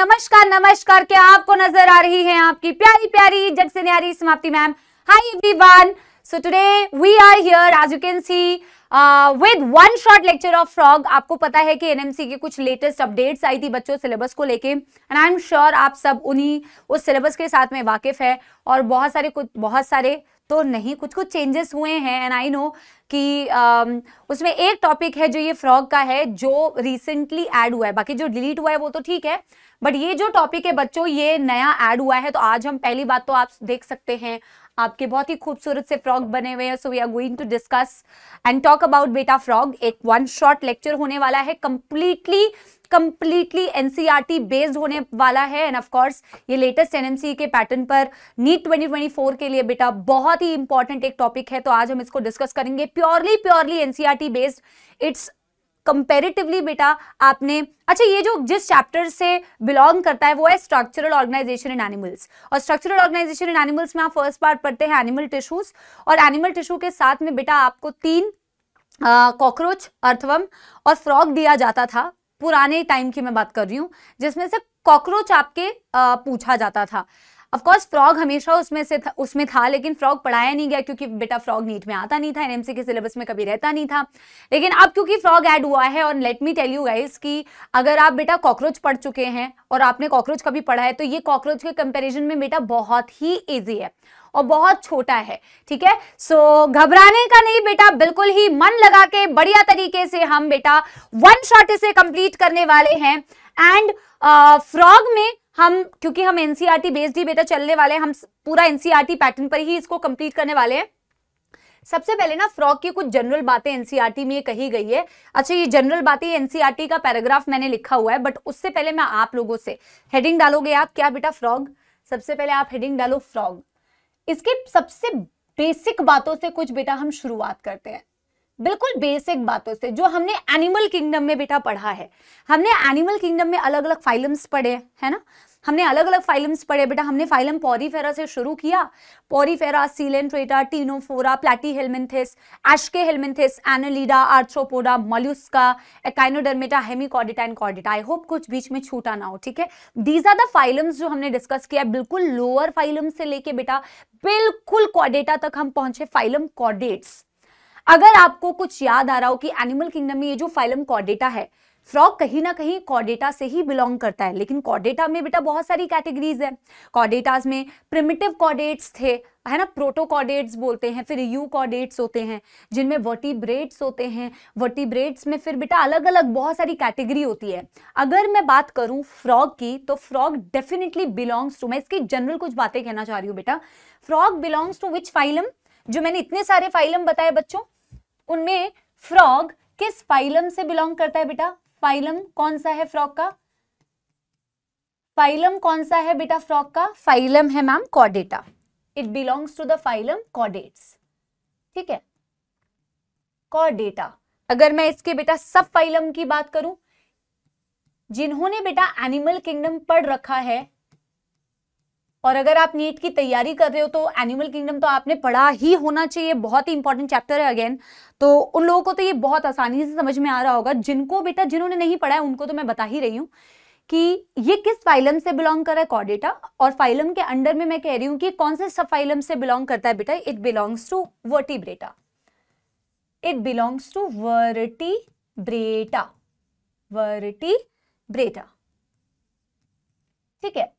नमस्कार नमस्कार के आपको नजर आ रही है आपकी प्यारी प्यारी जग से न्यारी समाप्ति ma'am hi everyone so today we are here as you can see with one short lecture of frog आपको पता है कि एनएमसी के कुछ लेटेस्ट अपडेट्स आई थी बच्चों सिलेबस को लेके एंड आई एम श्योर आप सब उन्हीं उस सिलेबस के साथ में वाकिफ है और बहुत सारे कुछ बहुत सारे तो नहीं कुछ कुछ चेंजेस हुए हैं एंड आई नो कि um, उसमें एक टॉपिक है जो ये फ्रॉग का है जो रिसेंटली ऐड हुआ है बाकी जो डिलीट हुआ है वो तो ठीक है बट ये जो टॉपिक है बच्चों ये नया ऐड हुआ है तो आज हम पहली बात तो आप देख सकते हैं आपके बहुत ही खूबसूरत से फ्रॉग बने हुए हैं so we are going to discuss and talk about बेटा फ्रॉग एक वन शॉट लेक्चर होने वाला है कंप्लीटली कंप्लीटली एनसीईआरटी बेस्ड होने वाला है एंड ऑफकोर्स ये लेटेस्ट एनएमसी e के पैटर्न पर नीट 2024 के लिए बेटा बहुत ही इंपॉर्टेंट एक टॉपिक है तो आज हम इसको डिस्कस करेंगे purely purely NCERT based it's comparatively बेटा आपने अच्छा ये जो जिस चैप्टर से बिलोंग करता है वो है स्ट्रक्चरल ऑर्गेनाइजेशन इन एनिमल्स और स्ट्रक्चरल ऑर्गेनाइजेशन इन एनिमल्स में आप फर्स्ट पार्ट पढ़ते हैं एनिमल टिश्यूज और एनिमल टिश्यू के साथ में बेटा आपको तीन कॉकरोच अर्थवम और फ्रॉग दिया जाता था पुराने टाइम की मैं बात कर रही हूँ जिसमें से कॉकरोच आपके पूछा जाता था ऑफकोर्स फ्रॉग हमेशा उसमें से था, उसमें था लेकिन फ्रॉग पढ़ाया नहीं गया क्योंकि बेटा फ्रॉग नीट में आता नहीं था एनएमसी के सिलेबस में कभी रहता नहीं था लेकिन अब क्योंकि फ्रॉग ऐड हुआ है और let me tell you guys कि अगर आप बेटा कॉकरोच पढ़ चुके हैं और आपने कॉकरोच कभी पढ़ा है तो ये कॉकरोच के कंपेरिजन में बेटा बहुत ही ईजी है और बहुत छोटा है ठीक है सो घबराने का नहीं बेटा बिल्कुल ही मन लगा के बढ़िया तरीके से हम बेटा वन शॉट इसे कंप्लीट करने वाले हैं एंड फ्रॉग uh, में हम क्योंकि हम एनसीआरटी बेस्ड e ही बेटा चलने वाले हैं हम पूरा एनसीआरटी पैटर्न e पर ही इसको कंप्लीट करने वाले हैं सबसे पहले ना फ्रॉग की कुछ जनरल बातें एनसीआरटी e में कही गई है अच्छा ये जनरल बातें एनसीआरटी का पैराग्राफ मैंने लिखा हुआ है बट उससे पहले मैं आप लोगों से हेडिंग डालोगे आप क्या बेटा फ्रॉग सबसे पहले आप हेडिंग डालो फ्रॉग इसके सबसे बेसिक बातों से कुछ बेटा हम शुरुआत करते हैं बिल्कुल बेसिक बातों से जो हमने एनिमल किंगडम में बेटा पढ़ा है हमने एनिमल किंगडम में अलग अलग फाइलम्स पढ़े हैं ना हमने अलग अलग फाइलम्स पढ़े बेटा हमने फाइलम पॉरीफेरा से शुरू किया Porifera Coelenterata Ctenophora Platyhelminthes Aschelminthes Annelida Arthropoda Mollusca Echinodermata Hemichordata and Chordata I hope कुछ बीच में छूटा ना हो ठीक है दीज आर द फाइलम्स जो हमने डिस्कस किया बिल्कुल लोअर फाइलम से लेके बेटा बिल्कुल कॉर्डेटा तक हम पहुंचे फाइलम कॉर्डेट्स अगर आपको कुछ याद आ रहा हो कि एनिमल किंगडम में ये जो फाइलम कॉर्डेटा है फ्रॉग कहीं ना कहीं कॉडेटा से ही बिलोंग करता है लेकिन कॉडेटा में बेटा बहुत सारी कैटेगरीज है कॉडेटाज में प्रिमिटिव कॉडेट्स थे है ना प्रोटोकॉडेट्स बोलते हैं फिर यू कॉडेट्स होते हैं जिनमें वर्टिब्रेट्स होते हैं वर्टिब्रेट्स में फिर बेटा अलग अलग बहुत सारी कैटेगरी होती है अगर मैं बात करूं फ्रॉग की तो फ्रॉग डेफिनेटली बिलोंग्स टू मैं इसकी जनरल कुछ बातें कहना चाह रही हूँ बेटा frog belongs to which phylum जो मैंने इतने सारे फाइलम बताए बच्चों उनमें फ्रॉग किस फाइलम से बिलोंग करता है बेटा फाइलम कौन सा है फ्रॉक का फाइलम कौन सा है बेटा फ्रॉक का फाइलम है मैम कॉडेटा it belongs to the phylum chordates ठीक है कॉडेटा अगर मैं इसके बेटा सब फाइलम की बात करूं जिन्होंने बेटा एनिमल किंगडम पढ़ रखा है और अगर आप नीट की तैयारी कर रहे हो तो एनिमल किंगडम तो आपने पढ़ा ही होना चाहिए बहुत ही इंपॉर्टेंट चैप्टर है अगेन तो उन लोगों को तो ये बहुत आसानी से समझ में आ रहा होगा जिनको बेटा जिन्होंने नहीं पढ़ा है उनको तो मैं बता ही रही हूँ कि ये किस फाइलम से बिलोंग कर रहा है कॉडेटा और फाइलम के अंडर में मैं कह रही हूँ कि कौन से सब फाइलम से बिलोंग करता है बेटा इट बिलोंग्स टू ब्रेटा it belongs to Vertebrata ठीक है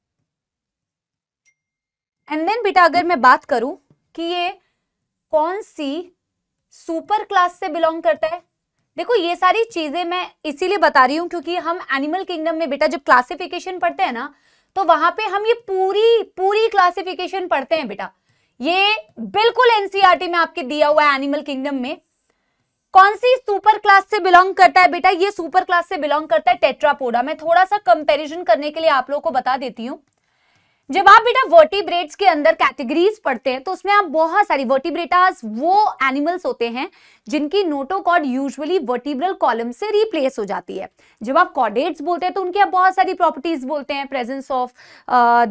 एंड देन बेटा अगर मैं बात करूं कि ये कौन सी सुपर क्लास से बिलोंग करता है देखो ये सारी चीजें मैं इसीलिए बता रही हूं क्योंकि हम एनिमल किंगडम में बेटा जब क्लासिफिकेशन पढ़ते हैं ना तो वहां पे हम ये पूरी पूरी क्लासिफिकेशन पढ़ते हैं बेटा ये बिल्कुल एनसीईआरटी e में आपके दिया हुआ है एनिमल किंगडम में कौन सी सुपर क्लास से बिलोंग करता है बेटा ये सुपर क्लास से बिलोंग करता है टेट्रापोडा मैं थोड़ा सा कंपैरिजन करने के लिए आप लोगों को बता देती हूँ जब आप बेटा वर्टिब्रेट्स के अंदर कैटेगरीज पढ़ते हैं तो उसमें आप बहुत सारी वर्टिब्रेटास वो एनिमल्स होते हैं जिनकी नोटोकॉड यूजुअली वर्टिब्रल कॉलम से रिप्लेस हो जाती है जब आप कॉडेट्स बोलते हैं तो उनकी आप बहुत सारी प्रॉपर्टीज बोलते हैं presence of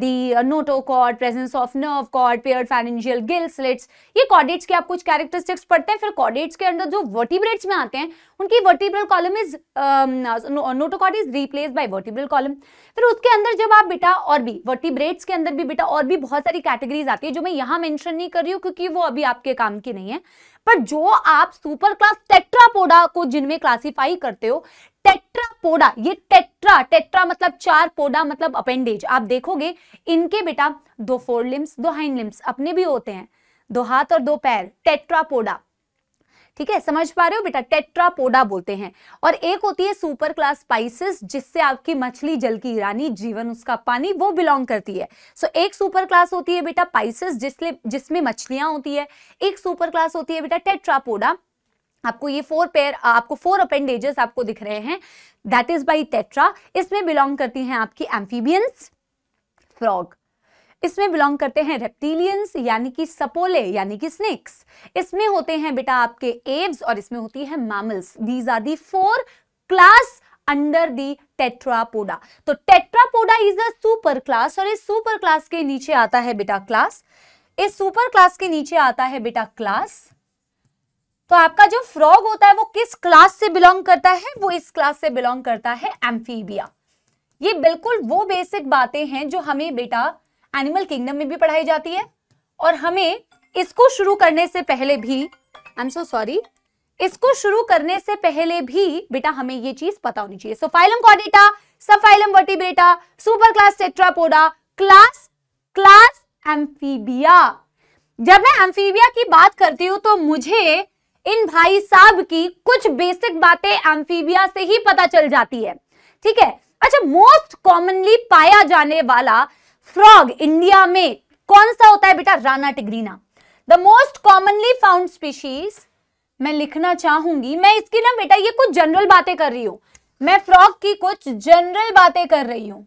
the notochord presence of nerve cord paired pharyngeal gill slits ये कॉडेट्स के आप कुछ कैरेक्टरिस्टिक्स पढ़ते हैं फिर कॉडेट्स के अंदर जो वर्टिब्रेट्स में आते हैं उनकी vertebral column is notochord is replace by vertebral column फिर उसके अंदर जब आप बेटा और भी वर्टिब्रेट्स के अंदर भी बेटा और भी बहुत सारी कैटेगरीज आती है जो मैं यहाँ मेंशन नहीं कर रही हूँ क्योंकि वो अभी आपके काम की नहीं है पर जो आप सुपर क्लास टेट्रापोडा को जिनमें क्लासिफाई करते हो टेट्रापोडा ये टेट्रा टेट्रा मतलब चार पोडा मतलब अपेंडेज आप देखोगे इनके बेटा दो फोर लिम्स दो हाइंड लिम्स अपने भी होते हैं दो हाथ और दो पैर टेट्रापोडा ठीक है समझ पा रहे हो बेटा टेट्रापोडा बोलते हैं और एक होती है सुपर क्लास स्पाइसिस जिससे आपकी मछली जल की रानी जीवन उसका पानी वो बिलोंग करती है सो so, एक सुपर क्लास होती है बेटा पाइसिस जिसमें जिसमें मछलियां होती है एक सुपर क्लास होती है बेटा टेट्रापोडा आपको ये फोर पेयर आपको फोर अपेंडेजेस आपको दिख रहे हैं दैट इज बाई टेट्रा इसमें बिलोंग करती हैं आपकी एम्फीबियंस फ्रॉग इसमें बिलोंग करते हैं रेप्टिलियंस यानी कि सपोले यानी कि स्नेक्स इसमें होते हैं बेटा आपके एव्स और इसमें होती है mammals these are the four class under the Tetrapoda तो Tetrapoda is a super class और इस सुपर क्लास के नीचे आता है बेटा क्लास इस सुपर क्लास के नीचे आता है बेटा क्लास तो आपका जो फ्रॉग होता है वो किस क्लास से बिलोंग करता है वो इस क्लास से बिलोंग करता है एम्फीबिया ये बिल्कुल वो बेसिक बातें हैं जो हमें बेटा एनिमल किंगडम में भी पढ़ाई जाती है और हमें इसको शुरू करने से पहले भी आई एम सो सॉरी इसको शुरू करने से पहले भी बेटा हमें ये चीज पता होनी चाहिए सो phylum Chordata subphylum Vertebrata super class Tetrapoda class class Amphibia जब मैं एम्फीबिया की बात करती हूं तो मुझे इन भाई साहब की कुछ बेसिक बातें एम्फीबिया से ही पता चल जाती है ठीक है अच्छा मोस्ट कॉमनली पाया जाने वाला फ्रॉग इंडिया में कौन सा होता है बेटा Rana tigrina the most commonly found species मैं लिखना चाहूंगी मैं इसकी ना बेटा ये कुछ जनरल बातें कर रही हूं मैं फ्रॉग की कुछ जनरल बातें कर रही हूं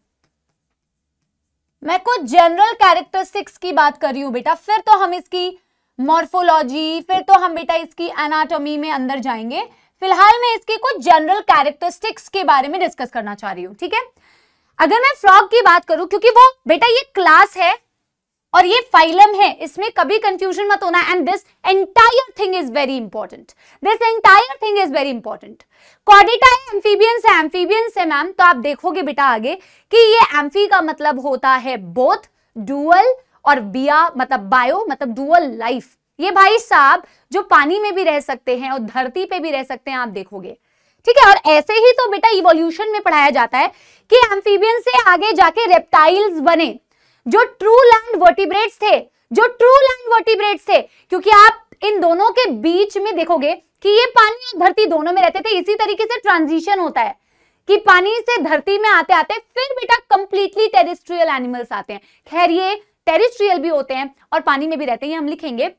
मैं कुछ जनरल कैरेक्टरिस्टिक्स की बात कर रही हूं बेटा फिर तो हम इसकी मॉर्फोलॉजी फिर तो हम बेटा इसकी एनाटॉमी में अंदर जाएंगे फिलहाल मैं इसकी कुछ जनरल कैरेक्टरिस्टिक्स के बारे में डिस्कस करना चाह रही हूँ ठीक है अगर मैं फ्रॉग की बात करूं क्योंकि वो बेटा ये क्लास है और ये फाइलम है इसमें कभी कंफ्यूजन मत होना and this entire thing is very important this entire thing is very important कॉडिटा एम्फीबियंस है एम्फीबियंस है मैम तो आप देखोगे बेटा आगे कि ये एम्फी का मतलब होता है बोथ डुअल और बिया मतलब बायो मतलब डुअल लाइफ ये भाई साहब जो पानी में भी रह सकते हैं और धरती पे भी रह सकते हैं आप देखोगे ठीक है और ऐसे ही तो बेटा इवोल्यूशन में पढ़ाया जाता है कि एम्फीबियन से आगे जाके रेप्टाइल्स बने जो ट्रू लैंड वर्टिब्रेट्स थे जो ट्रू लैंड वर्टिब्रेट्स थे क्योंकि आप इन दोनों के बीच में देखोगे कि ये पानी और धरती दोनों में रहते थे इसी तरीके से ट्रांजिशन होता है कि पानी से धरती में आते आते फिर बेटा कंप्लीटली टेरिस्ट्रियल एनिमल्स आते हैं खैर ये टेरिस्ट्रियल भी होते हैं और पानी में भी रहते हैं हम लिखेंगे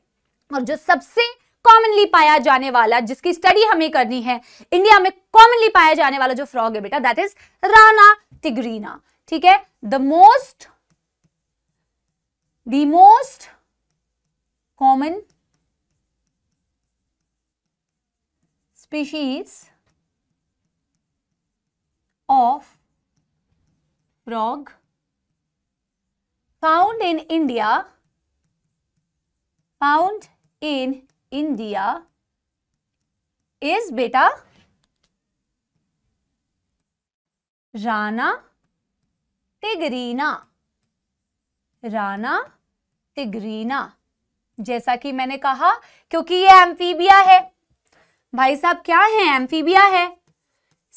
और जो सबसे कॉमनली पाया जाने वाला जिसकी स्टडी हमें करनी है इंडिया में कॉमनली पाया जाने वाला जो फ्रॉग है बेटा दैट इज राना टिग्रीना ठीक है the most the most common species of frog found in India found in India is बेटा राना तिगरीना राना तिगरीना जैसा कि मैंने कहा क्योंकि ये एम्फीबिया है भाई साहब क्या है एम्फीबिया है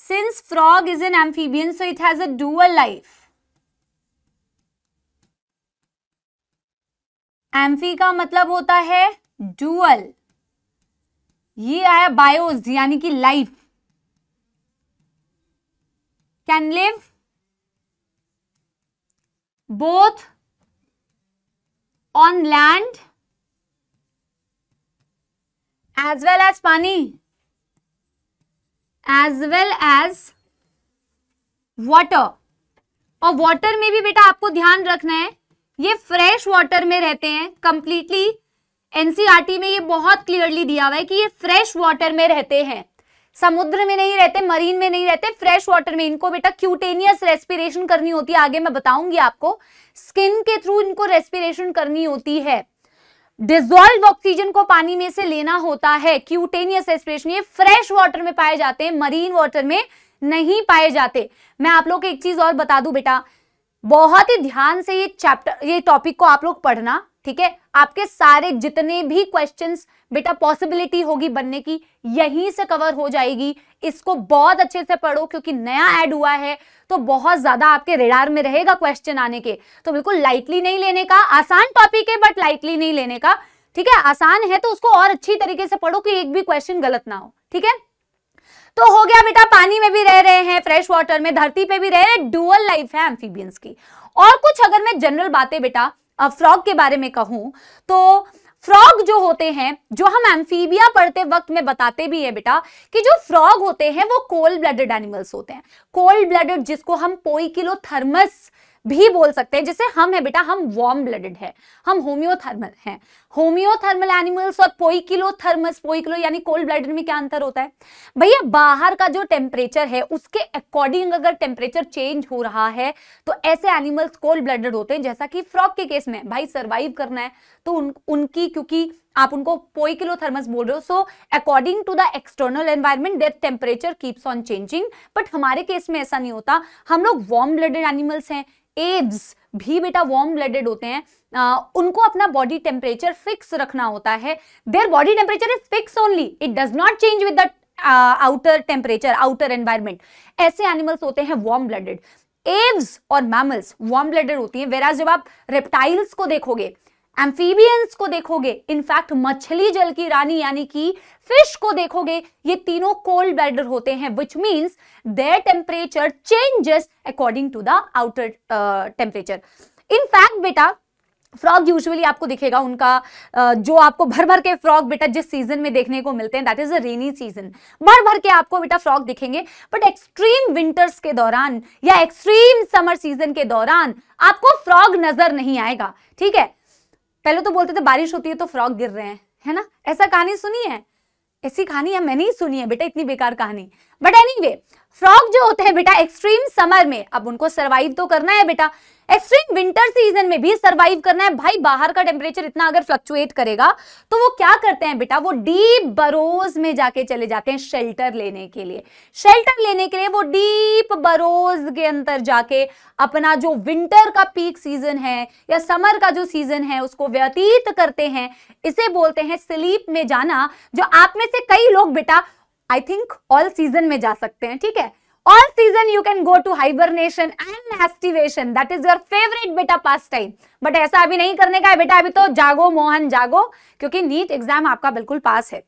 since frog is an amphibian so it has a dual life amphi का मतलब होता है डुअल ये आया बायोज यानी कि life can live both on land as well as पानी एज वेल एज वॉटर और वॉटर में भी बेटा आपको ध्यान रखना है ये फ्रेश वॉटर में रहते हैं कंप्लीटली एनसीईआरटी में ये बहुत क्लियरली दिया हुआ है कि ये फ्रेश वाटर में रहते हैं समुद्र में नहीं रहते मरीन में नहीं रहते फ्रेश वाटर में इनको बेटा क्यूटेनियस रेस्पिरेशन करनी होती है आगे मैं बताऊंगी आपको स्किन के थ्रू इनको रेस्पिरेशन करनी होती है डिजोल्व ऑक्सीजन को पानी में से लेना होता है क्यूटेनियस रेस्पिरेशन ये फ्रेश वाटर में पाए जाते हैं मरीन वाटर में नहीं पाए जाते मैं आप लोग को एक चीज और बता दू बेटा बहुत ही ध्यान से ये चैप्टर ये टॉपिक को आप लोग पढ़ना ठीक है आपके सारे जितने भी क्वेश्चंस बेटा पॉसिबिलिटी होगी बनने की यहीं से कवर हो जाएगी इसको बहुत अच्छे से पढ़ो क्योंकि नया ऐड हुआ है तो बहुत ज्यादा आपके रेडार में रहेगा क्वेश्चन आने के तो बिल्कुल लाइटली नहीं लेने का आसान टॉपिक है बट लाइटली नहीं लेने का ठीक है आसान है तो उसको और अच्छी तरीके से पढ़ो कि एक भी क्वेश्चन गलत ना हो ठीक है तो हो गया बेटा पानी में भी रह रहे हैं फ्रेश वाटर में धरती पे भी रह रहे डुअल लाइफ है एम्फीबियंस की और कुछ अगर मैं जनरल बातें बेटा फ्रॉग के बारे में कहूं तो फ्रॉग जो होते हैं जो हम एम्फीबिया पढ़ते वक्त में बताते भी है बेटा कि जो फ्रॉग होते हैं वो कोल्ड ब्लडेड एनिमल्स होते हैं कोल्ड ब्लडेड जिसको हम पोई किलो थर्मस भी बोल सकते हैं जिसे हम है बेटा हम वार्म ब्लडेड है हम होम्योथर्मल है होम्योथर्मल एनिमल्स और पोईकिलो थर्मस पोईकिलो यानी कोल्ड ब्लडेड में क्या अंतर होता है भैया बाहर का जो टेम्परेचर है उसके अकॉर्डिंग अगर टेम्परेचर चेंज हो रहा है तो ऐसे एनिमल्स कोल्ड ब्लडेड होते हैं जैसा कि फ्रॉक के केस में भाई सर्वाइव करना है तो उन, उनकी क्योंकि आप उनको पोइकिलो थर्मस बोल रहे हो so according to the external environment their temperature keeps on changing but हमारे केस में ऐसा नहीं होता हम लोग वार्म ब्लडेड एनिमल्स हैं एब्स भी बेटा वार्म ब्लडेड होते हैं आ, उनको अपना बॉडी टेम्परेचर फिक्स रखना होता है their body temperature is fix only it does not change with the outer temperature outer environment ऐसे एनिमल्स होते हैं वार्म ब्लडेड एव्स और मैमल्स वार्म ब्लडेड होती हैं वेराज जब आप रेप्टाइल्स को देखोगे एम्फीबियंस को देखोगे इनफैक्ट मछली जल की रानी यानी कि फिश को देखोगे ये तीनों कोल्ड ब्लडर होते हैं which means their temperature changes according to the outer temperature in fact बेटा फ्रॉग यूजुअली आपको दिखेगा उनका uh, जो आपको भर भर के फ्रॉग बेटा जिस सीजन में देखने को मिलते हैं that is a rainy season भर भर के आपको बेटा फ्रॉग दिखेंगे बट एक्सट्रीम विंटर्स के दौरान या एक्सट्रीम समर सीजन के दौरान आपको फ्रॉग नजर नहीं आएगा ठीक है पहले तो बोलते थे बारिश होती है तो फ्रॉक गिर रहे हैं है ना ऐसा कहानी सुनी है ऐसी कहानी है मैंने ही सुनी है बेटा इतनी बेकार कहानी बट एनी वे फ्रॉक जो होते हैं बेटा एक्सट्रीम समर में अब उनको सर्वाइव तो करना है बेटा एक्सट्रीम विंटर सीजन में भी सर्वाइव करना है भाई बाहर का टेम्परेचर इतना अगर फ्लक्चुएट करेगा तो वो क्या करते हैं बेटा वो डीप बरोज में जाके चले जाते हैं शेल्टर लेने के लिए शेल्टर लेने के लिए वो डीप बरोज के अंदर जाके अपना जो विंटर का पीक सीजन है या समर का जो सीजन है उसको व्यतीत करते हैं इसे बोलते हैं स्लीप में जाना जो आप में से कई लोग बेटा आई थिंक ऑल सीजन में जा सकते हैं ठीक है All season you can go to hibernation and activation. That is your favorite beta pastime. But ऐसा अभी नहीं करने का है बेटा अभी तो जागो मोहन जागो क्योंकि नीट एग्जाम आपका बिल्कुल पास है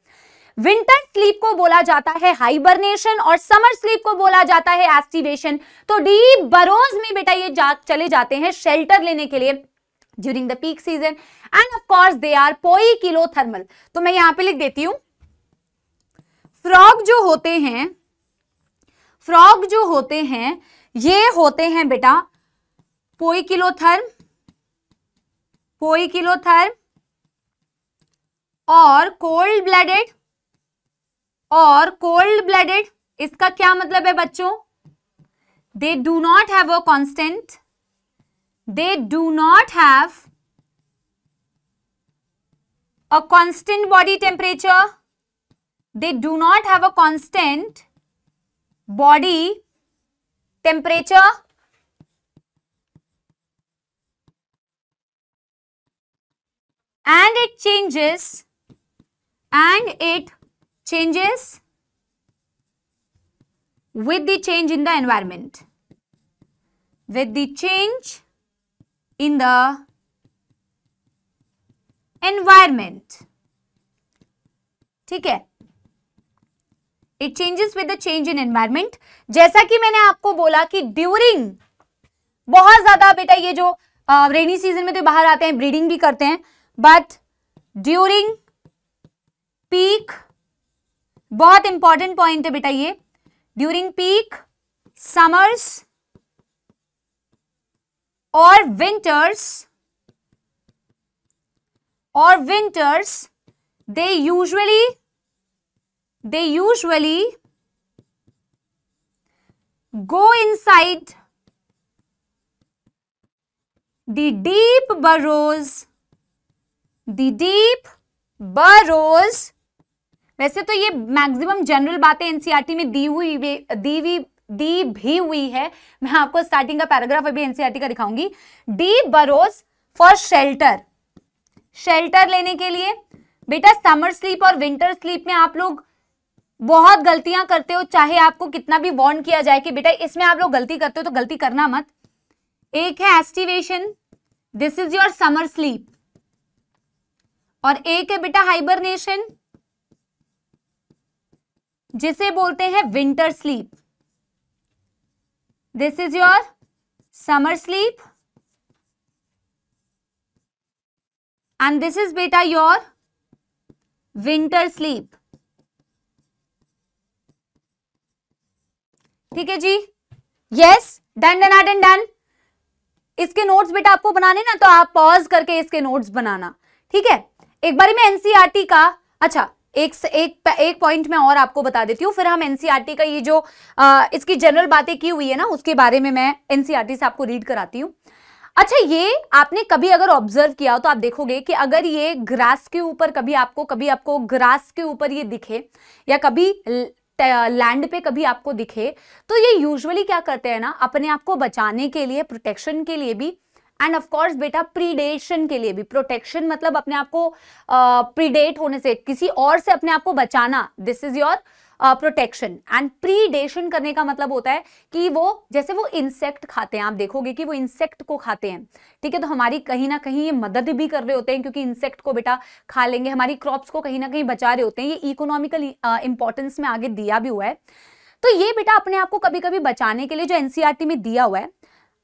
विंटर स्लीप को बोला जाता है हाइबरनेशन और समर स्लीप को बोला जाता है एस्टिवेशन तो डीप बरोज में बेटा ये जा, चले जाते हैं शेल्टर लेने के लिए during the peak season and of course they are poikilothermal तो मैं यहां पे लिख देती हूं फ्रॉग जो होते हैं फ्रॉग जो होते हैं ये होते हैं बेटा पोई किलो थर्म और कोल्ड ब्लडेड और कोल्ड ब्लडेड इसका क्या मतलब है बच्चों they do not have a constant they do not have a constant body temperature they do not have a constant body temperature and it changes and it changes with the change in the environment with the change in the environment ठीक है it changes with the change in environment जैसा कि मैंने आपको बोला कि during बहुत ज्यादा बेटा ये जो रेनी uh, सीजन में तो बाहर आते हैं ब्रीडिंग भी करते हैं बट ड्यूरिंग पीक बहुत इंपॉर्टेंट पॉइंट है बेटा ये ड्यूरिंग पीक समर्स और विंटर्स और winters they usually they usually go inside the deep burrows the deep burrows वैसे तो ये मैक्सिमम जनरल बातें एनसीईआरटी e में दी हुई दी हुई दी भी हुई है मैं आपको स्टार्टिंग का पैराग्राफ अभी एनसीईआरटी e का दिखाऊंगी deep burrows for shelter shelter लेने के लिए बेटा समर स्लीप और विंटर स्लीप में आप लोग बहुत गलतियां करते हो चाहे आपको कितना भी वार्न किया जाए कि बेटा इसमें आप लोग गलती करते हो तो गलती करना मत एक है aestivation this is your summer sleep और एक है बेटा हाइबरनेशन जिसे बोलते हैं winter sleep this is your summer sleep and this is बेटा योर विंटर स्लीप ठीक है जी yes done done done done इसके नोट्स बेटा आपको बनाने ना तो आप पॉज करके इसके नोट्स बनाना ठीक है एक बार में एनसीआरटी e का अच्छा एक एक एक पॉइंट में और आपको बता देती हूँ फिर हम एनसीआरटी e का ये जो आ, इसकी जनरल बातें की हुई है ना उसके बारे में मैं एनसीआरटी e से आपको रीड कराती हूँ अच्छा ये आपने कभी अगर ऑब्जर्व किया हो तो आप देखोगे कि अगर ये ग्रास के ऊपर कभी आपको कभी आपको ग्रास के ऊपर ये दिखे या कभी लैंड पे कभी आपको दिखे तो ये यूजुअली क्या करते हैं ना अपने आप को बचाने के लिए प्रोटेक्शन के लिए भी एंड ऑफ कोर्स बेटा प्रीडेशन के लिए भी प्रोटेक्शन मतलब अपने आप को प्रीडेट होने से किसी और से अपने आप को बचाना this is your protection and predation करने का मतलब होता है कि वो जैसे वो इंसेक्ट खाते हैं आप देखोगे कि वो इंसेक्ट को खाते हैं ठीक है तो हमारी कहीं ना कहीं ये मदद भी कर रहे होते हैं क्योंकि इंसेक्ट को बेटा खा लेंगे हमारी क्रॉप्स को कहीं ना कहीं बचा रहे होते हैं ये इकोनॉमिकल इंपॉर्टेंस में आगे दिया भी हुआ है तो ये बेटा अपने आप को कभी कभी बचाने के लिए जो एनसीआरटी e में दिया हुआ है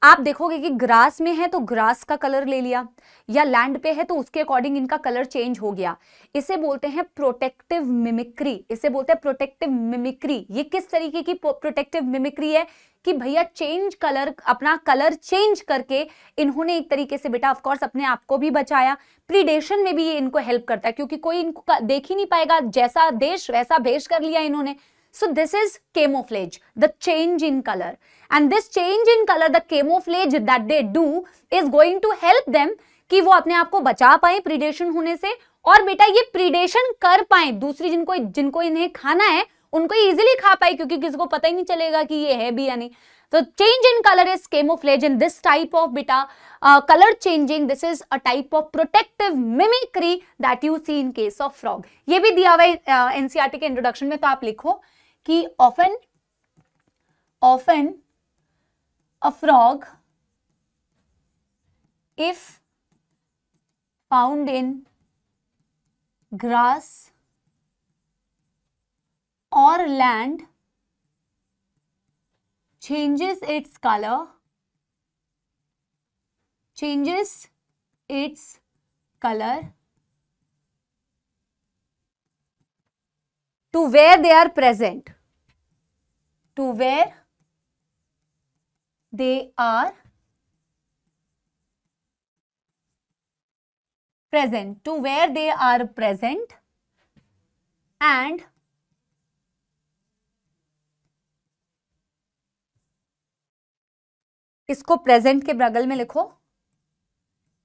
आप देखोगे कि ग्रास में है तो ग्रास का कलर ले लिया या लैंड पे है तो उसके अकॉर्डिंग इनका कलर चेंज हो गया इसे बोलते हैं प्रोटेक्टिव मिमिक्री इसे बोलते हैं प्रोटेक्टिव मिमिक्री ये किस तरीके की प्रोटेक्टिव मिमिक्री है कि भैया चेंज कलर अपना कलर चेंज करके इन्होंने एक तरीके से बेटा ऑफकोर्स अपने आप को भी बचाया प्रीडेशन में भी ये इनको हेल्प करता है क्योंकि कोई इनको देख ही नहीं पाएगा जैसा देश वैसा भेज कर लिया इन्होंने So this is camouflage, the change in color. And this change in color, the camouflage that they do is going to help them ki wo apne aap ko bacha पाए predation hone se aur beta ye predation kar पाए dusri jinko jinko inhe khana hai unko easily kha पाए kyunki kisi ko pata hi nahi chalega ki ye hai bhi ya nahi so change in color is camouflage and this type of beta uh, color changing this is a type of protective mimicry that you see in case of frog ye bhi diya hua hai uh, ncrt ke introduction mein to aap likho कि often often a frog if found in grass or land changes its color changes its color to where they are present to where they are present to where they are present and इसको present के बगल में लिखो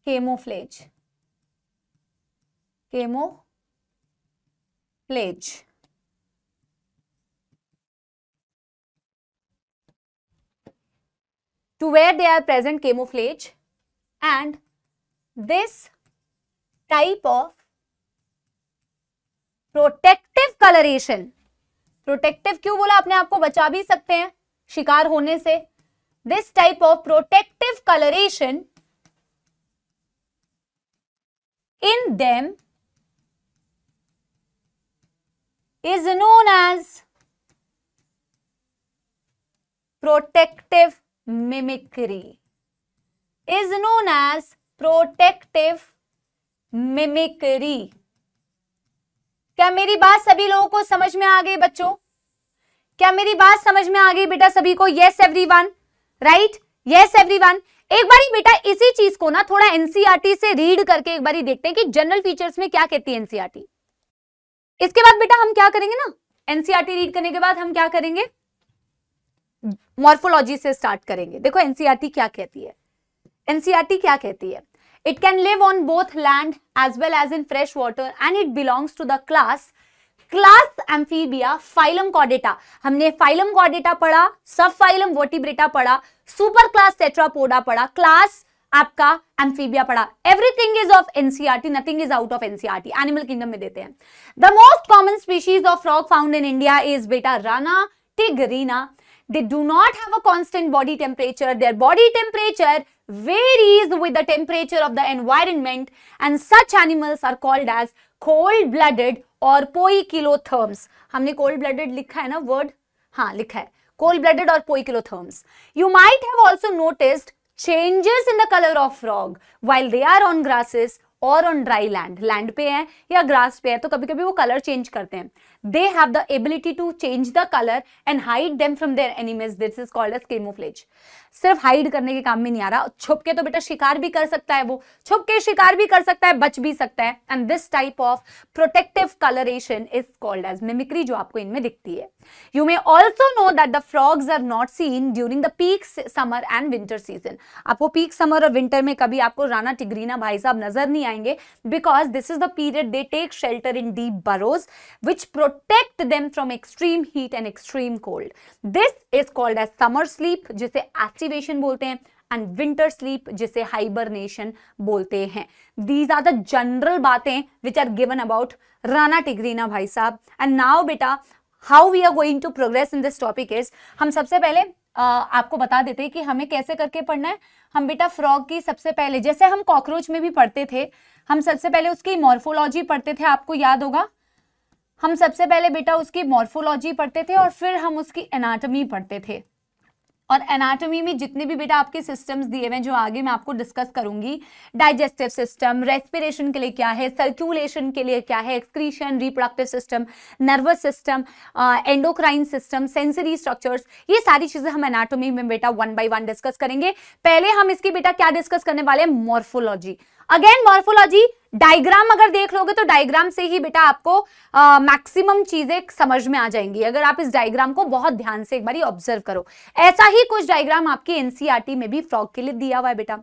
केमोफ्लेज केमोफ्लेज to where they are present camouflage and this type of protective coloration protective kyun bola apne aap ko bacha bhi sakte hain shikar hone se this type of protective coloration in them is known as protective mimicry is known as protective mimicry. क्या मेरी बात सभी लोगों को समझ में आ गई बच्चों क्या मेरी बात समझ में आ गई बेटा सभी को yes everyone right yes everyone एक बार बेटा इसी चीज को ना थोड़ा एनसीईआरटी e से रीड करके एक बार देखते हैं कि जनरल फीचर्स में क्या कहती है एनसीईआरटी e इसके बाद बेटा हम क्या करेंगे ना एनसीईआरटी रीड e करने के बाद हम क्या करेंगे मॉर्फोलॉजी से स्टार्ट करेंगे देखो एनसीआरटी e क्या कहती है एनसीआरटी e क्या कहती है it can live on both land as well as in fresh water and it belongs to the class class amphibia phylum कॉडेटा हमने फाइलम कॉडेटा पढ़ा सब फाइलम वोटिब्रेटा पढ़ा सुपर क्लास टेट्रापोडा पढ़ा क्लास आपका एम्फीबिया पढ़ा everything is of NCERT nothing is out of NCERT animal kingdom में देते हैं the most common species of frog found in India is बेटा Rana tigrina they do not have a constant body temperature. Their body temperature varies with the temperature of the environment and such animals are called as cold-blooded or poikilotherms. We cold-blooded written word? Yes, cold-blooded or poikilotherms. You might have also noticed changes in the color of frog while they are on grasses or on dry land. Land pe hai ya grass pe hai, to kabhi kabhi wo color change karte hai they have the ability to change the color and hide them from their enemies. This is called as camouflage. सिर्फ hide करने के काम में नहीं आ रहा छुप के तो बेटा शिकार भी कर सकता है वो छुप के शिकार भी कर सकता है बच भी सकता है and this type of protective colouration is called as mimicry जो आपको इनमें दिखती है you may also know that the frogs are not seen during the peak summer and winter season आपको पीक समर और विंटर में कभी आपको राना टिग्रीना भाई साहब नजर नहीं आएंगे because this is the period they take shelter in deep burrows which protect them from extreme heat and extreme cold this is called as summer sleep जिसे एच एक्टिवेशन बोलते हैं एंड विंटर स्लीप जिसे hibernation बोलते हैं these are the general बातें which are given about Rana tigrina भाई साहब and now बेटा how we are going to progress in this topic is हम सबसे पहले आ, आपको बता देते हैं कि हमें कैसे करके पढ़ना है हम बेटा फ्रॉग की सबसे पहले जैसे हम कॉकरोच में भी पढ़ते थे हम सबसे पहले उसकी मॉर्फोलॉजी पढ़ते थे आपको याद होगा हम सबसे पहले बेटा उसकी मॉर्फोलॉजी पढ़ते थे और फिर हम उसकी एनाटॉमी पढ़ते थे और एनाटॉमी में जितने भी बेटा आपके सिस्टम्स दिए हुए हैं जो आगे मैं आपको डिस्कस करूंगी डाइजेस्टिव सिस्टम रेस्पिरेशन के लिए क्या है सर्क्यूलेशन के लिए क्या है excretion reproductive system nervous system endocrine system sensory structures ये सारी चीजें हम एनाटोमी में बेटा वन बाई वन डिस्कस करेंगे पहले हम इसकी बेटा क्या डिस्कस करने वाले हैं मॉर्फोलॉजी अगेन मॉर्फोलॉजी डायग्राम अगर देख लोगे तो डायग्राम से ही बेटा आपको मैक्सिमम चीजें समझ में आ जाएंगी अगर आप इस डायग्राम को बहुत ध्यान से एक बार ऑब्जर्व करो ऐसा ही कुछ डायग्राम आपकी एनसीआरटी में भी फ्रॉग के लिए दिया हुआ है बेटा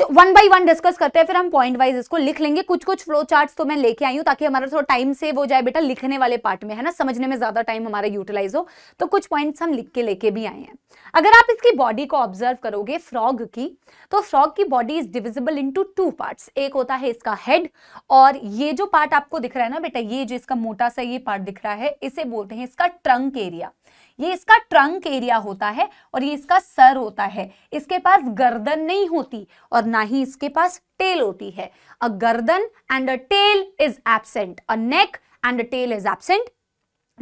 वन बाई वन डिस्कस करते हैं फिर हम पॉइंट वाइज इसको लिख लेंगे कुछ कुछ फ्लो चार्ट तो मैं लेके आई हूँ ताकि हमारा थोड़ा टाइम सेव हो जाए बेटा लिखने वाले पार्ट में है ना समझने में ज्यादा टाइम हमारा यूटिलाइज हो तो कुछ पॉइंट्स हम लिख के लेके भी आए हैं अगर आप इसकी बॉडी को ऑब्जर्व करोगे फ्रॉग की तो फ्रॉग की body is divisible in two part एक होता है इसका हेड और ये जो पार्ट आपको दिख रहा है ना बेटा ये जो इसका मोटा सा ये पार्ट दिख रहा है इसे बोलते हैं इसका ट्रंक एरिया ये इसका ट्रंक एरिया होता है और ये इसका सर होता है इसके पास गर्दन नहीं होती और ना ही इसके पास टेल होती है अ गर्दन and a tail is absent a neck and a tail is absent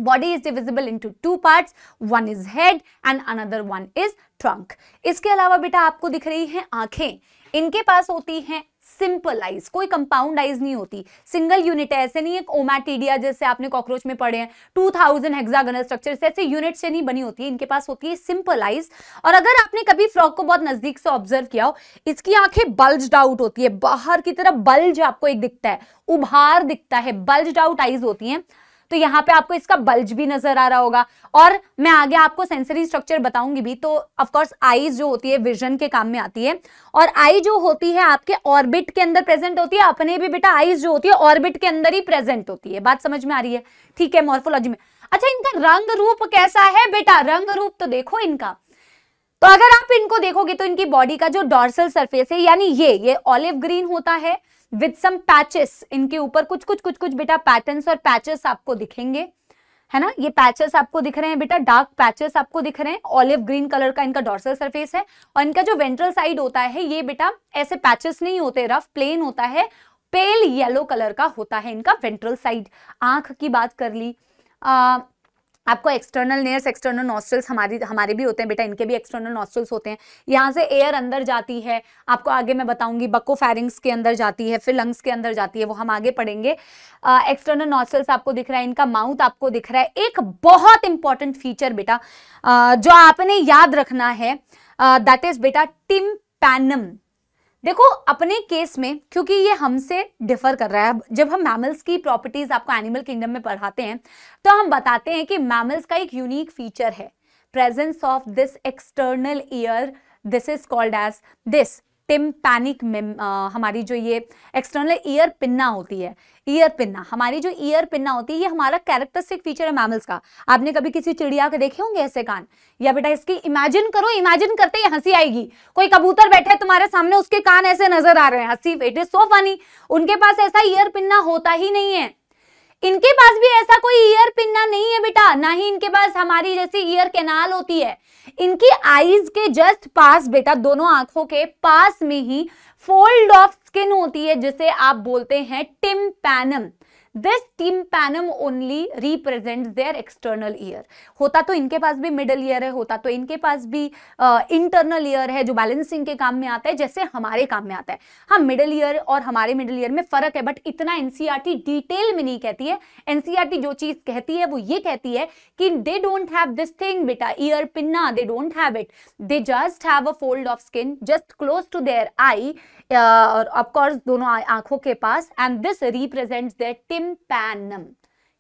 body is divisible into two part one is head and another one is trunk इसके अलावा बेटा आपको दिख रही है आंखें इनके पास होती हैं सिंपल आइज कोई कंपाउंड आइज नहीं होती सिंगल यूनिट है ऐसे नहीं एक ओमैटीडिया जैसे आपने कॉकरोच में पढ़े हैं टू थाउजेंड हेक्सागनल स्ट्रक्चर ऐसे यूनिट से नहीं बनी होती है इनके पास होती है सिंपल आइज और अगर आपने कभी फ्रॉक को बहुत नजदीक से ऑब्जर्व किया हो इसकी आंखें बल्ज आउट होती है बाहर की तरफ बल्ज आपको एक दिखता है उभार दिखता है बल्ज आउट आइज होती है तो यहाँ पे आपको इसका बल्ज भी नजर आ रहा होगा और मैं आगे आपको सेंसरी स्ट्रक्चर बताऊंगी भी तो ऑफकोर्स आईज जो होती है विजन के काम में आती है और आई जो होती है आपके ऑर्बिट के अंदर प्रेजेंट होती है अपने भी बेटा आईज जो होती है ऑर्बिट के अंदर ही प्रेजेंट होती है बात समझ में आ रही है ठीक है मॉर्फोलॉजी में अच्छा इनका रंग रूप कैसा है बेटा रंग रूप तो देखो इनका तो अगर आप इनको देखोगे तो इनकी बॉडी का जो डॉर्सल सरफेस है यानी ये ये ऑलिव ग्रीन होता है विद सम पैचेस इनके ऊपर कुछ कुछ कुछ कुछ बेटा पैटर्न और पैचेस आपको दिखेंगे है ना ये पैचेस आपको दिख रहे हैं बेटा डार्क पैचेस आपको दिख रहे हैं ऑलिव ग्रीन कलर का इनका डॉर्सल सरफेस है और इनका जो वेंट्रल साइड होता है ये बेटा ऐसे पैचेस नहीं होते रफ प्लेन होता है पेल येलो कलर का होता है इनका वेंट्रल साइड आंख की बात कर ली आ, आपको एक्सटर्नल नेयर्स एक्सटर्नल नॉस्ट्रल्स हमारी हमारे भी होते हैं बेटा इनके भी एक्सटर्नल नॉस्ट्रल्स होते हैं यहाँ से एयर अंदर जाती है आपको आगे मैं बताऊंगी बक्को फैरिंग्स के अंदर जाती है फिर लंग्स के अंदर जाती है वो हम आगे पढ़ेंगे एक्सटर्नल नॉस्ट्रल्स आपको दिख रहा है इनका माउथ आपको दिख रहा है एक बहुत इंपॉर्टेंट फीचर बेटा uh, जो आपने याद रखना है दैट uh, इज बेटा टिम पैनम देखो अपने केस में क्योंकि ये हमसे डिफर कर रहा है जब हम मैमल्स की प्रॉपर्टीज आपको एनिमल किंगडम में पढ़ाते हैं तो हम बताते हैं कि मैमल्स का एक यूनिक फीचर है presence of this external ear this is called as this tympanic हमारी जो ये एक्सटर्नल ईयर पिन्ना होती है ईयर पिन्ना हमारी जो ईयर पिन्ना होती है ये हमारा कैरेक्टरिस्टिक फीचर है मैमल्स का आपने कभी किसी चिड़िया के देखे होंगे ऐसे कान या बेटा इसकी इमेजिन करो इमेजिन करते ही हंसी आएगी कोई कबूतर बैठे तुम्हारे सामने उसके कान ऐसे नजर आ रहे हैं हंसी बेटे सो फनी उनके पास ऐसा ईयर पिन्ना होता ही नहीं है इनके पास भी ऐसा कोई ईयर पिन्ना नहीं है बेटा ना ही इनके पास हमारी जैसी ईयर कैनाल होती है इनकी आईज के जस्ट पास बेटा दोनों आंखों के पास में ही फोल्ड ऑफ स्किन होती है जिसे आप बोलते हैं tympanum tympanum only represent their external ear होता तो इनके पास भी मिडल ईयर है होता तो इनके पास भी इंटरनल uh, ईयर है जो बैलेंसिंग के काम में आता है जैसे हमारे काम में आता है हाँ मिडल ईयर और हमारे मिडल ईयर में फर्क है बट इतना एनसीआरटी डिटेल e में नहीं कहती है एनसीआरटी e जो चीज कहती है वो ये कहती है कि they don't have this thing बेटा ear pinna they don't have it they just have a fold of skin just close to their eye of course दोनों आंखों के पास and this represent the tympanum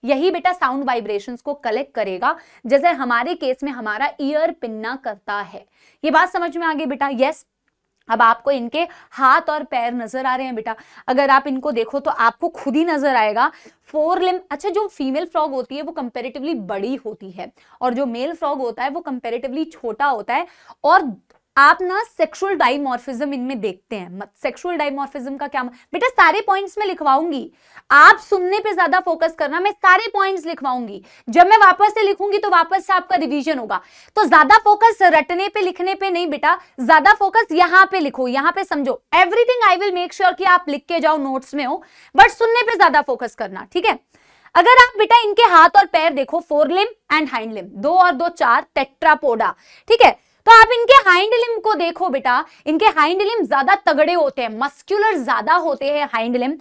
यही बेटा साउंड वाइब्रेशंस को collect करेगा जैसे हमारे केस में हमारा ईयर पिन्ना करता है ये बात समझ में आ गई बेटा यस अब आपको इनके हाथ और पैर नजर आ रहे हैं बेटा अगर आप इनको देखो तो आपको खुद ही नजर आएगा फोर लिम अच्छा जो फीमेल फ्रॉग होती है वो कंपेरेटिवली बड़ी होती है और जो मेल फ्रॉग होता है वो कंपेरेटिवली छोटा होता है और आप ना सेक्सुअल डाइमोर्फिज्म इनमें देखते हैं सेक्सुअल डाइमोर्फिज्म का क्या बेटा सारे पॉइंट्स में लिखवाऊंगी आप सुनने पे ज्यादा फोकस करना मैं सारे पॉइंट्स लिखवाऊंगी जब मैं वापस से लिखूंगी तो वापस से आपका रिवीजन होगा तो ज्यादा फोकस रटने पे लिखने पे नहीं बेटा ज्यादा फोकस यहां पे लिखो यहां पे समझो everything I will make sure कि आप लिख के जाओ नोट्स में हो बट सुनने पर ज्यादा फोकस करना ठीक है अगर आप बेटा इनके हाथ और पैर देखो fore limb and hind limb दो और दो चार टेट्रापोडा ठीक है तो आप इनके हाइंड लिम को देखो बेटा इनके हाइंड लिम ज्यादा तगड़े होते हैं मस्क्यूलर ज्यादा होते हैं हाइंड लिम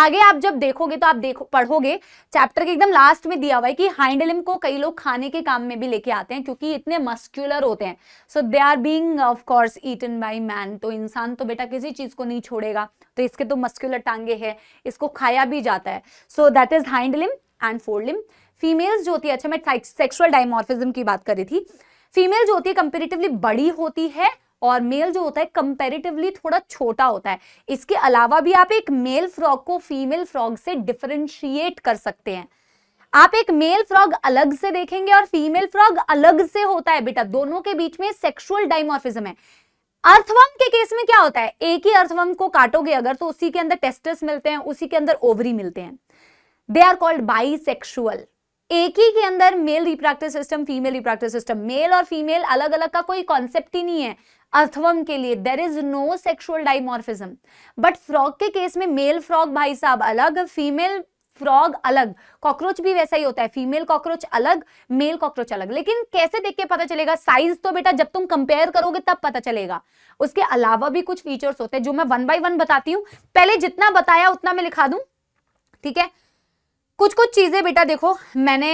आगे आप जब देखोगे तो आप देखो पढ़ोगे चैप्टर के एकदम लास्ट में दिया हुआ है कि हाइंड लिम को कई लोग खाने के काम में भी लेके आते हैं क्योंकि इतने मस्क्यूलर होते हैं so they are being of course eaten by man तो इंसान तो बेटा किसी चीज को नहीं छोड़ेगा तो इसके तो मस्क्यूलर टांगे है इसको खाया भी जाता है so that is hind limb and fore limb females जो होती है अच्छा मैं सेक्सुअल डायमोर्फिज्म की बात कर रही थी फीमेल जो होती है कंपेरेटिवली बड़ी होती है और मेल जो होता है कंपेरेटिवली थोड़ा छोटा होता है इसके अलावा भी आप एक मेल फ्रॉग को फीमेल फ्रॉग से डिफरेंशिएट कर सकते हैं आप एक मेल फ्रॉग अलग से देखेंगे और फीमेल फ्रॉग अलग से होता है बेटा दोनों के बीच में सेक्सुअल डाइमोर्फिज्म है अर्थवम के केस में क्या होता है एक ही अर्थवम को काटोगे अगर तो उसी के अंदर टेस्टस मिलते हैं उसी के अंदर ओवरी मिलते हैं दे आर कॉल्ड बाई एक ही के अंदर male reproductive system female reproductive system male और फीमेल अलग अलग का कोई कॉन्सेप्ट ही नहीं है अर्थवम के लिए there is no sexual dimorphism but frog के केस में मेल फ्रॉग भाई साहब अलग फीमेल फ्रॉग अलग कॉकरोच भी वैसा ही होता है फीमेल कॉकरोच अलग मेल कॉकरोच अलग लेकिन कैसे देख के पता चलेगा साइज तो बेटा जब तुम कंपेयर करोगे तब पता चलेगा उसके अलावा भी कुछ फीचर्स होते हैं जो मैं वन बाय वन बताती हूँ पहले जितना बताया उतना मैं लिखा दूँ ठीक है कुछ कुछ चीज़ें बेटा देखो मैंने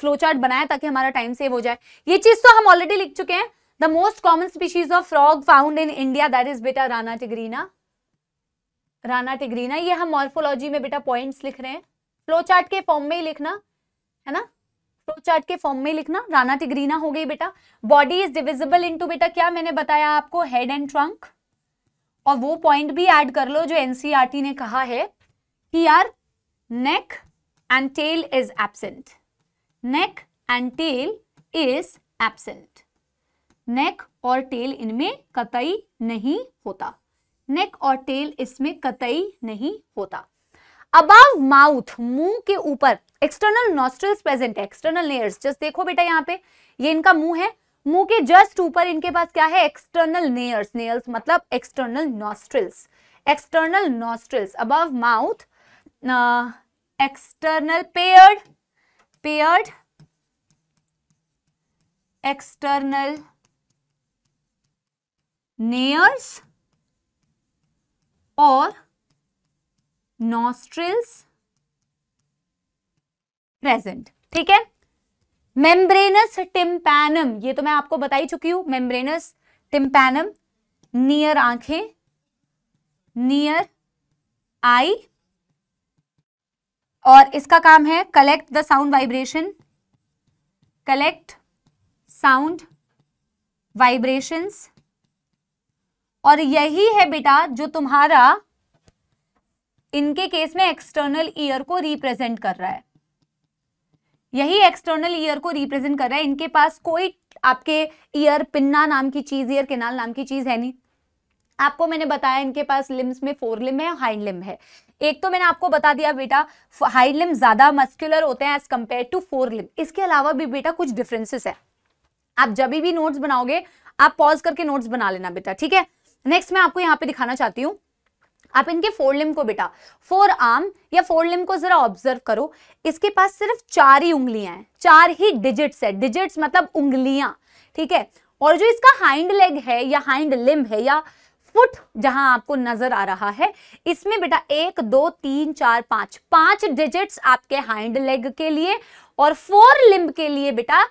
फ्लो चार्ट बनाया ताकि हमारा टाइम सेव हो जाए ये चीज़ तो हम ऑलरेडी लिख चुके हैं the most common species of frog found in India that is बेटा राना टिग्रीना राना टिग्रीना ये हम मॉर्फोलॉजी में बेटा पॉइंट्स लिख रहे हैं फ्लो चार्ट के फॉर्म में ही लिखना है ना फ्लो चार्ट के फॉर्म में लिखना राना टिग्रीना हो गई बेटा बॉडी इज डिविजिबल इनटू बेटा क्या मैंने बताया आपको हेड एंड ट्रंक और वो पॉइंट भी एड कर लो जो एनसीआरटी e ने कहा है कि यार नेक and tail is absent. Neck and tail is absent. नेक और टेल इनमें कतई नहीं होता नेक और टेल इसमें katai nahi hota above mouth मुंह के ऊपर एक्सटर्नल नॉस्ट्रल्स प्रेजेंट है एक्सटर्नल नेयर्स जस्ट देखो बेटा यहाँ पे ये इनका मुंह है मुंह के जस्ट ऊपर इनके पास क्या है एक्सटर्नल नेयर्स नेयर्स मतलब external nostrils external nostrils above mouth external paired paired external nares और नॉस्ट्रिल्स प्रेजेंट ठीक है मेम्ब्रेनस टिम्पैनम ये तो मैं आपको बताई चुकी हूं मेम्ब्रेनस टिम्पैनम नियर आंखें नियर आई और इसका काम है collect the sound vibration collect sound vibrations और यही है बेटा जो तुम्हारा इनके केस में एक्सटर्नल ईयर को रिप्रेजेंट कर रहा है यही एक्सटर्नल ईयर को रिप्रेजेंट कर रहा है इनके पास कोई आपके ईयर पिन्ना नाम की चीज ईयर केनाल नाम की चीज है नहीं आपको मैंने बताया इनके पास लिम्स में फोर लिम है हाइंड लिम है एक तो मैंने आपको बता दिया बेटा हाई लिम्ब ज्यादा मस्क्यूलर होते हैं as compare to fore limb इसके अलावा भी बेटा कुछ डिफरेंसेस है आप जब भी नोट्स बनाओगे आप पॉज करके नोट्स बना लेना बेटा ठीक है नेक्स्ट मैं आपको यहाँ पे दिखाना चाहती हूँ आप इनके फोर लिम को बेटा फोर आर्म या फोर लिम को जरा ऑब्जर्व करो इसके पास सिर्फ चार ही उंगलियां हैं चार ही डिजिट्स है डिजिट्स मतलब उंगलियां ठीक है और जो इसका हाइंड लेग है या हाइंड लिम है या फुट जहां आपको नजर आ रहा है इसमें बेटा एक दो तीन चार पांच पांच डिजिट्स आपके हाइंड लेग के लिए और फोर लिंब के लिए बेटा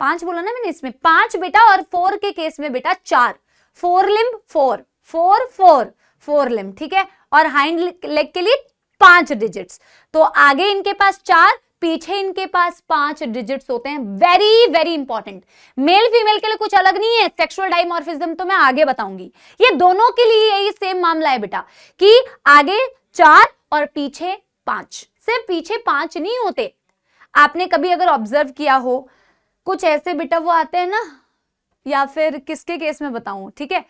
पांच बोला ना मैंने इसमें पांच बेटा और फोर के केस में बेटा चार fore limb fore fore fore fore limb ठीक है और हाइंड लेग के लिए पांच डिजिट्स तो आगे इनके पास चार पीछे इनके पास पांच डिजिट्स होते हैं very very important male female के लिए कुछ अलग नहीं है सेक्सुअल डाइमोर्फिज्म तो मैं आगे बताऊंगी ये दोनों के लिए यही सेम मामला है बेटा कि आगे चार और पीछे पांच सिर्फ पीछे पांच नहीं होते आपने कभी अगर ऑब्जर्व किया हो कुछ ऐसे बेटा वो आते हैं ना या फिर किसके केस में बताऊं ठीक है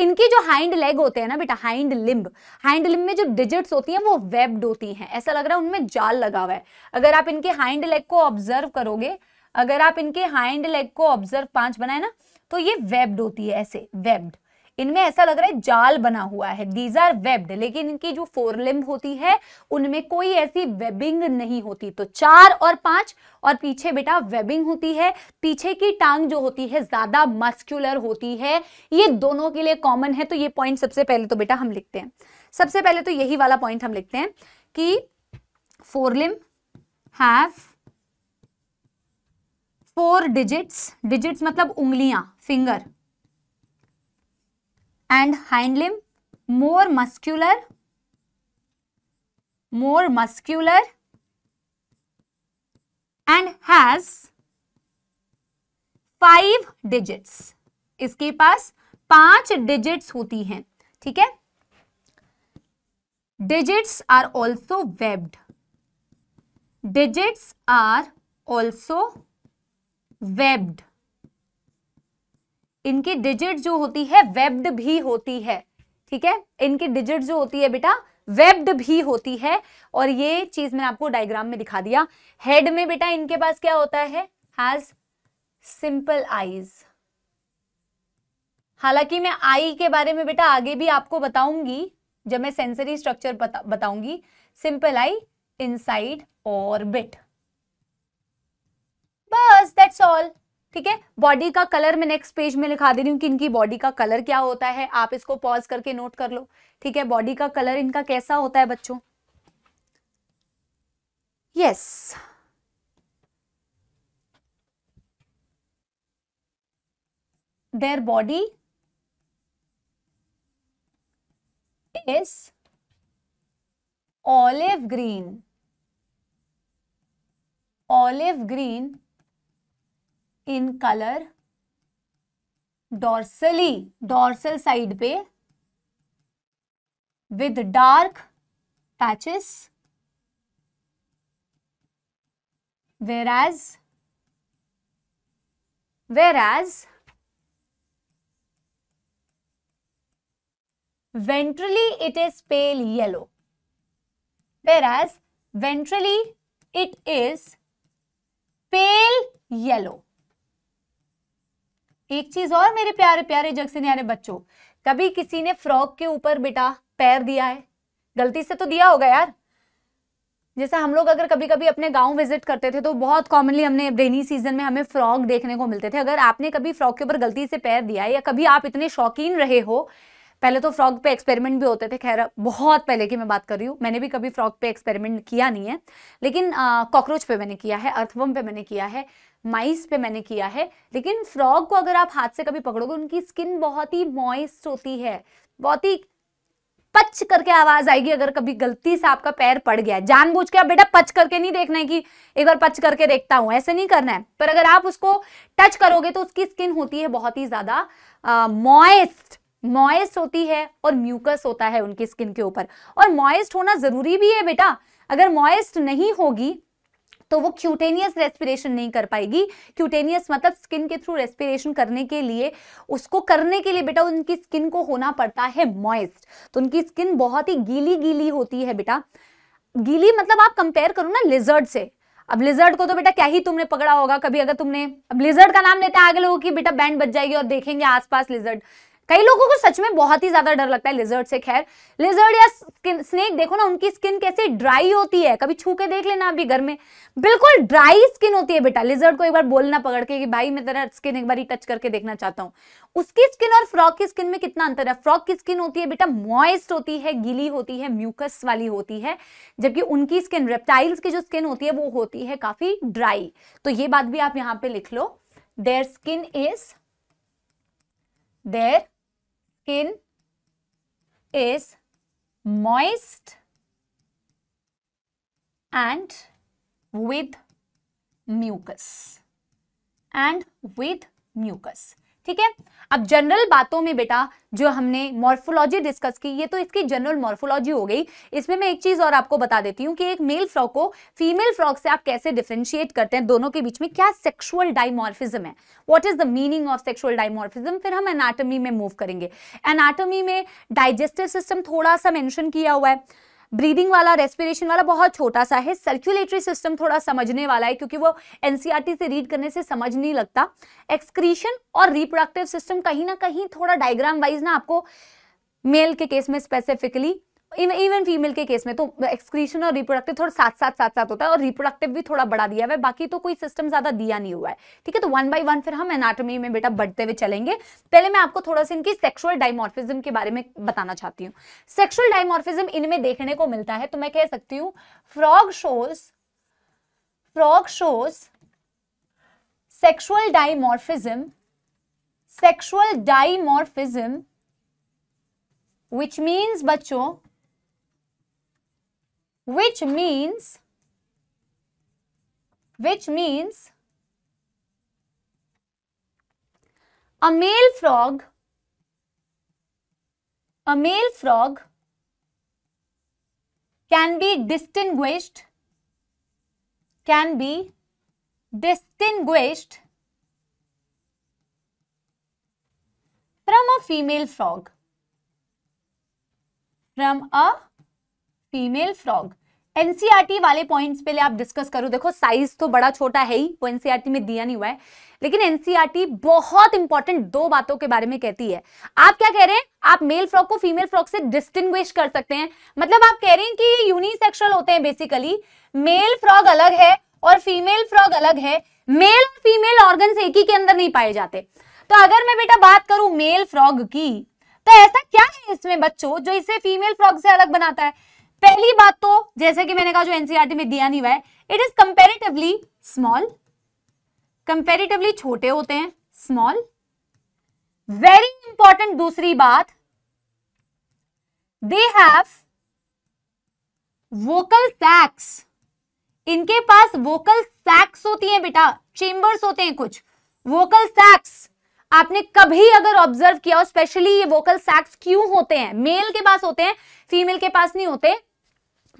इनकी जो हाइंड लेग होते हैं ना बेटा हाइंड लिम्ब हाइंड लिम्ब में जो डिजिट्स होती हैं वो वेब्ड होती हैं ऐसा लग रहा है उनमें जाल लगा हुआ है अगर आप इनके हाइंड लेग को ऑब्जर्व करोगे अगर आप इनके हाइंड लेग को ऑब्जर्व पांच बनाए ना तो ये वेब्ड होती है ऐसे वेब्ड इनमें ऐसा लग रहा है जाल बना हुआ है दीज आर वेब्ड लेकिन इनकी जो फोरलिम्ब होती है उनमें कोई ऐसी वेबिंग नहीं होती तो चार और पांच और पीछे बेटा वेबिंग होती है पीछे की टांग जो होती है ज्यादा मस्क्यूलर होती है ये दोनों के लिए कॉमन है तो ये पॉइंट सबसे पहले तो बेटा हम लिखते हैं सबसे पहले तो यही वाला पॉइंट हम लिखते हैं कि forelimb have four digits digits मतलब उंगलियां finger and hind limb more muscular more muscular and has five digits इसके पास पांच डिजिट्स होती हैं ठीक है digits are also webbed digits are also webbed इनकी डिजिट जो होती है वेब्ड भी होती है ठीक है इनकी डिजिट जो होती है बेटा वेब्ड भी होती है और ये चीज मैंने आपको डायग्राम में दिखा दिया हेड में बेटा इनके पास क्या होता है हैज सिंपल आईज हालांकि मैं आई के बारे में बेटा आगे भी आपको बताऊंगी जब मैं सेंसरी स्ट्रक्चर बता, बताऊंगी सिंपल आई इनसाइड ऑर्बिट बस दैट्स ऑल ठीक है बॉडी का कलर मैं नेक्स्ट पेज में लिखा दे रही हूँ कि इनकी बॉडी का कलर क्या होता है आप इसको पॉज करके नोट कर लो ठीक है बॉडी का कलर इनका कैसा होता है बच्चों yes yes. their body is olive green olive green in color dorsally dorsal side pe with dark patches whereas whereas ventrally it is pale yellow whereas ventrally it is pale yellow एक चीज और मेरे प्यारे प्यारे जग से न्यारे बच्चों कभी किसी ने फ्रॉक के ऊपर बेटा पैर दिया है गलती से तो दिया होगा यार जैसे हम लोग अगर कभी कभी अपने गांव विजिट करते थे तो बहुत कॉमनली हमने रेनी सीजन में हमें फ्रॉक देखने को मिलते थे अगर आपने कभी फ्रॉक के ऊपर गलती से पैर दिया है या कभी आप इतने शौकीन रहे हो पहले तो फ्रॉग पे एक्सपेरिमेंट भी होते थे खैर बहुत पहले की मैं बात कर रही हूँ मैंने भी कभी फ्रॉग पे एक्सपेरिमेंट किया नहीं है लेकिन कॉकरोच पे मैंने किया है अर्थवम पे मैंने किया है माइस पे मैंने किया है लेकिन फ्रॉग को अगर आप हाथ से कभी पकड़ोगे उनकी स्किन बहुत ही मॉइस्ट होती है बहुत ही पच करके आवाज आएगी अगर कभी गलती से आपका पैर पड़ गया जानबूझ के आप बेटा पच करके नहीं देखना है कि एक बार पच करके देखता हूं ऐसे नहीं करना है पर अगर आप उसको टच करोगे तो उसकी स्किन होती है बहुत ही ज्यादा मॉइस्ट मॉइस्ट होती है और म्यूकस होता है उनकी स्किन के ऊपर और मॉइस्ट होना जरूरी भी है बेटा अगर मॉइस्ट नहीं होगी तो वो क्यूटेनियस रेस्पिरेशन नहीं कर पाएगी क्यूटेनियस मतलब स्किन के थ्रू रेस्पिरेशन करने के लिए उसको करने के लिए बेटा उनकी स्किन को होना पड़ता है मॉइस्ट तो उनकी स्किन बहुत ही गीली गीली होती है बेटा गीली मतलब आप कंपेयर करो ना लिजर्ड से अब लिजर्ड को तो बेटा क्या ही तुमने पकड़ा होगा कभी अगर तुमने अब लिजर्ड का नाम लेते हैं आगे लोगों की बेटा बैंड बच जाएगी और देखेंगे आसपास लिजर्ड कई लोगों को सच में बहुत ही ज्यादा डर लगता है लिजर्ड से खैर लिजर्ड या स्किन स्नेक देखो ना उनकी स्किन कैसे ड्राई होती है कभी छू के देख लेना अभी घर में बिल्कुल ड्राई स्किन होती है बेटा लिजर्ड को एक बार बोलना पकड़ के कि भाई मैं तेरा स्किन एक बार टच करके देखना चाहता हूँ उसकी स्किन और फ्रॉक की स्किन में कितना अंतर है फ्रॉक की स्किन होती है बेटा मॉइस्ट होती है गिली होती है म्यूकस वाली होती है जबकि उनकी स्किन रेप्टाइल्स की जो स्किन होती है वो होती है काफी ड्राई तो ये बात भी आप यहाँ पे लिख लो their skin is their skin is moist and with mucus and with mucus. ठीक है अब जनरल बातों में बेटा जो हमने मॉर्फोलॉजी डिस्कस की ये तो इसकी जनरल मॉर्फोलॉजी हो गई इसमें मैं एक चीज और आपको बता देती हूँ कि एक मेल फ्रॉक को फीमेल फ्रॉक से आप कैसे डिफ्रेंशिएट करते हैं दोनों के बीच में क्या सेक्सुअल डाइमॉर्फिज्म है what is the meaning of sexual dimorphism फिर हम एनाटोमी में मूव करेंगे एनाटोमी में डाइजेस्टिव सिस्टम थोड़ा सा मैंशन किया हुआ है ब्रीदिंग वाला रेस्पिरेशन वाला बहुत छोटा सा है सर्कुलेटरी सिस्टम थोड़ा समझने वाला है क्योंकि वो एनसीआरटी e से रीड करने से समझ नहीं लगता एक्सक्रीशन और रिप्रोडक्टिव सिस्टम कहीं ना कहीं थोड़ा डायग्राम वाइज ना आपको मेल के केस में स्पेसिफिकली इवन फीमेल के केस में तो एक्सक्रीशन और रिप्रोडक्टिव थोड़ा साथ साथ साथ साथ होता है और रिप्रोडक्टिव भी थोड़ा बढ़ा दिया हुआ है बाकी तो कोई सिस्टम ज्यादा दिया नहीं हुआ है ठीक है तो वन बाय वन फिर हम एनाटॉमी में बेटा बढ़ते हुए चलेंगे पहले मैं आपको थोड़ा सा इनकी सेक्शुअल डाइमॉर्फिज्म के बारे में बताना चाहती हूँ सेक्शुअल डाइमॉर्फिज्म इनमें देखने को मिलता है तो मैं कह सकती हूँ frog shows frog shows sexual dimorphism sexual dimorphism which means बच्चों which means which means a male frog a male frog can be distinguished can be distinguished from a female frog from a female frog NCERT e वाले points ले आप discuss करो देखो size तो बड़ा छोटा है ही वो एनसीईआरटी e में दिया नहीं हुआ है लेकिन एनसीईआरटी e बहुत इंपॉर्टेंट दो बातों के बारे में कहती है आप क्या कह रहे हैं आप मेल फ्रॉग को फीमेल फ्रॉग से डिस्टिंग्विश कर सकते हैं मतलब आप कह रहे हैं कि ये यूनिसेक्सुअल होते हैं बेसिकली मेल फ्रॉग अलग है और फीमेल फ्रॉग अलग है मेल और फीमेल ऑर्गन एक ही के अंदर नहीं पाए जाते तो अगर मैं बेटा बात करूं मेल फ्रॉग की तो ऐसा क्या है इसमें बच्चों जो इसे फीमेल फ्रॉग से अलग बनाता है पहली बात तो जैसे कि मैंने कहा जो एनसीआरटी e में दिया नहीं हुआ है it is comparatively small comparatively छोटे होते हैं स्मॉल वेरी इंपॉर्टेंट दूसरी बात दे हैव वोकल सैक्स इनके पास वोकल सैक्स होती हैं बेटा चेंबर्स होते हैं कुछ वोकल सैक्स आपने कभी अगर ऑब्जर्व किया हो स्पेशली ये वोकल सैक्स क्यों होते हैं मेल के पास होते हैं फीमेल के पास नहीं होते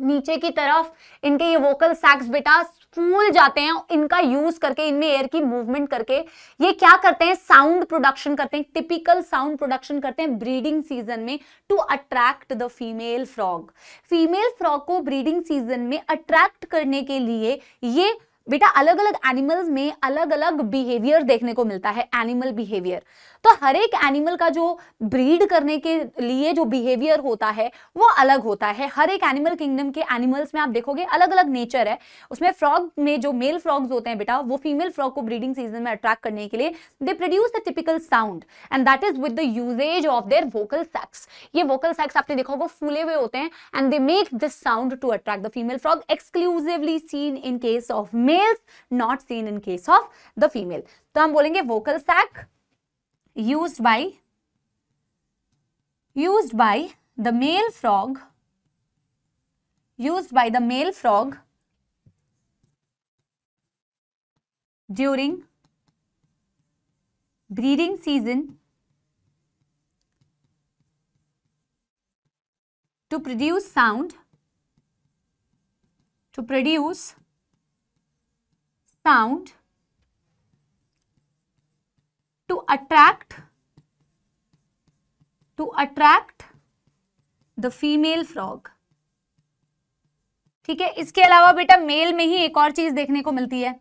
नीचे की तरफ इनके ये वोकल सैक्स बेटा फूल जाते हैं इनका यूज करके इनमें एयर की मूवमेंट करके ये क्या करते हैं साउंड प्रोडक्शन करते हैं टिपिकल साउंड प्रोडक्शन करते हैं ब्रीडिंग सीजन में to attract the female frog female frog को ब्रीडिंग सीजन में अट्रैक्ट करने के लिए ये बेटा अलग अलग एनिमल्स में अलग अलग बिहेवियर देखने को मिलता है एनिमल बिहेवियर तो हर एक एनिमल का जो ब्रीड करने के लिए जो बिहेवियर होता है वो अलग होता है हर एक एनिमल किंगडम के एनिमल्स में आप देखोगे अलग अलग नेचर है उसमें फ्रॉग में जो मेल फ्रॉग्स होते हैं बेटा वो फीमेल फ्रॉग को ब्रीडिंग सीजन में अट्रैक्ट करने के लिए they produce the typical sound and that is with the usage of their vocal sacs ये वोकल सैक्स आपने देखा होगा फूले हुए होते हैं and they make this sound to attract the female frog exclusively seen in case of males not seen in case of the female तो हम बोलेंगे vocal sac used by used by the male frog used by the male frog during breeding season to produce sound to produce sound to attract to attract the female frog ठीक है इसके अलावा बेटा mail में ही एक और चीज देखने को मिलती है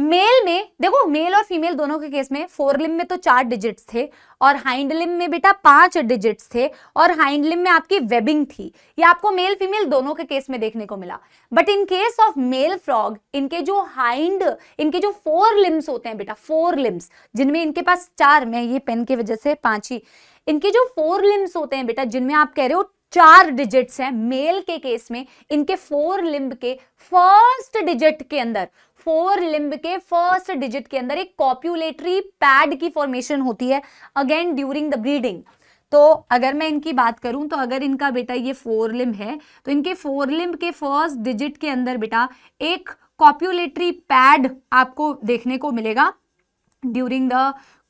मेल में देखो मेल और फीमेल दोनों के केस में फोरलिम में तो चार डिजिट्स थे और हाइंडलिम में बेटा पांच डिजिट्स थे और हाइंडलिम में आपकी वेबिंग थी ये आपको मेल फीमेल दोनों के केस में देखने को मिला but in case of male frog इनके जो हाइंड इनके जो फोर लिम्स होते हैं बेटा फोर लिम्स जिनमें इनके पास चार में ये पेन की वजह से पांच ही इनके जो फोर लिम्स होते हैं बेटा जिनमें आप कह रहे हो चार डिजिट्स हैं मेल के केस में इनके फोर लिम्ब के फर्स्ट डिजिट के अंदर फोर लिंब के फर्स्ट डिजिट के अंदर एक कॉप्यूलेटरी पैड की फॉर्मेशन होती है अगेन ड्यूरिंग द ब्रीडिंग तो अगर मैं इनकी बात करूं तो अगर इनका बेटा ये फोर लिम्ब है तो इनके फोर लिम्ब के फर्स्ट डिजिट के अंदर बेटा एक कॉप्यूलेटरी पैड आपको देखने को मिलेगा ड्यूरिंग द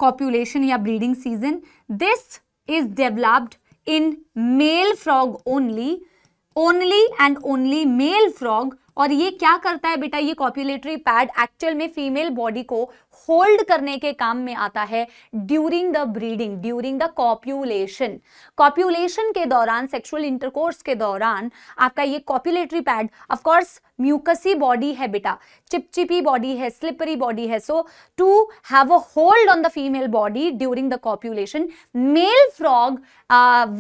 कॉप्यूलेशन या breeding season this is developed in male frog only only and only male frog और ये क्या करता है बेटा ये कॉप्यूलेटरी पैड एक्चुअल में फीमेल बॉडी को होल्ड करने के काम में आता है during the breeding during the copulation copulation के दौरान सेक्सुअल इंटरकोर्स के दौरान आपका ये copulatory pad of course mucusy body है बेटा चिपचिपी बॉडी है स्लिपरी बॉडी है so to have a hold on the female body during the copulation male frog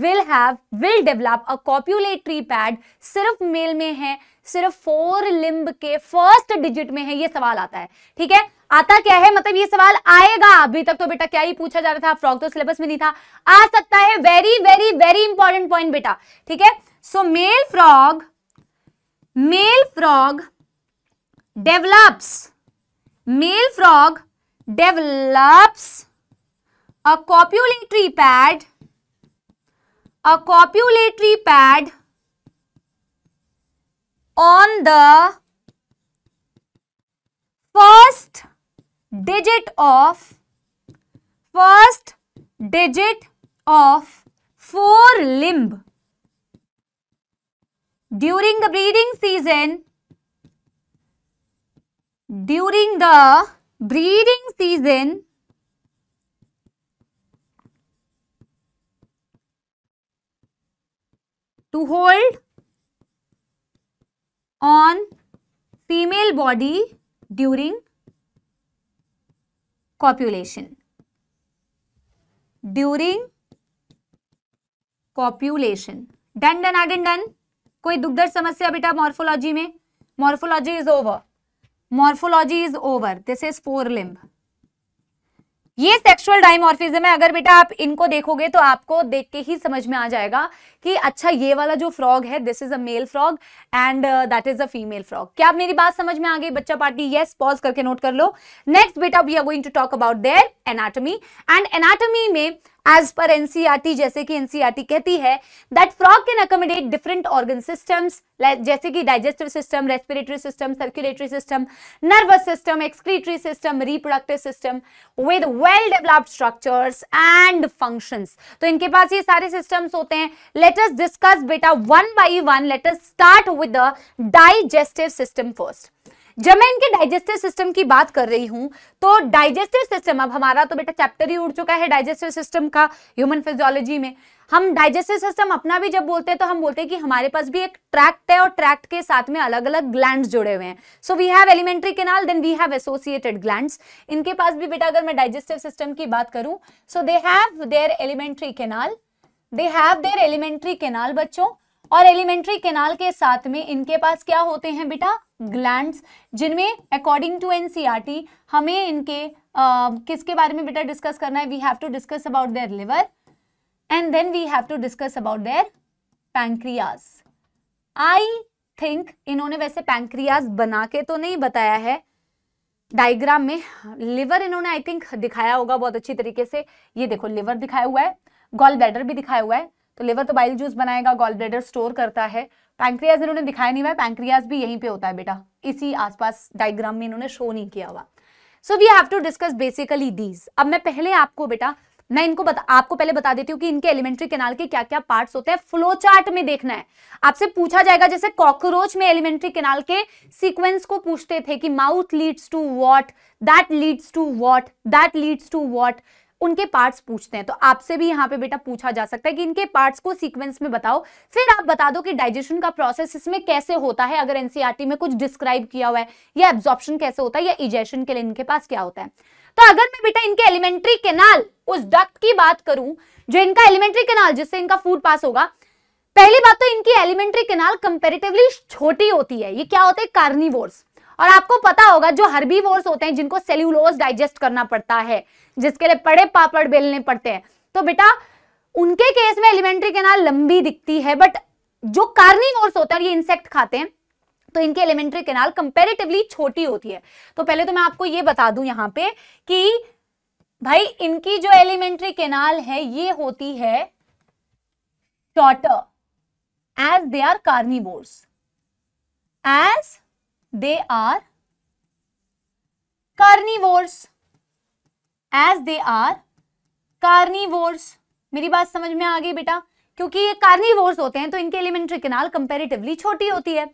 will have will develop a copulatory pad सिर्फ मेल में है सिर्फ फोर लिंब के फर्स्ट डिजिट में है ये सवाल आता है ठीक है आता क्या है मतलब ये सवाल आएगा अभी तक तो बेटा क्या ही पूछा जा रहा था फ्रॉक तो सिलेबस में नहीं था आ सकता है very very very important point बेटा ठीक है so male frog male frog develops male frog develops a copulatory pad a copulatory pad on the first digit of first digit of four limb during the breeding season during the breeding season to hold on female body during copulation during copulation done done ah done done कोई दुग्धर समस्या बेटा morphology में morphology is over morphology is over this is fore limb ये sexual dimorphism है अगर बेटा आप इनको देखोगे तो आपको देख के ही समझ में आ जाएगा कि अच्छा ये वाला जो फ्रॉग है this is a male frog and that is a female frog क्या आप मेरी बात समझ में आ गई बच्चा पार्टी येस पॉज करके नोट कर लो नेक्स्ट बेटा we are going to talk about their anatomy and anatomy में एज पर एनसीआरटी जैसे कि एनसीआरटी e कहती है that frog can accommodate different organ systems जैसे कि digestive system respiratory system circulatory system nervous system excretory system reproductive system with well developed structures and functions तो इनके पास ये सारे सिस्टम्स होते हैं लेट अस डिस्कस बेटा one by one let us start with the digestive system first जब मैं इनके डाइजेस्टिव सिस्टम की बात कर रही हूं तो डाइजेस्टिव सिस्टम अब हमारा तो बेटा चैप्टर ही उड़ चुका है डाइजेस्टिव सिस्टम का ह्यूमन फिजियोलॉजी में हम डाइजेस्टिव सिस्टम अपना भी जब बोलते हैं तो हम बोलते हैं कि हमारे पास भी एक ट्रैक्ट है और ट्रैक्ट के साथ में अलग अलग ग्लैंड जुड़े हुए हैं so we have alimentary canal then we have associated gland इनके पास भी बेटा अगर मैं डाइजेस्टिव सिस्टम की बात करूं so they have their alimentary canal they have their alimentary canal बच्चों और एलिमेंट्री केनाल के साथ में इनके पास क्या होते हैं बेटा ग्लैंड्स जिनमें अकॉर्डिंग टू एनसीईआरटी हमें इनके uh, किसके बारे में बेटा डिस्कस करना है we have to discuss about their liver and then we have to discuss about their pancreas I think इन्होंने वैसे पैंक्रियाज बना के तो नहीं बताया है डायग्राम में लिवर इन्होंने आई थिंक दिखाया होगा बहुत अच्छी तरीके से ये देखो लिवर दिखाया हुआ है गॉल ब्लैडर भी दिखाया हुआ है तो लिवर तो बाइल जूस बनाएगा गॉल ब्लैडर स्टोर करता है पैंक्रियाज इन्होंने दिखाया नहीं हुआ पैंक्रियाज भी यहीं पे होता है बेटा इसी आसपास डायग्राम में इन्होंने शो नहीं किया हुआ so we have to discuss basically these अब मैं पहले आपको बेटा मैं इनको बता आपको पहले बता देती हूँ कि इनके एलिमेंट्री केनाल के क्या क्या पार्ट्स होते हैं फ्लो चार्ट में देखना है आपसे पूछा जाएगा जैसे कॉकरोच में एलिमेंट्री केनाल के सीक्वेंस को पूछते थे कि mouth leads to what that leads to what that leads to what उनके पार्ट्स पूछते हैं तो आपसे भी यहाँ पे बेटा पूछा जा सकता है कि इनके पार्ट्स को सीक्वेंस में बताओ फिर आप बता दो कि डाइजेशन का प्रोसेस इसमें कैसे होता है अगर एनसीआरटी e में कुछ डिस्क्राइब किया हुआ है या एब्जॉर्प्शन कैसे होता है या इजेशन के लिए इनके पास क्या होता है तो अगर मैं बेटा इनके एलिमेंट्री केनाल उस डक्ट की बात करूं जो इनका एलिमेंट्री केनाल जिससे इनका फूड पास होगा पहली बात तो इनकी एलिमेंट्री केनाल कंपेरेटिवली छोटी होती है ये क्या होते हैं कार्निवोर्स और आपको पता होगा जो वोर्स होते हैं जिनको सेल्यूलोज डाइजेस्ट करना पड़ता है जिसके लिए पड़े पापड़ बेलने पड़ते हैं तो बेटा उनके केस में एलिमेंट्री कैनाल लंबी दिखती है बट जो कार्निवोर्स होते हैं ये इंसेक्ट खाते हैं तो इनकी एलिमेंट्री कैनाल कंपेरेटिवली छोटी होती है तो पहले तो मैं आपको ये बता दू यहां पर कि भाई इनकी जो एलिमेंट्री केनाल है ये होती है shorter as they are carnivores as they are carnivores as they are carnivores मेरी बात समझ में आ गई बेटा क्योंकि ये कार्निवोर्स होते हैं तो इनके एलिमेंट्री केनाल कंपेरेटिवली छोटी होती है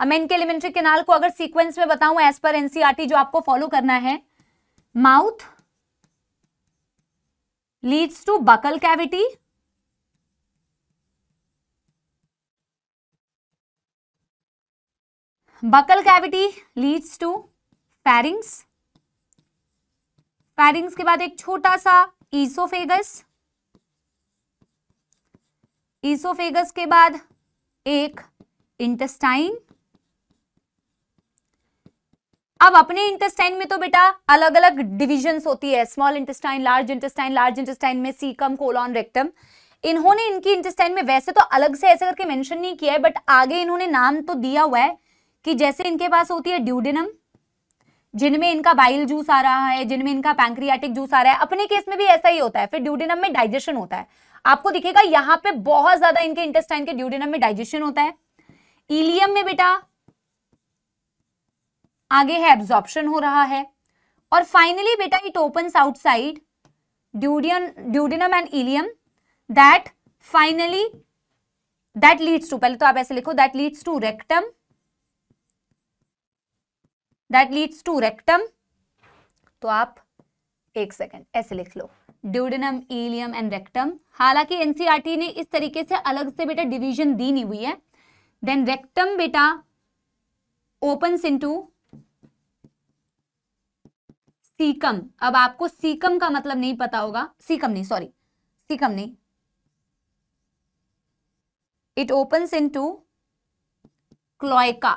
अब मैं इनके एलिमेंट्री केनाल को अगर सीक्वेंस में बताऊं एज पर एनसीआरटी जो आपको फॉलो करना है mouth leads to buccal cavity buccal cavity leads to pharynx pharynx के बाद एक छोटा सा ईसोफेगस ईसोफेगस के बाद एक इंटेस्टाइन अब अपने इंटेस्टाइन में तो बेटा अलग अलग डिविजन होती है small intestine large intestine large intestine में सीकम कोलॉन रेक्टम इन्होंने इनकी इंटेस्टाइन में वैसे तो अलग से ऐसे करके मेंशन नहीं किया है बट आगे इन्होंने नाम तो दिया हुआ है कि जैसे इनके पास होती है ड्यूडिनम जिनमें इनका बाइल जूस आ रहा है जिनमें इनका पैंक्रियाटिक जूस आ रहा है अपने केस में भी ऐसा ही होता है फिर ड्यूडिनम में डाइजेशन होता है आपको दिखेगा यहां पे बहुत ज्यादा इनके इंटेस्टाइन के ड्यूडेनम में डाइजेशन होता है इलियम में बेटा आगे है एब्जॉर्प्शन हो रहा है और फाइनली बेटा it open outside duodenum duodenum and ileum that finally that leads to पहले तो आप ऐसे लिखो that leads to rectum that leads to rectum तो आप एक सेकेंड ऐसे लिख लो ड्यूडनम ईलियम एंड रेक्टम हालांकि एनसीआरटी e ने इस तरीके से अलग से बेटा डिवीजन दी नहीं हुई है देन रेक्टम बेटा ओपन सिंटू सीकम अब आपको सीकम का मतलब नहीं पता होगा सीकम नहीं सॉरी सीकम नहीं it open in to cloaca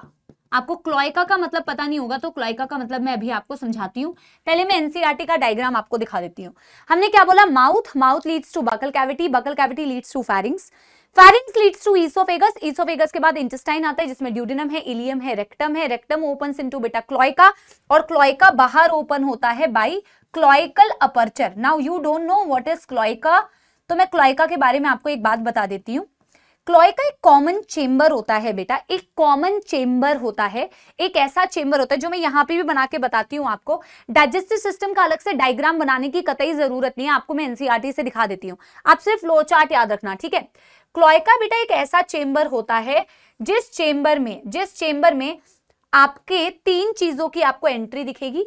आपको क्लोइका का मतलब पता नहीं होगा तो क्लोइका का मतलब मैं अभी आपको समझाती हूँ पहले मैं एनसीईआरटी का डायग्राम आपको दिखा देती हूँ हमने क्या बोला mouth mouth leads to buccal cavity buccal cavity leads to pharynx pharynx leads to oesophagus oesophagus के बाद इंटेस्टाइन आता है जिसमें ड्यूडिनम है इलियम है रेक्टम है रेक्टम ओपन इनटू बेटा क्लोइका और क्लोइका बाहर ओपन होता है by cloacal aperture now you don't know what is cloaca तो मैं क्लोइका के बारे में आपको एक बात बता देती हूँ क्लॉय का एक कॉमन चेंबर होता है बेटा एक कॉमन चेंबर होता है एक ऐसा चेंबर होता है जो मैं यहाँ पे भी बना के बताती हूँ आपको डाइजेस्टिव सिस्टम का अलग से डायग्राम बनाने की कतई जरूरत नहीं है आपको मैं एनसीआरटी e से दिखा देती हूँ आप सिर्फ लो चार्ट याद रखना ठीक है क्लॉय का बेटा एक ऐसा चेंबर होता है जिस चेंबर में जिस चेंबर में आपके तीन चीजों की आपको एंट्री दिखेगी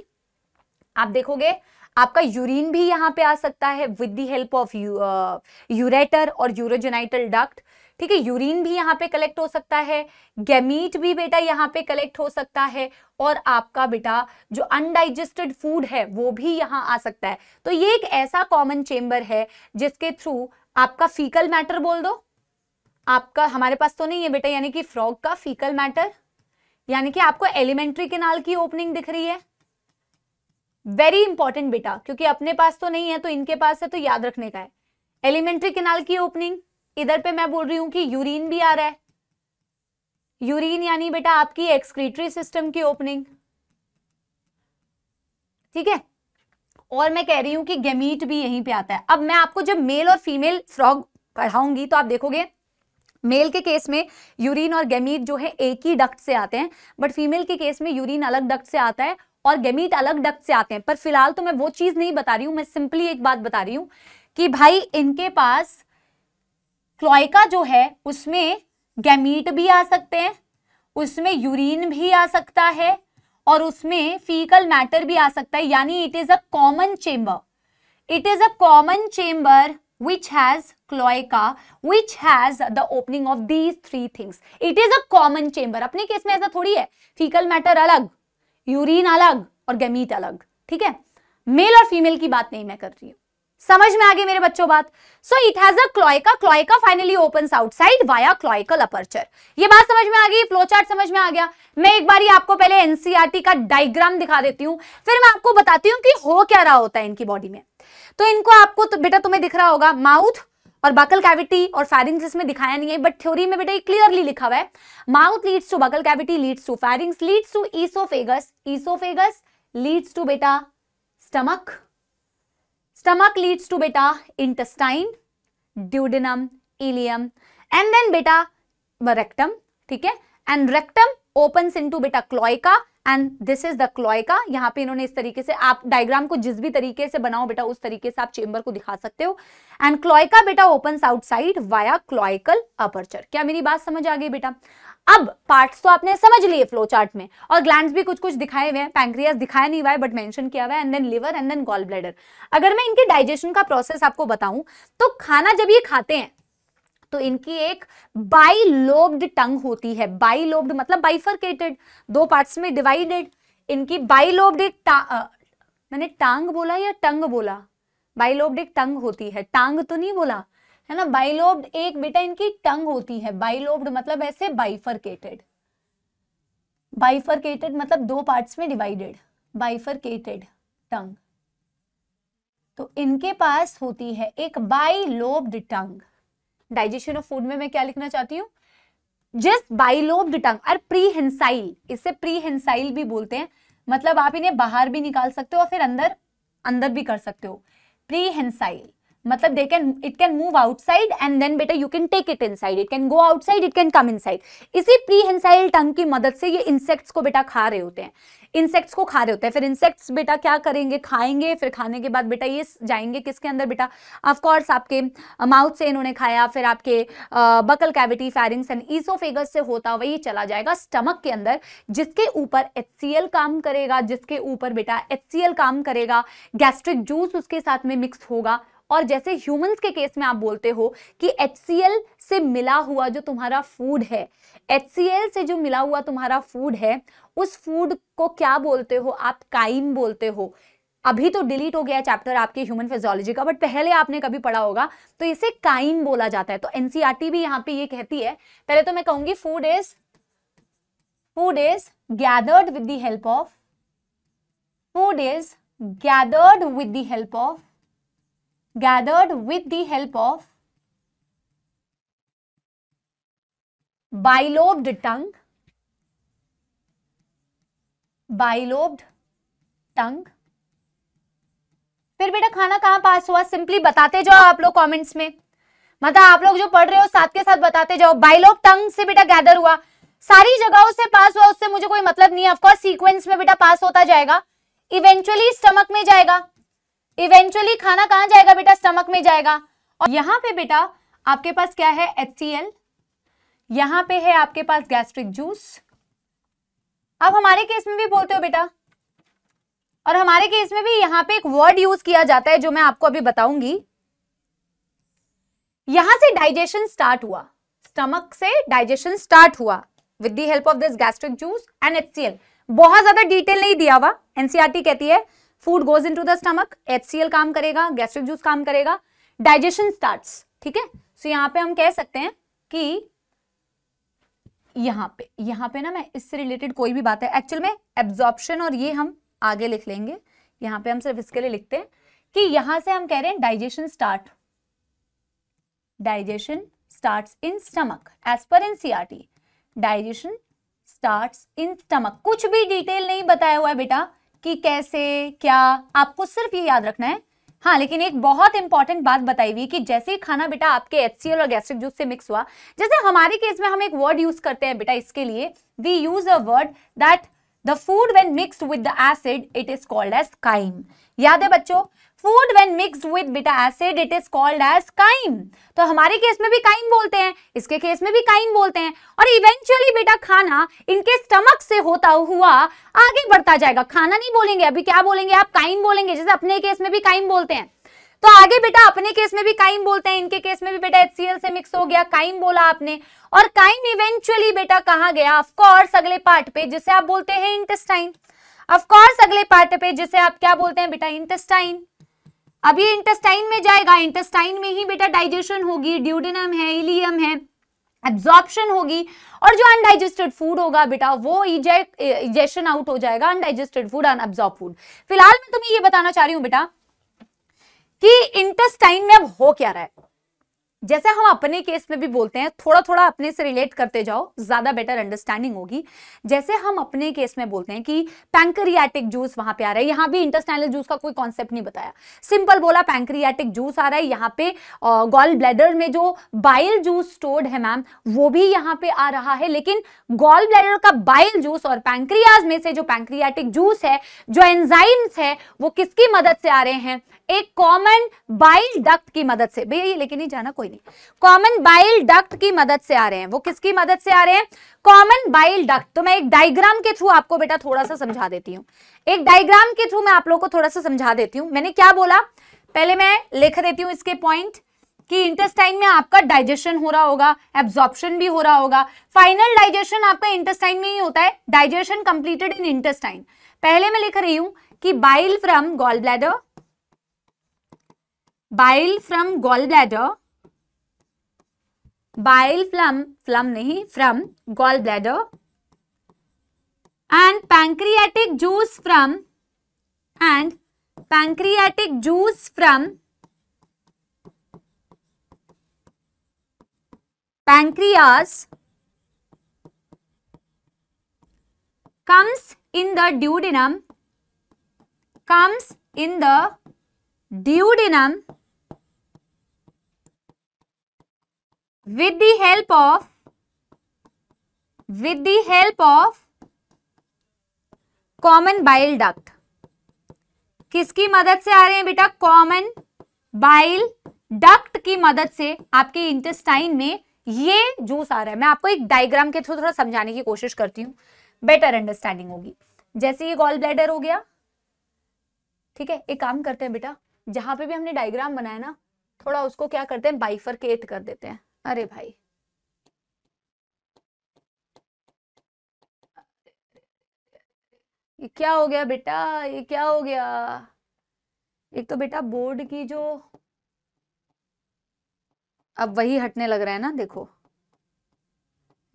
आप देखोगे आपका यूरिन भी यहां पे आ सकता है with the help of ureter और यूरोजेनाइटल डक्ट ठीक है यूरिन भी यहाँ पे कलेक्ट हो सकता है गैमीट भी बेटा यहाँ पे कलेक्ट हो सकता है और आपका बेटा जो अनडाइजेस्टेड फूड है वो भी यहाँ आ सकता है तो ये एक ऐसा कॉमन चेम्बर है जिसके थ्रू आपका फीकल मैटर बोल दो आपका हमारे पास तो नहीं है बेटा यानी कि फ्रॉग का फीकल मैटर यानी कि आपको एलिमेंट्री केनाल की ओपनिंग दिख रही है वेरी इंपॉर्टेंट बेटा क्योंकि अपने पास तो नहीं है तो इनके पास है तो याद रखने का है एलिमेंट्री केनाल की ओपनिंग इधर पे मैं बोल रही हूं कि यूरिन भी आ रहा है यूरिन यानी बेटा आपकी एक्सक्रीटरी सिस्टम की ओपनिंग ठीक है और मैं कह रही हूं कि गेमीट भी यहीं पे आता है अब मैं आपको जब मेल और फीमेल फ्रॉग पढ़ाऊंगी तो आप देखोगे मेल के केस में यूरिन और गेमीट जो है एक ही डक्ट से आते हैं बट फीमेल के केस में यूरिन अलग डक्ट से आता है और गेमीट अलग डक्ट से आते हैं पर फिलहाल तो मैं वो चीज़ नहीं बता रही हूं मैं सिंपली एक बात बता रही हूं कि भाई इनके पास क्लोइका जो है उसमें गैमीट भी आ सकते हैं उसमें यूरिन भी आ सकता है और उसमें फीकल मैटर भी आ सकता है यानी it is a common chamber it is a common chamber which has cloaca which has the opening of these three things it is a common chamber अपने केस में ऐसा थोड़ी है फीकल मैटर अलग यूरिन अलग और गैमीट अलग ठीक है मेल और फीमेल की बात नहीं मैं कर रही हूँ समझ में आ गई मेरे बच्चों बात so it has a cloaca cloaca finally open outside via cloacal aperture ये बात समझ में आ गई फ्लो चार्ट समझ में आ गया मैं एक बार आपको पहले एनसीआरटी e का डायग्राम दिखा देती हूँ फिर मैं आपको बताती हूँ कि हो क्या रहा होता है इनकी बॉडी में तो इनको आपको तो बेटा तुम्हें दिख रहा होगा माउथ और बकल कैविटी और फैरिंग्स इसमें दिखाया नहीं है बट थ्योरी में बेटा क्लियरली लिखा हुआ है mouth leads to buccal cavity leads to pharynx leads to oesophagus oesophagus leads to बेटा स्टमक स्टमक लीड्स टू बेटा intestine duodenum ileum and then बेटा रेक्टम ठीक है एंड रेक्टम ओपन इनटू बेटा cloaca and this is the cloaca यहाँ पे इन्होंने इस तरीके से आप डायग्राम को जिस भी तरीके से बनाओ बेटा उस तरीके से आप चेम्बर को दिखा सकते हो एंड क्लोइका बेटा open outside via cloacal aperture क्या मेरी बात समझ आ गई बेटा अब पार्ट्स तो आपने समझ लिए फ्लो चार्ट में और ग्लैंड भी कुछ कुछ दिखाए हुए हैं पैंक्रियास दिखाया नहीं हुआ है बट मेंशन किया हुआ है and then liver and then gall bladder अगर मैं इनके डाइजेशन का प्रोसेस आपको बताऊं तो खाना जब ये खाते हैं तो इनकी एक बाई टंग होती है बाई मतलब बाइफरकेटेड दो पार्ट्स में डिवाइडेड इनकी बाइलोब्ड एक मैंने टांग बोला या टंग बोला बाइलोब्ड एक टंग होती है टांग तो नहीं बोला है ना बाइलोब्ड एक बेटा इनकी टंग होती है बाइलोब्ड मतलब ऐसे बाइफरकेटेड बाइफरकेटेड मतलब दो पार्ट्स में डिवाइडेड बाइफरकेटेड टंग तो इनके पास होती है एक bilobed tongue digestion of food में मैं क्या लिखना चाहती हूँ जस्ट बाइलोब्ड टंग और प्रीहेंसाइल इसे प्रीहेंसाइल भी बोलते हैं मतलब आप इन्हें बाहर भी निकाल सकते हो और फिर अंदर अंदर भी कर सकते हो प्रीहेंसाइल मतलब they can it can move outside and then बेटा you can take it inside it can go outside it can come inside इसी प्रीहेंसाइल टंग की मदद से ये इंसेक्ट्स को बेटा खा रहे होते हैं इंसेक्ट्स को खा रहे होते हैं फिर इंसेक्ट्स बेटा क्या करेंगे खाएंगे फिर खाने के बाद बेटा ये जाएंगे किसके अंदर बेटा ऑफकोर्स आपके माउथ से इन्होंने खाया फिर आपके buccal cavity pharynx and oesophagus से होता हुआ ये चला जाएगा स्टमक के अंदर जिसके ऊपर एच काम करेगा जिसके ऊपर बेटा एच काम करेगा गैस्ट्रिक जूस उसके साथ में मिक्स होगा और जैसे ह्यूमंस के केस में आप बोलते हो कि एच से मिला हुआ जो तुम्हारा फूड है एच से जो मिला हुआ तुम्हारा फूड है उस फूड को क्या बोलते हो आप काइम बोलते हो अभी तो डिलीट हो गया चैप्टर आपके ह्यूमन फिजोलॉजी का बट पहले आपने कभी पढ़ा होगा तो इसे काइम बोला जाता है तो एनसीआरटी e भी यहां पे ये कहती है पहले तो मैं कहूंगी food is food is gathered with the help of food is gathered with the help of gathered with the help of bilobed tongue bilobed tongue फिर बेटा खाना कहां पास हुआ सिंपली बताते जाओ आप लोग कमेंट्स में मतलब आप लोग जो पढ़ रहे हो साथ के साथ बताते जाओ बाइलोब टंग से बेटा गैदर हुआ सारी जगहों से पास हुआ उससे मुझे कोई मतलब नहीं है कोर्स सीक्वेंस में बेटा पास होता जाएगा इवेंचुअली स्टमक में जाएगा इवेंचुअली खाना कहां जाएगा बेटा स्टमक में जाएगा और यहां पे बेटा आपके पास क्या है एच सी यहां पे है आपके पास गैस्ट्रिक जूस आप हमारे केस में भी बोलते हो बेटा और हमारे केस में भी यहां पे एक वर्ड यूज किया जाता है जो मैं आपको अभी बताऊंगी यहां से डाइजेशन स्टार्ट हुआ स्टमक से डाइजेशन स्टार्ट हुआ with the help of this gastric juice and L बहुत ज्यादा डिटेल नहीं दिया हुआ एनसीआरटी e कहती है food goes into the stomach HCL काम करेगा गैस्ट्रिक जूस काम करेगा डाइजेशन स्टार्ट ठीक है सो यहाँ पे हम कह सकते हैं कि यहाँ पे यहाँ पे ना मैं इससे रिलेटेड कोई भी बात है एक्चुअल में एब्जॉर्प्शन और ये हम आगे लिख लेंगे यहाँ पे हम सिर्फ इसके लिए लिखते हैं कि यहां से हम कह रहे हैं digestion start digestion starts in stomach as पर NCERT digestion start in stomach कुछ भी डिटेल नहीं बताया हुआ है बेटा कि कैसे क्या आपको सिर्फ ये याद रखना है हाँ लेकिन एक बहुत इंपॉर्टेंट बात बताई हुई कि जैसे ही खाना बेटा आपके एच और गैस्ट्रिक जूस से मिक्स हुआ जैसे हमारे केस में हम एक वर्ड यूज करते हैं बेटा इसके लिए we use a word that the food when mix with the acid it is called as chyme याद है बच्चों फूड व्हेन मिक्स्ड विद बीटा acid it is called as chyme तो हमारे केस में भी काइन बोलते हैं इसके केस में भी काइन बोलते हैं और इवेंचुअली बेटा खाना इनके स्टमक से होता हुआ आगे बढ़ता जाएगा खाना नहीं बोलेंगे अभी क्या बोलेंगे आप काइन बोलेंगे जैसे अपने केस में भी काइन बोलते हैं तो आगे बेटा अपने केस में भी काइम बोलते हैं इनके केस में भी बेटा एचसीएल से मिक्स हो गया काइम बोला आपने और काइम इवेंचुअली बेटा कहा गया ऑफकोर्स अगले पार्ट पे जिसे आप बोलते हैं इंटेस्टाइन ऑफकोर्स अगले पार्ट पे जिसे आप क्या बोलते हैं बेटा इंटेस्टाइन अभी इंटेस्टाइन में जाएगा इंटेस्टाइन में ही बेटा डाइजेशन होगी ड्यूडेनम है इलियम है एब्जॉर्प्शन होगी और जो अनडाइजेस्टेड फूड होगा बेटा वो इजेशन आउट हो जाएगा अनडाइजेस्टेड फूड एब्जॉर्ब फूड फिलहाल मैं तुम्हें ये बताना चाह रही हूँ बेटा कि इंटेस्टाइन में अब हो क्या रहा है जैसे हम अपने केस में भी बोलते हैं थोड़ा थोड़ा अपने से रिलेट करते जाओ ज़्यादा बेटर अंडरस्टैंडिंग होगी जैसे हम अपने केस में बोलते हैं कि पैंक्रियाटिक जूस वहां पे आ रहा है यहां भी इंटरस्टैंडल जूस का कोई कॉन्सेप्ट नहीं बताया सिंपल बोला पैंक्रियाटिक जूस आ रहा है यहाँ पे गॉल ब्लैडर में जो बाइल जूस स्टोर्ड है मैम वो भी यहाँ पे आ रहा है लेकिन गॉल ब्लैडर का बाइल जूस और पैंक्रियाज में से जो पैंक्रियाटिक जूस है जो एंजाइम्स है वो किसकी मदद से आ रहे हैं एक कॉमन बाइल डक्ट की मदद से भैया ये लेके नहीं जाना कोई नहीं कॉमन बाइल डक्ट की मदद से आ रहे हैं वो किसकी मदद से आ रहे हैं कॉमन बाइल डक्ट तो मैं एक डायग्राम के थ्रू आपको बेटा थोड़ा सा समझा देती हूँ एक डायग्राम के थ्रू मैं आप लोग को थोड़ा सा समझा देती हूँ मैंने क्या बोला पहले मैं लिख देती हूँ इसके पॉइंट कि इंटेस्टाइन में आपका डाइजेशन हो रहा होगा एब्जॉर्प्शन भी हो रहा होगा फाइनल डाइजेशन आपका इंटेस्टाइन में ही होता है डाइजेशन कंप्लीटेड इन इंटेस्टाइन पहले मैं लिख रही हूं कि bile from gall bladder bile from gall bladder bile from from नहीं from gall bladder and pancreatic juice from and pancreatic juice from pancreas comes in the duodenum comes in the duodenum with the help of with the help of common bile duct किसकी मदद से आ रहे हैं बेटा common bile duct की मदद से आपके इंटेस्टाइन में ये जूस आ रहा है मैं आपको एक डायग्राम के थ्रू थोड़ा समझाने की कोशिश करती हूँ बेटर अंडरस्टैंडिंग होगी जैसे ये गॉल ब्लैडर हो गया ठीक है एक काम करते हैं बेटा जहां पे भी हमने डायग्राम बनाया ना थोड़ा उसको क्या करते हैं बाइफरकेट कर देते हैं अरे भाई ये क्या हो गया बेटा ये क्या हो गया एक तो बेटा बोर्ड की जो अब वही हटने लग रहा है ना देखो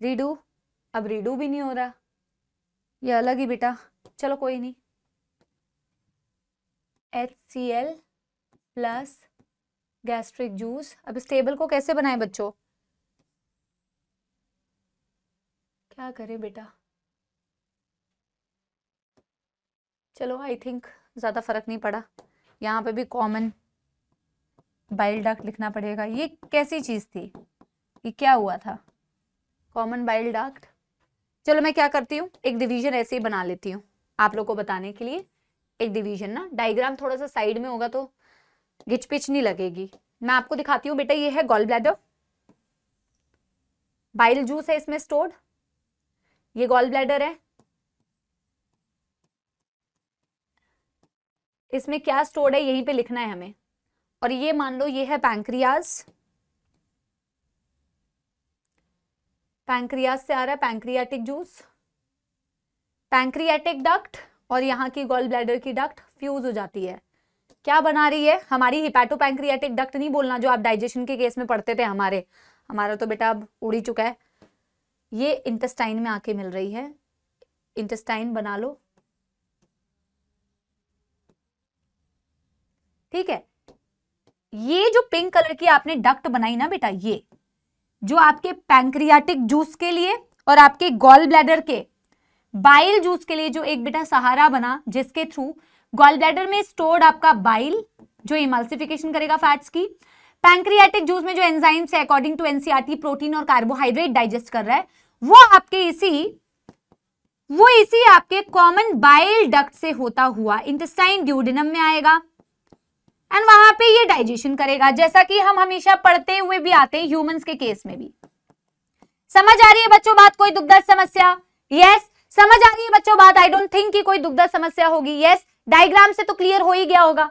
रीडू अब रीडू भी नहीं हो रहा ये अलग ही बेटा चलो कोई नहीं H C L plus gastric juice अब इस टेबल को कैसे बनाएं बच्चों क्या करें बेटा चलो आई थिंक ज़्यादा फर्क नहीं पड़ा यहाँ पे भी कॉमन बाइल डाक्ट लिखना पड़ेगा ये कैसी चीज़ थी ये क्या हुआ था कॉमन बाइल डाक्ट चलो मैं क्या करती हूँ एक डिवीजन ऐसे ही बना लेती हूँ आप लोग को बताने के लिए एक डिवीजन ना डायग्राम थोड़ा सा साइड में होगा तो घिचपिच नहीं लगेगी मैं आपको दिखाती हूँ बेटा ये है गोल ब्लैडर बाइल जूस है इसमें स्टोर्ड ये गॉल ब्लैडर है इसमें क्या स्टोर्ड है यहीं पे लिखना है हमें और ये मान लो ये है पैंक्रियाज पैंक्रियाज से आ रहा है पैंक्रियाटिक जूस पैंक्रियाटिक डक्ट और यहाँ की गॉल ब्लैडर की डक्ट फ्यूज हो जाती है क्या बना रही है हमारी हिपैटो पैंक्रियाटिक डक्ट नहीं बोलना जो आप डाइजेशन के केस में पढ़ते थे हमारे हमारा तो बेटा अब उड़ी चुका है ये इंटेस्टाइन में आके मिल रही है इंटेस्टाइन बना लो ठीक है ये जो पिंक कलर की आपने डक्ट बनाई ना बेटा ये जो आपके पैंक्रियाटिक जूस के लिए और आपके गॉल ब्लैडर के बाइल जूस के लिए जो एक बेटा सहारा बना जिसके थ्रू गॉल ब्लैडर में स्टोर्ड आपका बाइल जो इमल्सिफिकेशन करेगा फैट्स की पैंक्रियाटिक जूस में जो एंजाइम्स है अकॉर्डिंग टू एनसीआरटी प्रोटीन और कार्बोहाइड्रेट डाइजेस्ट कर रहा है वो आपके इसी वो इसी आपके कॉमन बाइल डक्ट से होता हुआ इंटेस्टाइन ड्यूडिनम में आएगा एंड वहां पे ये डाइजेशन करेगा जैसा कि हम हमेशा पढ़ते हुए भी आते हैं ह्यूमंस के केस में भी समझ आ रही है बच्चों बात कोई दुग्ध समस्या यस yes. समझ आ रही है बच्चों बात आई डोंट थिंक कि कोई दुग्ध समस्या होगी यस yes. डायग्राम से तो क्लियर हो ही गया होगा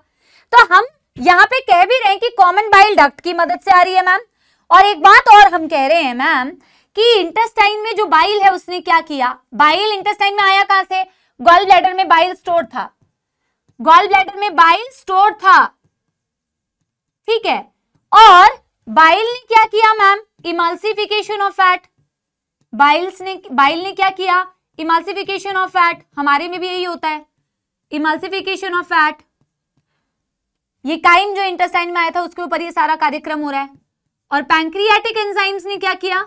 तो हम यहाँ पे कह भी रहे हैं कि कॉमन बाइल डक्ट की मदद से आ रही है मैम और एक बात और हम कह रहे हैं मैम कि इंटेस्टाइन में जो बाइल है उसने क्या किया बाइल इंटेस्टाइन में आया कहां से गॉल ब्लैडर में बाइल स्टोर था गॉल ब्लैडर में बाइल स्टोर था ठीक है और बाइल ने क्या किया ma'am emulsification of fat biles ने बाइल ने क्या किया इमालसिफिकेशन ऑफ फैट हमारे में भी यही होता है इमालसिफिकेशन ऑफ फैट ये काइम जो इंटेस्टाइन में आया था उसके ऊपर ये सारा कार्यक्रम हो रहा है और पैंक्रियाटिक एंजाइम्स ने क्या किया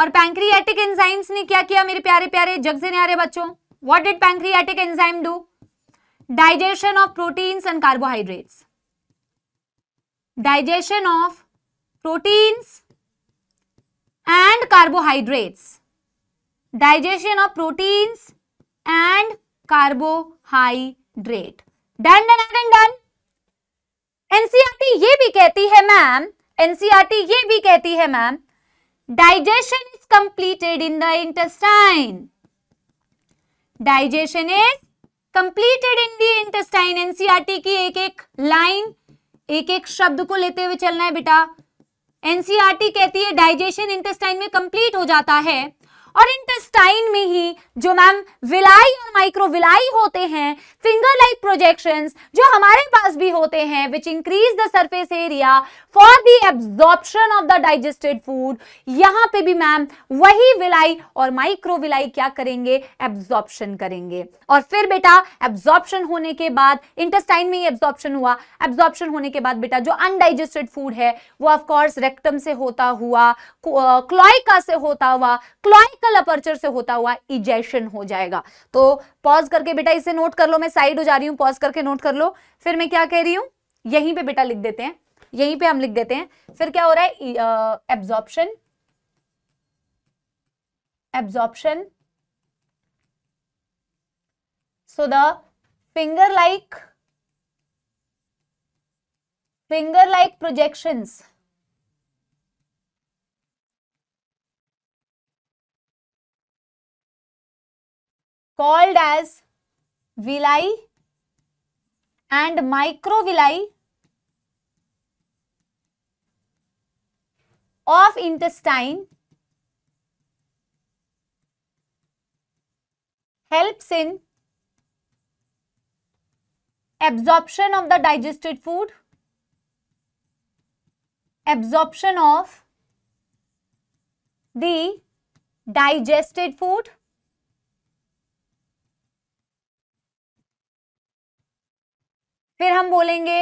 और पैंक्रियाटिक एंजाइम्स ने क्या किया मेरे प्यारे प्यारे जग से न्यारे बच्चों what did pancreatic enzyme do digestion of proteins and carbohydrates digestion of proteins and carbohydrates digestion of proteins and carbohydrate done done done done NCERT ये भी कहती है मैम एनसीआरटी e ये भी कहती है ma'am digestion is completed in the intestine digestion is completed in the intestine NCERT की एक एक लाइन एक एक शब्द को लेते हुए चलना है बेटा एनसीआरटी e कहती है डाइजेशन इंटेस्टाइन में कंप्लीट हो जाता है और इंटेस्टाइन में ही जो मैम विलाई और माइक्रोविलाई होते हैं फिंगर लाइक प्रोजेक्शंस जो हमारे पास भी होते हैं which increase the surface area for the absorption of the digested food यहां पे भी मैम वही विलाई और माइक्रोविलाई क्या करेंगे एब्जॉर्प्शन करेंगे और फिर बेटा एब्जॉर्प्शन होने के बाद इंटेस्टाइन में ही एब्जॉर्प्शन हुआ एब्जॉर्प्शन होने के बाद बेटा जो अनडाइजेस्टेड फूड है वो ऑफकोर्स रेक्टम से होता हुआ क्लॉइका uh, से होता हुआ क्लॉइकल अपर्चर से होता हुआ इजेशन हो जाएगा तो पॉज करके बेटा इसे नोट कर लो मैं साइड हो जा रही हूँ पॉज करके नोट कर लो फिर मैं क्या कह रही हूँ यहीं पे बेटा लिख देते हैं यहीं पे हम लिख देते हैं फिर क्या हो रहा है absorption absorption so the finger like finger like projections called as villi and microvilli of intestine helps in absorption of the digested food absorption of the digested food फिर हम बोलेंगे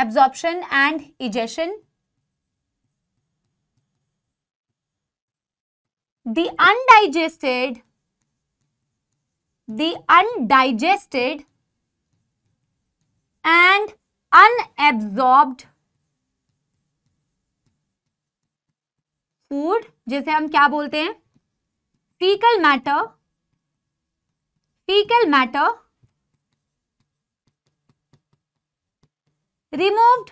absorption and egestion the undigested the undigested and unabsorbed food जिसे हम क्या बोलते हैं faecal matter faecal matter removed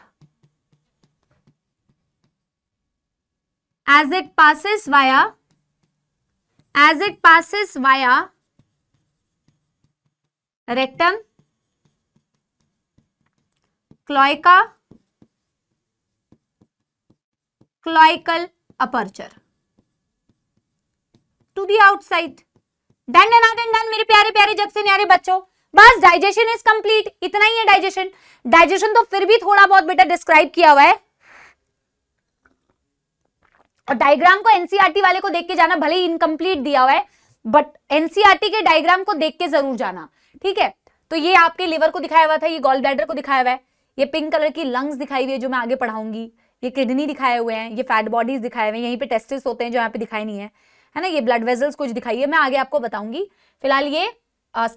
as it passes via as it passes via rectum, cloaca, cloacal aperture to the outside. Done done done done मेरे प्यारे प्यारे जब से न्यारे बच्चों बस डाइजेशन इज कंप्लीट इतना ही है डाइजेशन डाइजेशन तो फिर भी थोड़ा बहुत बेटा डिस्क्राइब किया हुआ है और डायग्राम को एनसीईआरटी e वाले को देख के जाना भले ही इनकम्प्लीट दिया हुआ है बट एनसीईआरटी e के डायग्राम को देख के जरूर जाना ठीक है तो ये आपके लिवर को दिखाया हुआ था ये गोल ब्लैडर को दिखाया हुआ है ये पिंक कलर की लंग्स दिखाई हुई है जो मैं आगे पढ़ाऊंगी ये किडनी दिखाए हुए हैं ये फैट बॉडीज दिखाए हुए हैं यहीं पे टेस्टिस होते हैं जो यहाँ पे दिखाई नहीं है है ना ये ब्लड वेजल्स कुछ दिखाई है मैं आगे आपको बताऊंगी फिलहाल ये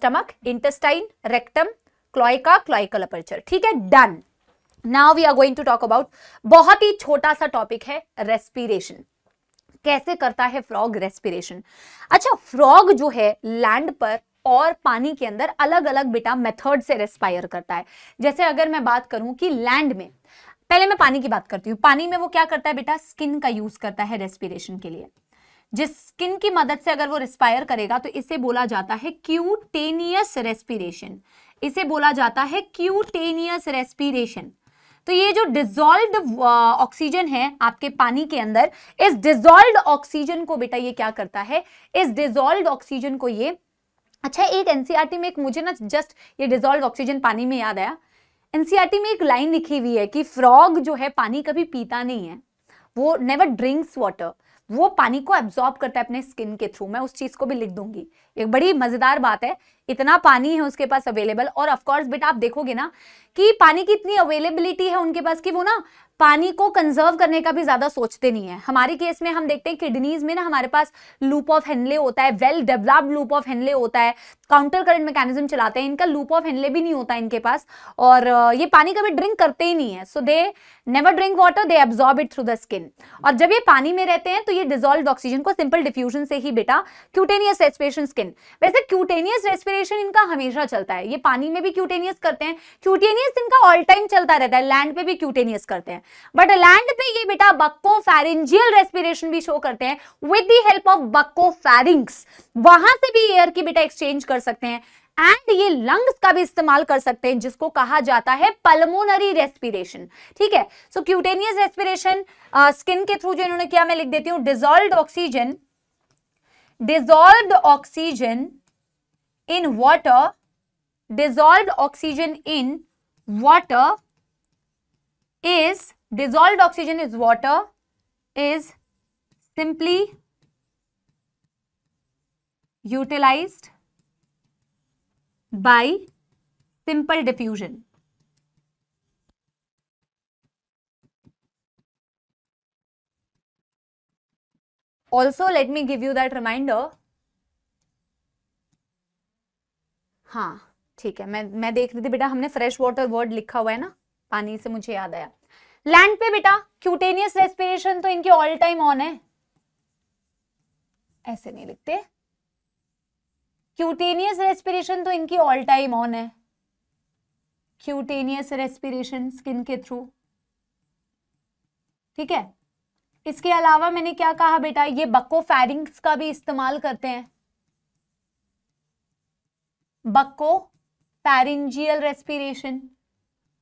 stomach intestine rectum cloaca cloacal aperture ठीक है done now we are going to talk about बहुत ही छोटा सा टॉपिक है रेस्पिरेशन कैसे करता है फ्रॉग रेस्पिरेशन अच्छा फ्रॉग जो है लैंड पर और पानी के अंदर अलग अलग बेटा मेथड से रेस्पायर करता है जैसे अगर मैं बात करूं कि लैंड में पहले मैं पानी की बात करती हूँ पानी में वो क्या करता है बेटा स्किन का यूज करता है रेस्पिरेशन के लिए जिस स्किन की मदद से अगर वो रेस्पायर करेगा तो इसे बोला जाता है क्यूटेनियस रेस्पिरेशन इसे बोला जाता है क्यूटेनियस रेस्पिरेशन तो ये जो डिजोल्व ऑक्सीजन uh, है आपके पानी के अंदर इस डिजोल्व ऑक्सीजन को बेटा ये क्या करता है इस डिजोल्व ऑक्सीजन को ये अच्छा एक एनसीआरटी e में एक मुझे ना जस्ट ये डिजोल्व ऑक्सीजन पानी में याद आया एनसीआरटी e में एक लाइन लिखी हुई है कि फ्रॉग जो है पानी कभी पीता नहीं है वो नेवर ड्रिंक्स वाटर वो पानी को एब्जॉर्ब करता है अपने स्किन के थ्रू मैं उस चीज को भी लिख दूंगी एक बड़ी मजेदार बात है इतना पानी है उसके पास अवेलेबल और ऑफकोर्स बेटा आप देखोगे ना कि पानी की इतनी अवेलेबिलिटी है उनके पास कि वो ना पानी को कंजर्व करने का भी ज्यादा सोचते नहीं है हमारे केस में हम देखते हैं किडनीज में ना हमारे पास लूप ऑफ हेनले होता है well developed loop of Henle होता है काउंटर करंट मैकेनिज्म चलाते हैं इनका लूप ऑफ हेनले भी नहीं होता इनके पास और ये पानी कभी ड्रिंक करते ही नहीं है so they never drink water they absorb it through the skin और जब ये पानी में रहते हैं तो ये डिजोल्व ऑक्सीजन को सिंपल डिफ्यूजन से ही बेटा क्यूटेनियस रेस्पिरेशन स्किन वैसे क्यूटेनियस रेस्पिरेशन इनका हमेशा चलता है ये पानी में भी क्यूटेनियस करते हैं क्यूटेनियस इनका ऑल टाइम चलता रहता है लैंड पे भी क्यूटेनियस करते हैं बट लैंड पे ये बेटा बक्को फैरेंजियल रेस्पिरेशन भी शो करते हैं with the help of buccopharynx वहां से भी एयर की बेटा एक्सचेंज कर सकते हैं एंड ये लंग्स का भी इस्तेमाल कर सकते हैं जिसको कहा जाता है पल्मोनरी रेस्पिरेशन ठीक है सो क्यूटेनियस रेस्पिरेशन स्किन के थ्रू जो इन्होंने किया मैं लिख देती हूं dissolve oxygen dissolve oxygen in water dissolve oxygen in water is dissolved oxygen is water is simply utilized by simple diffusion. Also, let me give you that reminder. हाँ ठीक है मैं मैं देख रही थी बेटा हमने फ्रेश वाटर वर्ड लिखा हुआ है ना पानी से मुझे याद आया लैंड पे बेटा क्यूटेनियस रेस्पिरेशन तो इनके ऑल टाइम ऑन है ऐसे नहीं लिखते क्यूटेनियस रेस्पिरेशन तो इनकी ऑल टाइम ऑन है क्यूटेनियस रेस्पिरेशन स्किन के थ्रू ठीक है इसके अलावा मैंने क्या कहा बेटा ये बक्को फैरिंग्स का भी इस्तेमाल करते हैं buccopharyngeal respiration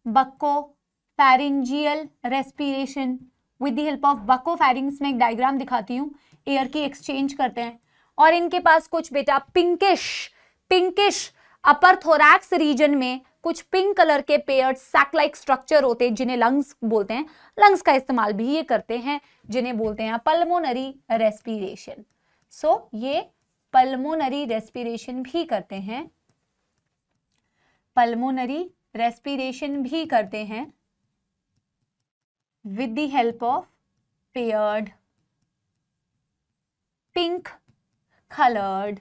buccopharyngeal respiration with the help of pharynx में एक डायग्राम दिखाती हूँ एयर की एक्सचेंज करते हैं और इनके पास कुछ बेटा pinkish pinkish upper thorax region में कुछ पिंक कलर के पेयर सैकलाइक स्ट्रक्चर होते हैं जिन्हें लंग्स बोलते हैं लंग्स का इस्तेमाल भी ये करते हैं जिन्हें बोलते हैं पल्मोनरी रेस्पिरेशन सो so, ये पल्मोनरी रेस्पिरेशन भी करते हैं पल्मोनरी रेस्पिरेशन भी करते हैं with the help of paired pink coloured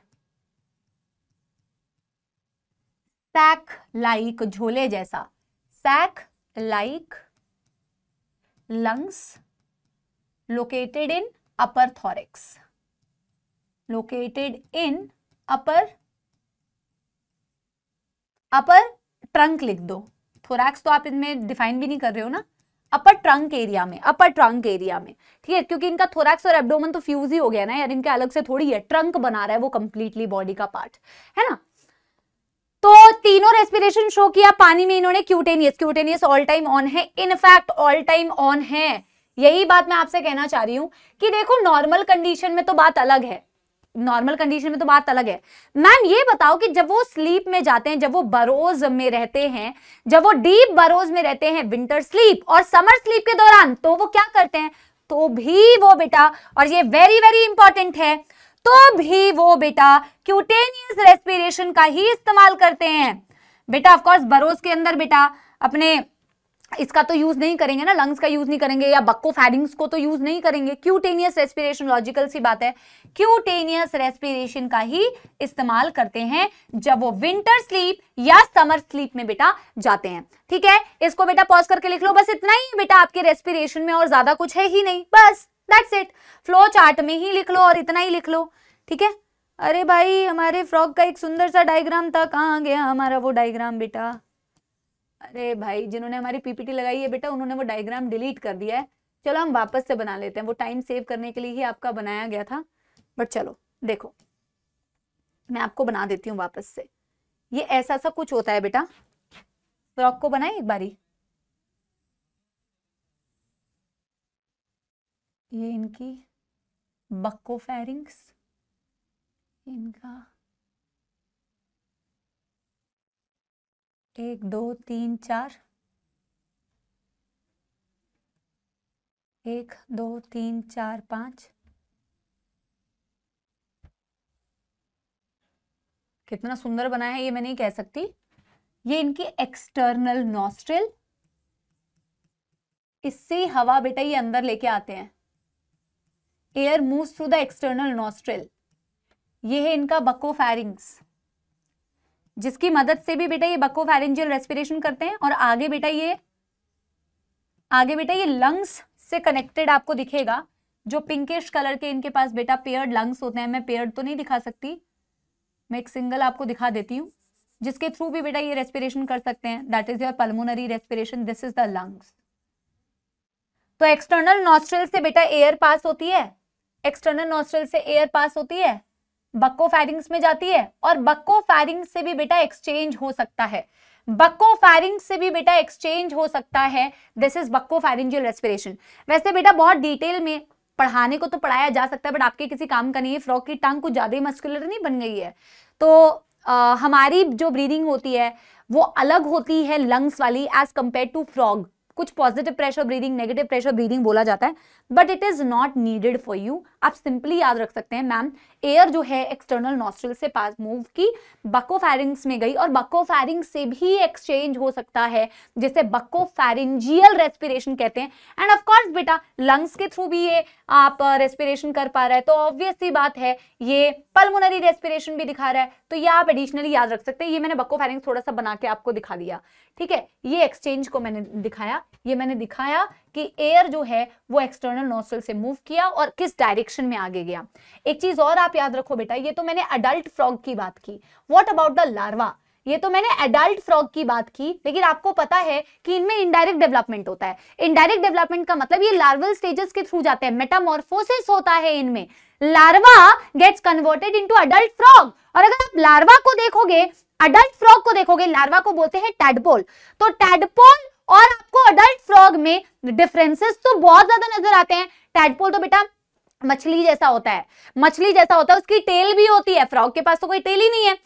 sac like झोले जैसा sac like lungs located in upper thorax located in upper upper trunk लिख दो थोरैक्स तो आप इनमें डिफाइन भी नहीं कर रहे हो ना अपर ट्रंक एरिया में अपर ट्रंक एरिया में ठीक है क्योंकि इनका थोरैक्स और एब्डोमन तो फ्यूज ही हो गया ना यार इनके अलग से थोड़ी है ट्रंक बना रहा है वो कंप्लीटली बॉडी का पार्ट है ना तो तीनों रेस्पिरेशन शो किया पानी में इन्होंने cutaneous cutaneous all time on है इनफैक्ट ऑल टाइम ऑन है यही बात मैं आपसे कहना चाह रही हूँ कि देखो नॉर्मल कंडीशन में तो बात अलग है नॉर्मल कंडीशन में तो बात अलग है मैम ये बताओ कि जब वो स्लीप में जाते हैं जब वो बरोज में रहते हैं जब वो डीप बरोज में रहते हैं विंटर स्लीप और समर स्लीप के दौरान तो वो क्या करते हैं तो भी वो बेटा और ये वेरी वेरी इंपॉर्टेंट है तो भी वो बेटा क्यूटेनियस रेस्पिरेशन का ही इस्तेमाल करते हैं बेटा ऑफकोर्स बरोज के अंदर बेटा अपने इसका तो यूज नहीं करेंगे ना लंग्स का यूज नहीं करेंगे या बक्को फैरिंग्स को तो यूज नहीं करेंगे क्यूटेनियस रेस्पिरेशन लॉजिकल सी बात है क्यूटेनियस रेस्पिरेशन का ही इस्तेमाल करते हैं जब वो विंटर स्लीप या समर स्लीप में बेटा जाते हैं ठीक है इसको बेटा पॉज करके लिख लो बस इतना ही बेटा आपके रेस्पिरेशन में और ज्यादा कुछ है ही नहीं बस दैट्स इट फ्लो चार्ट में ही लिख लो और इतना ही लिख लो ठीक है अरे भाई हमारे फ्रॉक का एक सुंदर सा डायग्राम था कहाँ गया हमारा वो डायग्राम बेटा अरे भाई जिन्होंने हमारी पीपीटी लगाई है बेटा उन्होंने वो डायग्राम डिलीट कर दिया है चलो हम वापस से बना लेते हैं वो टाइम सेव करने के लिए ही आपका बनाया गया था बट चलो देखो मैं आपको बना देती हूँ वापस से ये ऐसा सा कुछ होता है बेटा फ्रॉक को बनाए एक बारी ये इनकी बक्को फेरिंग्स इनका एक दो तीन चार एक दो तीन चार पाँच कितना सुंदर बनाया है ये मैं नहीं कह सकती ये इनकी एक्सटर्नल नॉस्ट्रिल इससे हवा बेटा ये अंदर लेके आते हैं air moves through the external nostril ये है इनका बको फैरिंग्स जिसकी मदद से भी बेटा ये बको फैरेंजियल रेस्पिरेशन करते हैं और आगे बेटा ये आगे बेटा ये लंग्स से कनेक्टेड आपको दिखेगा जो पिंकिश कलर के इनके पास बेटा पेयर्ड लंग्स होते हैं मैं पेयर्ड तो नहीं दिखा सकती मैं एक सिंगल आपको दिखा देती हूँ जिसके थ्रू भी बेटा ये रेस्पिरेशन कर सकते हैं that is your pulmonary respiration this is the lungs तो एक्सटर्नल नॉस्ट्रल से बेटा एयर पास होती है एक्सटर्नल नॉस्ट्रल से एयर पास होती है बक्को फायरिंग्स में जाती है और बक्को फायरिंग से भी बेटा एक्सचेंज हो सकता है बक्को फैरिंग से भी बेटा एक्सचेंज हो सकता है this is buccopharyngeal respiration वैसे बेटा बहुत डिटेल में पढ़ाने को तो पढ़ाया जा सकता है बट आपके किसी काम का नहीं है फ्रॉक की टांग कुछ ज़्यादा ही मस्कुलर नहीं बन गई है तो आ, हमारी जो ब्रीदिंग होती है वो अलग होती है लंग्स वाली एज कंपेयर टू फ्रॉग कुछ positive pressure breathing negative pressure breathing बोला जाता है but it is not needed for you आप सिंपली याद रख सकते हैं मैम एयर जो है एक्सटर्नल नॉस्ट्रल से पास मूव की फैरिंग्स में गई और फैरिंग से भी एक्सचेंज हो सकता है जिसे बकोफेरिंजियल रेस्पिरेशन कहते हैं एंड ऑफकोर्स बेटा लंग्स के थ्रू भी ये आप रेस्पिरेशन कर पा रहे हैं तो ऑब्वियसली बात है ये पल्मोनरी रेस्पिरेशन भी दिखा रहा है तो ये आप एडिशनली याद रख सकते हैं ये मैंने बकोफेरिंग थोड़ा सा बना के आपको दिखा दिया ठीक है ये एक्सचेंज को मैंने दिखाया ये मैंने दिखाया कि एयर जो है वो एक्सटर्नल नोस्टल से मूव किया और किस डायरेक्शन में आगे गया एक चीज और आप याद रखो बेटा ये तो मैंने अडल्ट फ्रॉग की बात की वॉट अबाउट द लार्वा ये तो मैंने एडल्ट फ्रॉग की बात की लेकिन आपको पता है कि इनमें इनडायरेक्ट डेवलपमेंट होता है इनडायरेक्ट डेवलपमेंट का मतलब ये लार्वल स्टेजेस के थ्रू जाते हैं मेटामोर्फोसिस होता है इनमें larva gets converted into adult frog और अगर आप लार्वा को देखोगे अडल्ट फ्रॉग को देखोगे लार्वा को बोलते हैं टैडपोल तो टैडपोल और आपको अडल्ट फ्रॉग में डिफरेंसेस तो बहुत ज्यादा नजर आते हैं टैडपोल तो बेटा मछली जैसा होता है मछली जैसा होता है उसकी टेल भी होती है फ्रॉग के पास तो कोई टेल ही नहीं है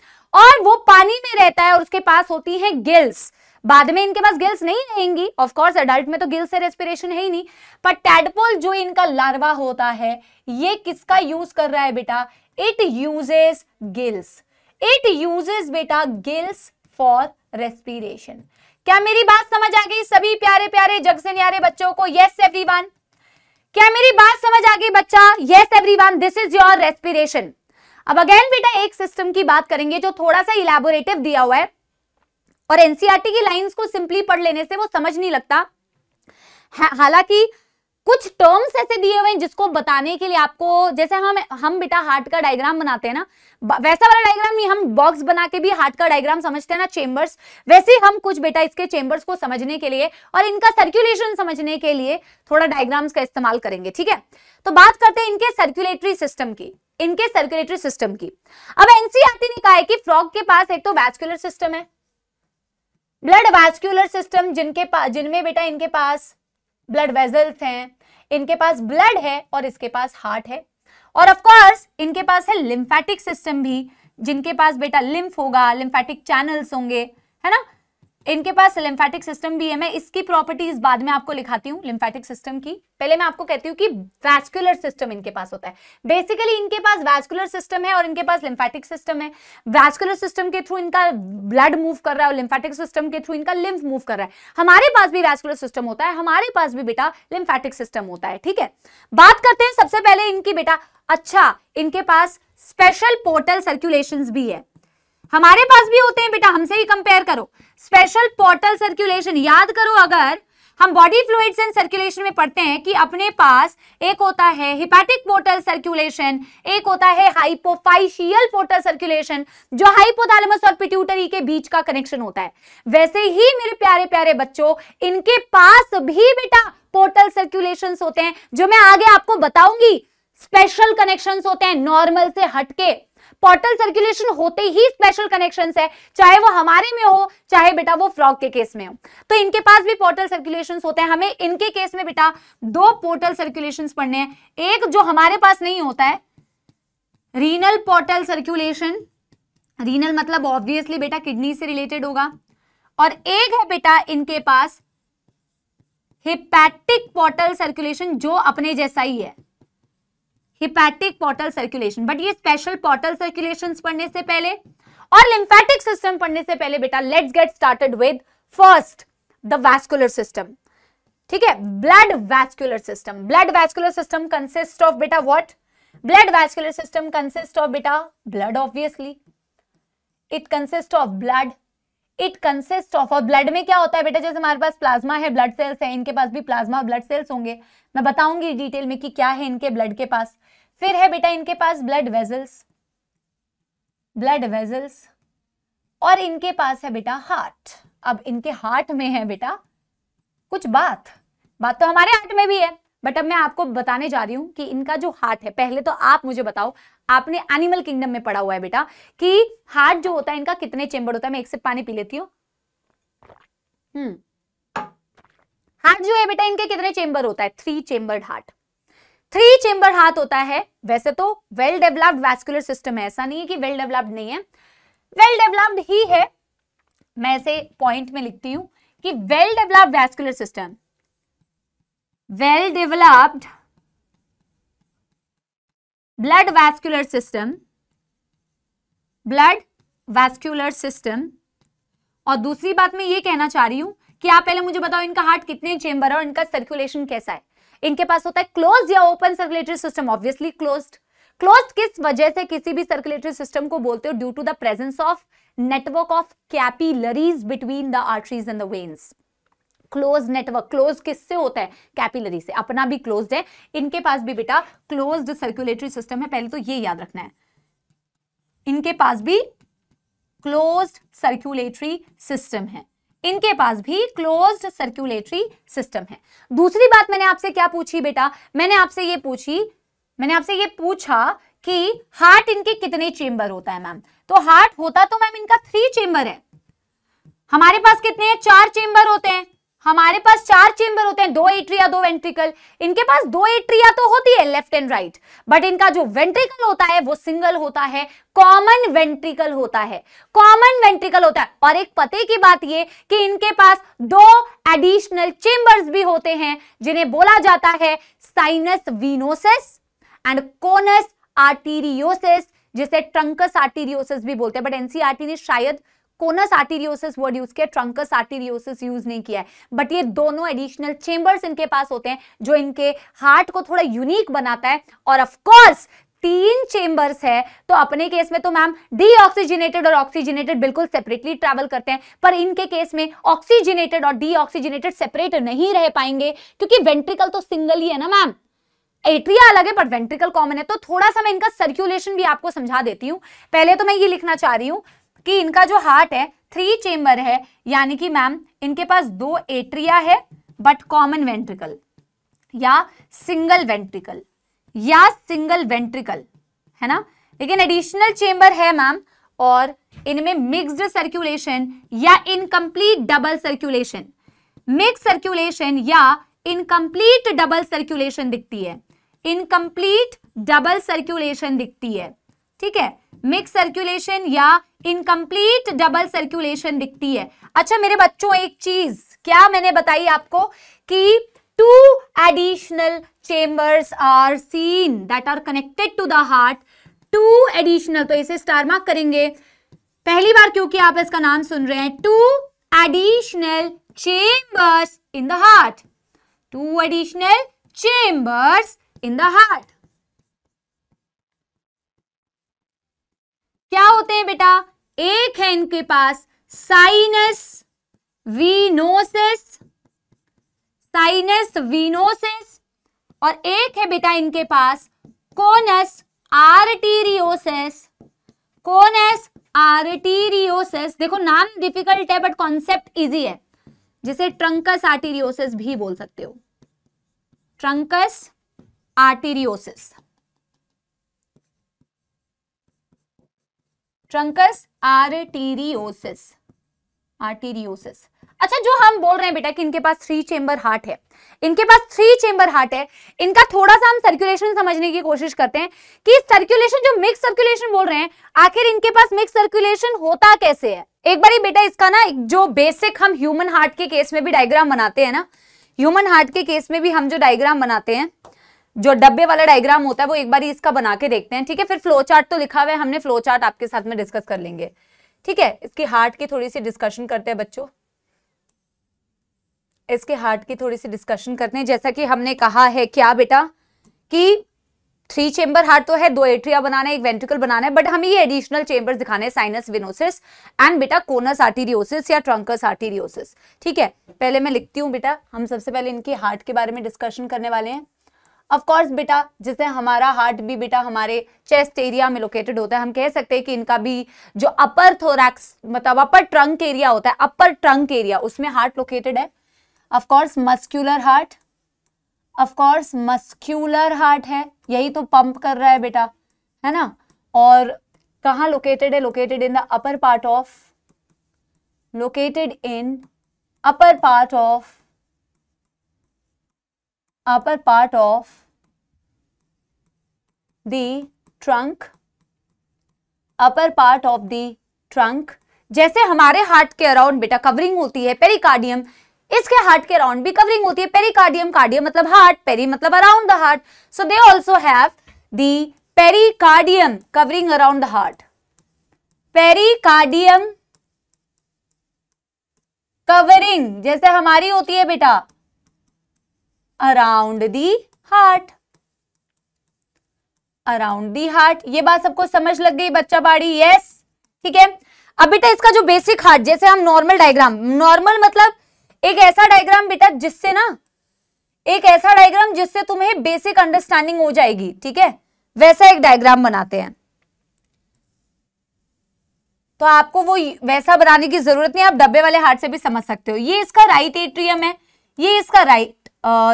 और वो पानी में रहता है और उसके पास होती है गिल्स बाद में इनके पास गिल्स नहीं रहेंगी ऑफकोर्स अडल्ट में तो गिल्स से रेस्पिरेशन है ही नहीं पर टैडपोल जो इनका लार्वा होता है ये किसका यूज कर रहा है बेटा it uses gills it uses बेटा गिल्स फॉर रेस्पिरेशन क्या मेरी बात समझ आ गई सभी प्यारे प्यारे जग से न्यारे बच्चों को यस एवरीवन क्या मेरी बात समझ आ गई बच्चा yes everyone this is your respiration अब अगेन बेटा एक सिस्टम की बात करेंगे जो थोड़ा सा इलेबोरेटिव दिया हुआ है और एनसीआरटी e की लाइंस को सिंपली पढ़ लेने से वो समझ नहीं लगता हालांकि कुछ टर्म्स ऐसे दिए हुए हैं जिसको बताने के लिए आपको जैसे हम हम बेटा हार्ट का डायग्राम बनाते हैं ना वैसा वाला डायग्राम नहीं हम बॉक्स बना के भी हार्ट का डायग्राम समझते हैं ना चेंबर्स वैसे हम कुछ बेटा इसके चेंबर्स को समझने के लिए और इनका सर्क्यूलेशन समझने के लिए थोड़ा डायग्राम्स का इस्तेमाल करेंगे ठीक है तो बात करते हैं इनके सर्क्यूलेटरी सिस्टम की इनके सर्क्यूलेटरी सिस्टम की अब एनसीआरटी e ने कहा है कि फ्रॉग के पास एक तो वैस्कुलर सिस्टम है ब्लड वैस्कुलर सिस्टम जिनके पास जिनमें बेटा इनके पास ब्लड वेजल्स हैं इनके पास ब्लड है और इसके पास हार्ट है और ऑफ कोर्स इनके पास है लिम्फेटिक सिस्टम भी जिनके पास बेटा लिम्फ होगा लिम्फेटिक चैनल्स होंगे है ना इनके पास लिम्फेटिक सिस्टम भी है मैं इसकी प्रॉपर्टीज बाद में आपको लिखाती हूँ लिम्फेटिक सिस्टम की पहले मैं आपको कहती हूँ कि वैस्कुलर सिस्टम इनके पास होता है बेसिकली इनके पास वैस्कुलर सिस्टम है और इनके पास लिम्फेटिक सिस्टम है वैस्कुलर सिस्टम के थ्रू इनका ब्लड मूव कर रहा है और लिम्फेटिक सिस्टम के थ्रू इनका लिम्फ मूव कर रहा है हमारे पास भी वैस्कुलर सिस्टम होता है हमारे पास भी बेटा लिम्फेटिक सिस्टम होता है ठीक है बात करते हैं सबसे पहले इनकी बेटा अच्छा इनके पास स्पेशल पोर्टल सर्क्यूलेशन भी है हमारे पास भी होते हैं बेटा हमसे ही कंपेयर करो स्पेशल पोर्टल सर्कुलेशन याद करो अगर हम बॉडी फ्लूड्स एंड सर्कुलेशन में पढ़ते हैं कि अपने पास एक होता है हिपैटिक पोर्टल सर्कुलेशन एक होता है हाइपोफाइशियल पोर्टल सर्कुलेशन जो हाइपोथैलेमस और पिट्यूटरी के बीच का कनेक्शन होता है वैसे ही मेरे प्यारे प्यारे बच्चों इनके पास भी बेटा पोर्टल सर्कुलेशन होते हैं जो मैं आगे आपको बताऊंगी स्पेशल कनेक्शन होते हैं नॉर्मल से हटके पोर्टल सर्कुलेशन होते ही स्पेशल कनेक्शन है चाहे वो हमारे में हो चाहे बेटा वो फ्रॉग के केस में हो तो इनके पास भी पोर्टल सर्कुलेशन होते हैं हमें इनके केस में बेटा दो पोर्टल सर्कुलेशन पढ़ने हैं एक जो हमारे पास नहीं होता है रीनल पोर्टल सर्कुलेशन रीनल मतलब ऑब्वियसली बेटा किडनी से रिलेटेड होगा और एक है बेटा इनके पास हिपैटिक पोर्टल सर्कुलेशन जो अपने जैसा ही है हिपैटिक पोर्टल सर्कुलेशन बट ये स्पेशल पोर्टल सर्कुलेशन पढ़ने से पहले और लिम्फेटिक सिस्टम पढ़ने से पहले बेटा let's get started with first the vascular system ठीक है blood vascular system blood vascular system consist of बेटा what blood vascular system consist of बेटा blood obviously it consist of blood it consist of और blood में क्या होता है बेटा जैसे हमारे पास प्लाज्मा है ब्लड सेल्स है इनके पास भी प्लाज्मा ब्लड सेल्स होंगे मैं बताऊंगी डिटेल में कि क्या है इनके ब्लड के पास फिर है बेटा इनके पास ब्लड वेजल्स ब्लड वेजल्स और इनके पास है बेटा हार्ट अब इनके हार्ट में है बेटा कुछ बात बात तो हमारे हार्ट में भी है बट अब मैं आपको बताने जा रही हूं कि इनका जो हार्ट है पहले तो आप मुझे बताओ आपने एनिमल किंगडम में पढ़ा हुआ है बेटा कि हार्ट जो होता है इनका कितने चेंबर होता है मैं एक से पानी पी लेती हूँ हार्ट हम्म। जो है बेटा इनके कितने चेंबर होता है three chambered heart three chamber heart होता है वैसे तो वेल डेवलप्ड वैस्कुलर सिस्टम है ऐसा नहीं है कि वेल डेवलप्ड नहीं है वेल डेवलप्ड ही है मैं ऐसे पॉइंट में लिखती हूं कि well developed vascular system well developed blood vascular system blood vascular system और दूसरी बात मैं ये कहना चाह रही हूं कि आप पहले मुझे बताओ इनका हार्ट कितने चेंबर है और इनका सर्कुलेशन कैसा है इनके पास होता है क्लोज या open circulatory system obviously closed closed किस वजह से किसी भी सर्कुलेटरी सिस्टम को बोलते हो due to the presence of network of capillaries between the arteries and the veins close network close किससे होता है कैपिलरी से अपना भी क्लोज है इनके पास भी बेटा क्लोज सर्कुलेटरी सिस्टम है पहले तो ये याद रखना है इनके पास भी क्लोज सर्कुलेटरी सिस्टम है इनके पास भी क्लोज सर्कुलेटरी सिस्टम है दूसरी बात मैंने आपसे क्या पूछी बेटा मैंने आपसे ये पूछी मैंने आपसे ये पूछा कि हार्ट इनके कितने चेंबर होता है मैम तो हार्ट होता तो मैम इनका थ्री चेंबर है हमारे पास कितने हैं चार चेंबर होते हैं हमारे पास चार चेंबर होते हैं दो एट्रिया दो वेंट्रिकल इनके पास दो एट्रिया तो होती है लेफ्ट एंड राइट बट इनका जो वेंट्रिकल होता है वो सिंगल होता है कॉमन वेंट्रिकल होता है कॉमन वेंट्रिकल होता है और एक पते की बात ये कि इनके पास दो एडिशनल चेंबर्स भी होते हैं जिन्हें बोला जाता है sinus venosus and conus arteriosus जिसे ट्रंकस आर्टीरियोसिस भी बोलते हैं बट एनसीआरटी e ने शायद कोनस आर्टीरियोसिस वर्ड यूज किया ट्रंकस आर्टीरियोसिस यूज नहीं किया है बट ये दोनों एडिशनल चेंबर्स इनके पास होते हैं जो इनके हार्ट को थोड़ा यूनिक बनाता है और ऑफकोर्स तीन चेंबर्स है तो अपने केस में तो मैम डीऑक्सीजनेटेड और ऑक्सीजनेटेड बिल्कुल सेपरेटली ट्रैवल करते हैं पर इनके केस में ऑक्सीजनेटेड और डीऑक्सीजनेटेड सेपरेट नहीं रह पाएंगे क्योंकि वेंट्रिकल तो सिंगल ही है ना मैम एट्रिया अलग है बट वेंट्रिकल कॉमन है तो थोड़ा सा मैं इनका सर्कुलेशन भी आपको समझा देती हूं पहले तो मैं ये लिखना चाह रही हूं कि इनका जो हार्ट है थ्री चेम्बर है यानी कि मैम इनके पास दो एट्रिया है बट कॉमन वेंट्रिकल या सिंगल वेंट्रिकल या सिंगल वेंट्रिकल है ना लेकिन एडिशनल चेम्बर है मैम और इनमें मिक्स्ड सर्कुलेशन या incomplete double circulation mix circulation या इनकम्प्लीट डबल सर्कुलेशन दिखती है इनकम्प्लीट डबल सर्कुलेशन दिखती है ठीक है मिक्स सर्कुलेशन या इनकम्प्लीट डबल सर्कुलेशन दिखती है अच्छा मेरे बच्चों एक चीज क्या मैंने बताई आपको कि two additional chambers are seen that are connected to the heart two additional तो इसे स्टार मार्क करेंगे पहली बार क्योंकि आप इसका नाम सुन रहे हैं two additional chambers in the heart two additional chambers in the heart क्या होते हैं बेटा एक है इनके पास साइनस वीनोसिस साइनस वीनोसिस और एक है बेटा इनके पास कोनस आर्टीरियोसिस कोनस आर्टीरियोसिस देखो नाम डिफिकल्ट है बट कॉन्सेप्ट इजी है जिसे ट्रंकस आर्टीरियोसिस भी बोल सकते हो truncus arteriosus truncus arteriosus arteriosus अच्छा जो हम बोल रहे हैं बेटा कि इनके पास थ्री चेंबर हार्ट है इनके पास थ्री चेंबर हार्ट है इनका थोड़ा सा हम सर्कुलेशन समझने की कोशिश करते हैं कि सर्कुलेशन जो मिक्स सर्कुलेशन बोल रहे हैं आखिर इनके पास मिक्स सर्कुलेशन होता कैसे है एक बार बेटा इसका ना जो बेसिक हम ह्यूमन हार्ट के केस में भी डायग्राम बनाते हैं ना ह्यूमन हार्ट के केस में भी हम जो डायग्राम बनाते हैं जो डब्बे वाला डायग्राम होता है वो एक बार इसका बना के देखते हैं ठीक है फिर फ्लो चार्ट तो लिखा हुआ है हमने फ्लो चार्ट आपके साथ में डिस्कस कर लेंगे ठीक है इसकी हार्ट की थोड़ी सी डिस्कशन करते हैं बच्चों इसके हार्ट की थोड़ी सी डिस्कशन करते हैं जैसा कि हमने कहा है क्या बेटा कि थ्री चेंबर हार्ट तो है दो एट्रिया बनाना है एक वेंट्रिकल बनाना है बट हमें ये एडिशनल चेम्बर दिखाने हैं साइनस विनोसिस एंड बेटा कोनस आर्टीरियोसिस या ट्रंकस आर्टीरियोसिस ठीक है पहले मैं लिखती हूँ बेटा हम सबसे पहले इनकी हार्ट के बारे में डिस्कशन करने वाले हैं ऑफकोर्स बेटा जिससे हमारा हार्ट भी बेटा हमारे चेस्ट एरिया में लोकेटेड होता है हम कह सकते हैं कि इनका भी जो अपर थोरैक्स मतलब अपर ट्रंक एरिया होता है अपर ट्रंक एरिया उसमें हार्ट लोकेटेड है of course muscular heart of course muscular heart है यही तो पंप कर रहा है बेटा है ना और कहा लोकेटेड है located in the upper part of located in upper part of upper part of the trunk upper part of the trunk जैसे हमारे हार्ट के अराउंड बेटा कवरिंग होती है पेरिकार्डियम इसके हार्ट के अराउंड भी कवरिंग होती है पेरिकार्डियम कार्डियम मतलब हार्ट पेरी मतलब around the heart so they also have the pericardium covering around the heart pericardium covering जैसे हमारी होती है बेटा around the heart around the heart ये बात सबको समझ लग गई बच्चा बाड़ी यस ठीक है अब बेटा इसका जो बेसिक हार्ट जैसे हम नॉर्मल डायग्राम नॉर्मल मतलब एक ऐसा डायग्राम बेटा जिससे ना एक ऐसा डायग्राम जिससे तुम्हें बेसिक अंडरस्टैंडिंग हो जाएगी ठीक है वैसा एक डायग्राम बनाते हैं तो आपको वो वैसा बनाने की जरूरत नहीं आप डब्बे वाले हार्ट से भी समझ सकते हो ये इसका राइट एट्रियम है ये इसका राइट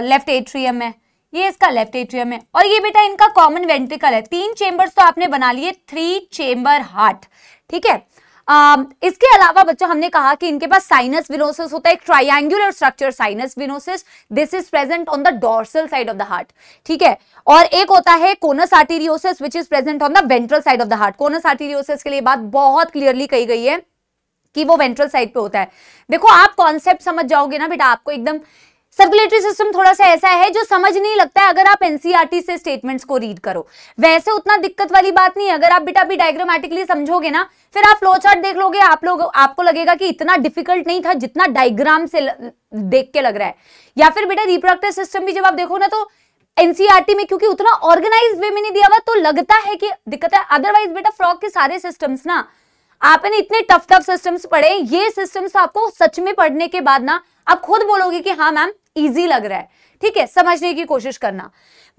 लेफ्ट एट्रियम है ये इसका लेफ्ट एट्रियम है और ये बेटा इनका कॉमन वेंट्रिकल है तीन चेम्बर्स तो आपने बना लिए थ्री चेम्बर हार्ट ठीक है आ, इसके अलावा बच्चों हमने कहा कि इनके पास साइनस विनोसिस होता है एक triangular structure sinus venosus this is present on the dorsal side of the heart ठीक है और एक होता है conus arteriosus which is present on the ventral side of the heart conus arteriosus के लिए बात बहुत क्लियरली कही गई है कि वो वेंट्रल साइड पे होता है देखो आप कॉन्सेप्ट समझ जाओगे ना बेटा आपको एकदम सर्कुलेटरी सिस्टम थोड़ा सा ऐसा है जो समझ नहीं लगता है अगर आप एनसीईआरटी e से स्टेटमेंट्स को रीड करो वैसे उतना दिक्कत वाली बात नहीं है अगर आप बेटा भी डायग्रामेटिकली समझोगे ना फिर आप फ्लो चार्ट देख लोगे आप लोग आपको लगेगा कि इतना डिफिकल्ट नहीं था जितना डायग्राम से देख के लग रहा है या फिर बेटा रिप्रोडक्टिव सिस्टम भी जब आप देखो ना तो एनसीआरटी e में क्योंकि उतना ऑर्गेनाइज वे में नहीं दिया हुआ तो लगता है कि दिक्कत है अदरवाइज बेटा फ्रॉक के सारे सिस्टम्स ना आपने इतने टफ टफ सिस्टम्स पढ़े ये सिस्टम्स आपको सच में पढ़ने के बाद ना आप खुद बोलोगे कि हाँ मैम इजी लग रहा है ठीक है समझने की कोशिश करना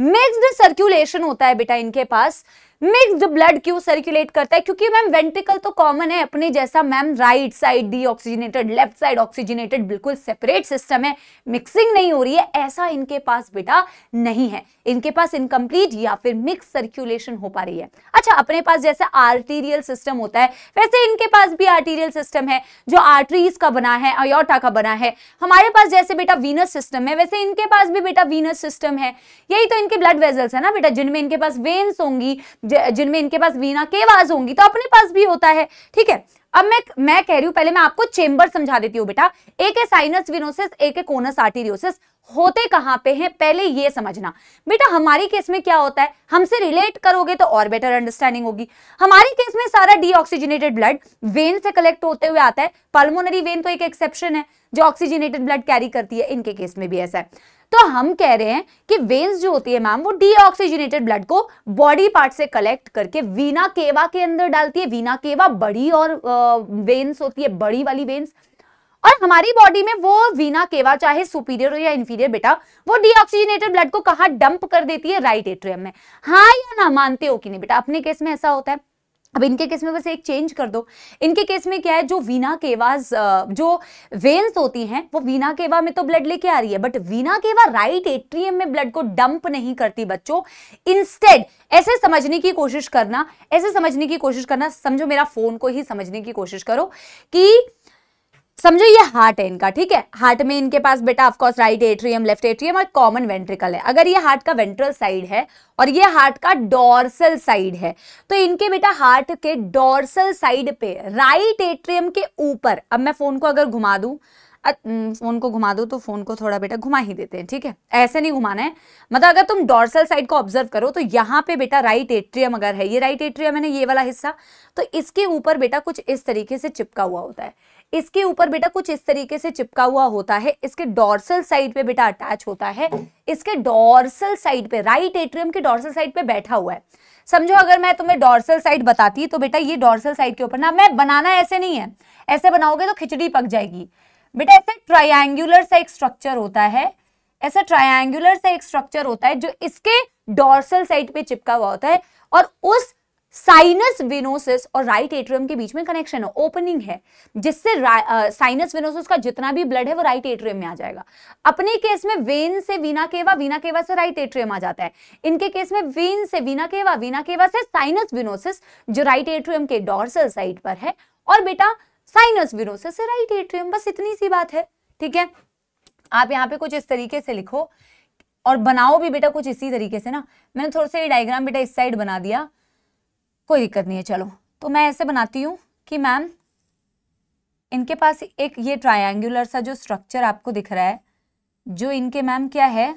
मिक्सड सर्कुलेशन होता है बेटा इनके पास मिक्सड ब्लड क्यों सर्कुलेट करता है क्योंकि मैम वेंटिकल तो कॉमन है अपने जैसा ma'am right side deoxygenated left side oxygenated बिल्कुल सेपरेट सिस्टम है मिक्सिंग नहीं हो रही है ऐसा इनके पास बेटा नहीं है इनके पास इनकम्प्लीट या फिर मिक्स सर्क्यूलेशन हो पा रही है अच्छा अपने पास जैसे आर्टीरियल सिस्टम होता है वैसे इनके पास भी आर्टीरियल सिस्टम है जो आर्टरीज का बना है अयोटा का बना है हमारे पास जैसे बेटा वीनस सिस्टम है वैसे इनके पास भी बेटा वीनस सिस्टम है यही तो इनके ब्लड वेजल्स है ना बेटा जिनमें इनके पास वेन्स होंगी जिनमें इनके पास वीना केवाज होंगी तो अपने पास भी होता है ठीक है अब मैं मैं कह रही हूं पहले मैं आपको चेंबर समझा देती हूँ बेटा एक है साइनस विनोसिस एक है कोनस आर्टीरियोसिस होते कहाँ पे हैं पहले ये समझना बेटा हमारी केस में क्या होता है हमसे रिलेट करोगे तो और बेटर अंडरस्टैंडिंग होगी हमारी केस में सारा डीऑक्सीजनेटेड ब्लड वेन से कलेक्ट होते हुए आता है पल्मोनरी वेन तो एक एक्सेप्शन है जो ऑक्सीजनेटेड ब्लड कैरी करती है इनके केस में भी ऐसा है तो हम कह रहे हैं कि वेन्स जो होती है मैम वो डीऑक्सीजनेटेड ब्लड को बॉडी पार्ट से कलेक्ट करके वीना केवा के अंदर डालती है वीना केवा बड़ी और वेन्स होती है बड़ी वाली वेन्स और हमारी बॉडी में वो वीना केवा चाहे सुपीरियर हो या इंफीरियर बेटा वो डीऑक्सीजनेटेड ब्लड को कहा डंप कर देती है राइट एट्रियम में हाँ या ना मानते हो कि नहीं बेटा अपने केस में ऐसा होता है अब इनके केस में बस एक चेंज कर दो इनके केस में क्या है जो वीना केवाज जो वेन्स होती हैं वो वीना केवा में तो ब्लड लेके आ रही है but vena cava right atrium में ब्लड को डंप नहीं करती बच्चों इंस्टेड ऐसे समझने की कोशिश करना ऐसे समझने की कोशिश करना समझो मेरा फोन को ही समझने की कोशिश करो कि समझो ये हार्ट है इनका ठीक है हार्ट में इनके पास बेटा of course right atrium left atrium और कॉमन वेंट्रिकल है अगर ये हार्ट का वेंट्रल साइड है और ये हार्ट का डोर्सल साइड है तो इनके बेटा हार्ट के डोर्सल साइड पे राइट एट्रियम के ऊपर अब मैं फोन को अगर घुमा दू फोन को घुमा दो तो फोन को थोड़ा बेटा घुमा ही देते हैं ठीक है ऐसे नहीं घुमाना है मतलब अगर तुम डोर्सल साइड को ऑब्जर्व करो तो यहाँ पे बेटा राइट एट्रियम अगर है ये राइट एट्रियम है ना ये वाला हिस्सा तो इसके ऊपर बेटा कुछ इस तरीके से चिपका हुआ होता है इसके ऊपर बेटा कुछ इस तरीके से चिपका हुआ होता है इसके डॉर्सल साइड पे बेटा अटैच होता है इसके डॉर्सल साइड पे राइट एट्रियम के डॉर्सल साइड पे बैठा हुआ है समझो अगर मैं तुम्हें डॉर्सल साइड बताती तो बेटा ये डॉर्सल साइड के ऊपर ना मैं बनाना ऐसे नहीं है ऐसे बनाओगे तो खिचड़ी पक जाएगी बेटा ऐसा ट्राइंगुलर सा एक स्ट्रक्चर होता है ऐसा ट्राइंगुलर सा एक स्ट्रक्चर होता है जो इसके डॉर्सल साइड पे चिपका हुआ होता है और उस साइनस विनोसिस और राइट एट्रियम के बीच में कनेक्शन है ओपनिंग है जिससे साइनस विनोसिस का जितना भी ब्लड है वो राइट एट्रियम में आ जाएगा अपने केस में वेन से वीना केवा वीना केवा से राइट एट्रियम आ जाता है इनके केस में वेन से वीना केवा वीना केवा से साइनस विनोसिस जो राइट एट्रियम के डॉर्सल साइड पर है और बेटा साइनस विनोसिस से राइट एट्रियम बस इतनी सी बात है ठीक है आप यहाँ पे कुछ इस तरीके से लिखो और बनाओ भी बेटा कुछ इसी तरीके से ना मैंने थोड़ा सा ये डायग्राम बेटा इस साइड बना दिया कोई दिक्कत नहीं है चलो तो मैं ऐसे बनाती हूँ कि मैम इनके पास एक ये ट्रायंगुलर सा जो स्ट्रक्चर आपको दिख रहा है जो इनके मैम क्या है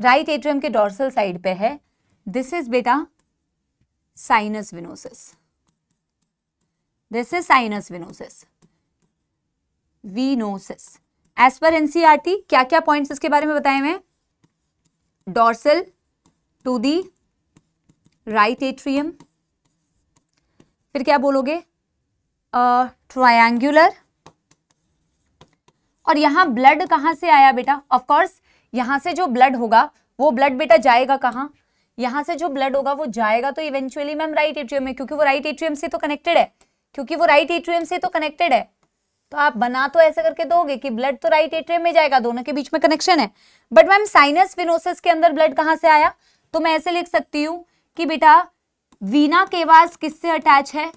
राइट एट्रियम के डोर्सल साइड पे है दिस इज बेटा sinus venosus this is sinus venosus venosus as पर एनसीआरटी क्या क्या पॉइंट्स इसके बारे में बताए हुए हैं dorsal to the right atrium फिर क्या बोलोगे ट्रायंगुलर और यहां ब्लड कहां से आया बेटा ऑफ यहां से जो ब्लड होगा वो ब्लड बेटा जाएगा कहां यहां से जो ब्लड होगा वो जाएगा तो इवेंचुअली मैम राइट एट्रियम में क्योंकि वो राइट right एट्रियम से तो कनेक्टेड है क्योंकि वो राइट right एट्रियम से तो कनेक्टेड है तो आप बना तो ऐसे करके दोगे कि ब्लड तो राइट एट्रियम में जाएगा दोनों के बीच में कनेक्शन है बट मैम साइनस विनोसिस के अंदर ब्लड कहां से आया तो मैं ऐसे लिख सकती हूँ कि बेटा वीना केवास किससे अटैच है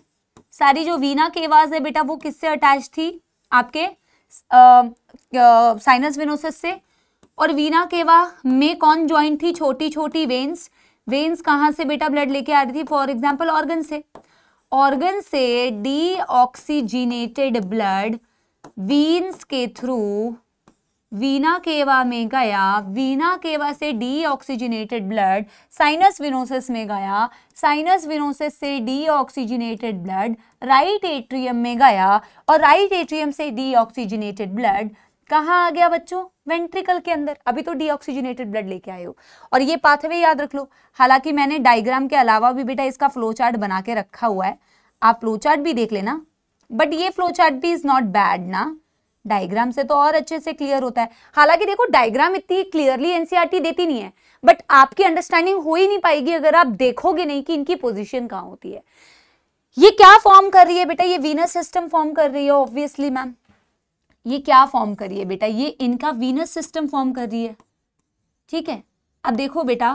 सारी जो वीना केवास है बेटा वो किससे अटैच थी आपके साइनस विनोसिस से और वीना केवा में कौन ज्वाइंट थी छोटी छोटी वेन्स वेन्स कहाँ से बेटा ब्लड लेके आ रही थी फॉर एग्जाम्पल ऑर्गन से ऑर्गन से डीऑक्सीजिनेटेड ब्लड वीन्स के थ्रू वीना केवा में गया वीना केवा से डीऑक्सीजिनेटेड ब्लड साइनस विनोसिस में गया साइनस विनोसिस से डीऑक्सीजिनेटेड ब्लड राइट एट्रियम में गया और राइट एट्रियम से डीऑक्सीजिनेटेड ब्लड कहाँ आ गया बच्चों वेंट्रिकल के अंदर अभी तो डीऑक्सीजनेटेड ब्लड लेके आए हो और ये पाथवे याद रख लो हालांकि मैंने डायग्राम के अलावा भी बेटा इसका फ्लो चार्ट बना के रखा हुआ है आप फ्लो चार्ट भी देख लेना बट ये फ्लो चार्ट भी इज नॉट बैड ना डायग्राम से तो और अच्छे से क्लियर होता है हालांकि देखो डायग्राम इतनी क्लियरली एनसीआरटी e देती नहीं है बट आपकी अंडरस्टैंडिंग हो ही नहीं पाएगी अगर आप देखोगे नहीं कि इनकी पोजिशन कहाँ होती है ये क्या फॉर्म कर रही है बेटा ये वीनस सिस्टम फॉर्म कर रही है ऑब्वियसली मैम ये क्या फॉर्म कर रही है बेटा ये इनका वीनस सिस्टम फॉर्म कर रही है ठीक है अब देखो बेटा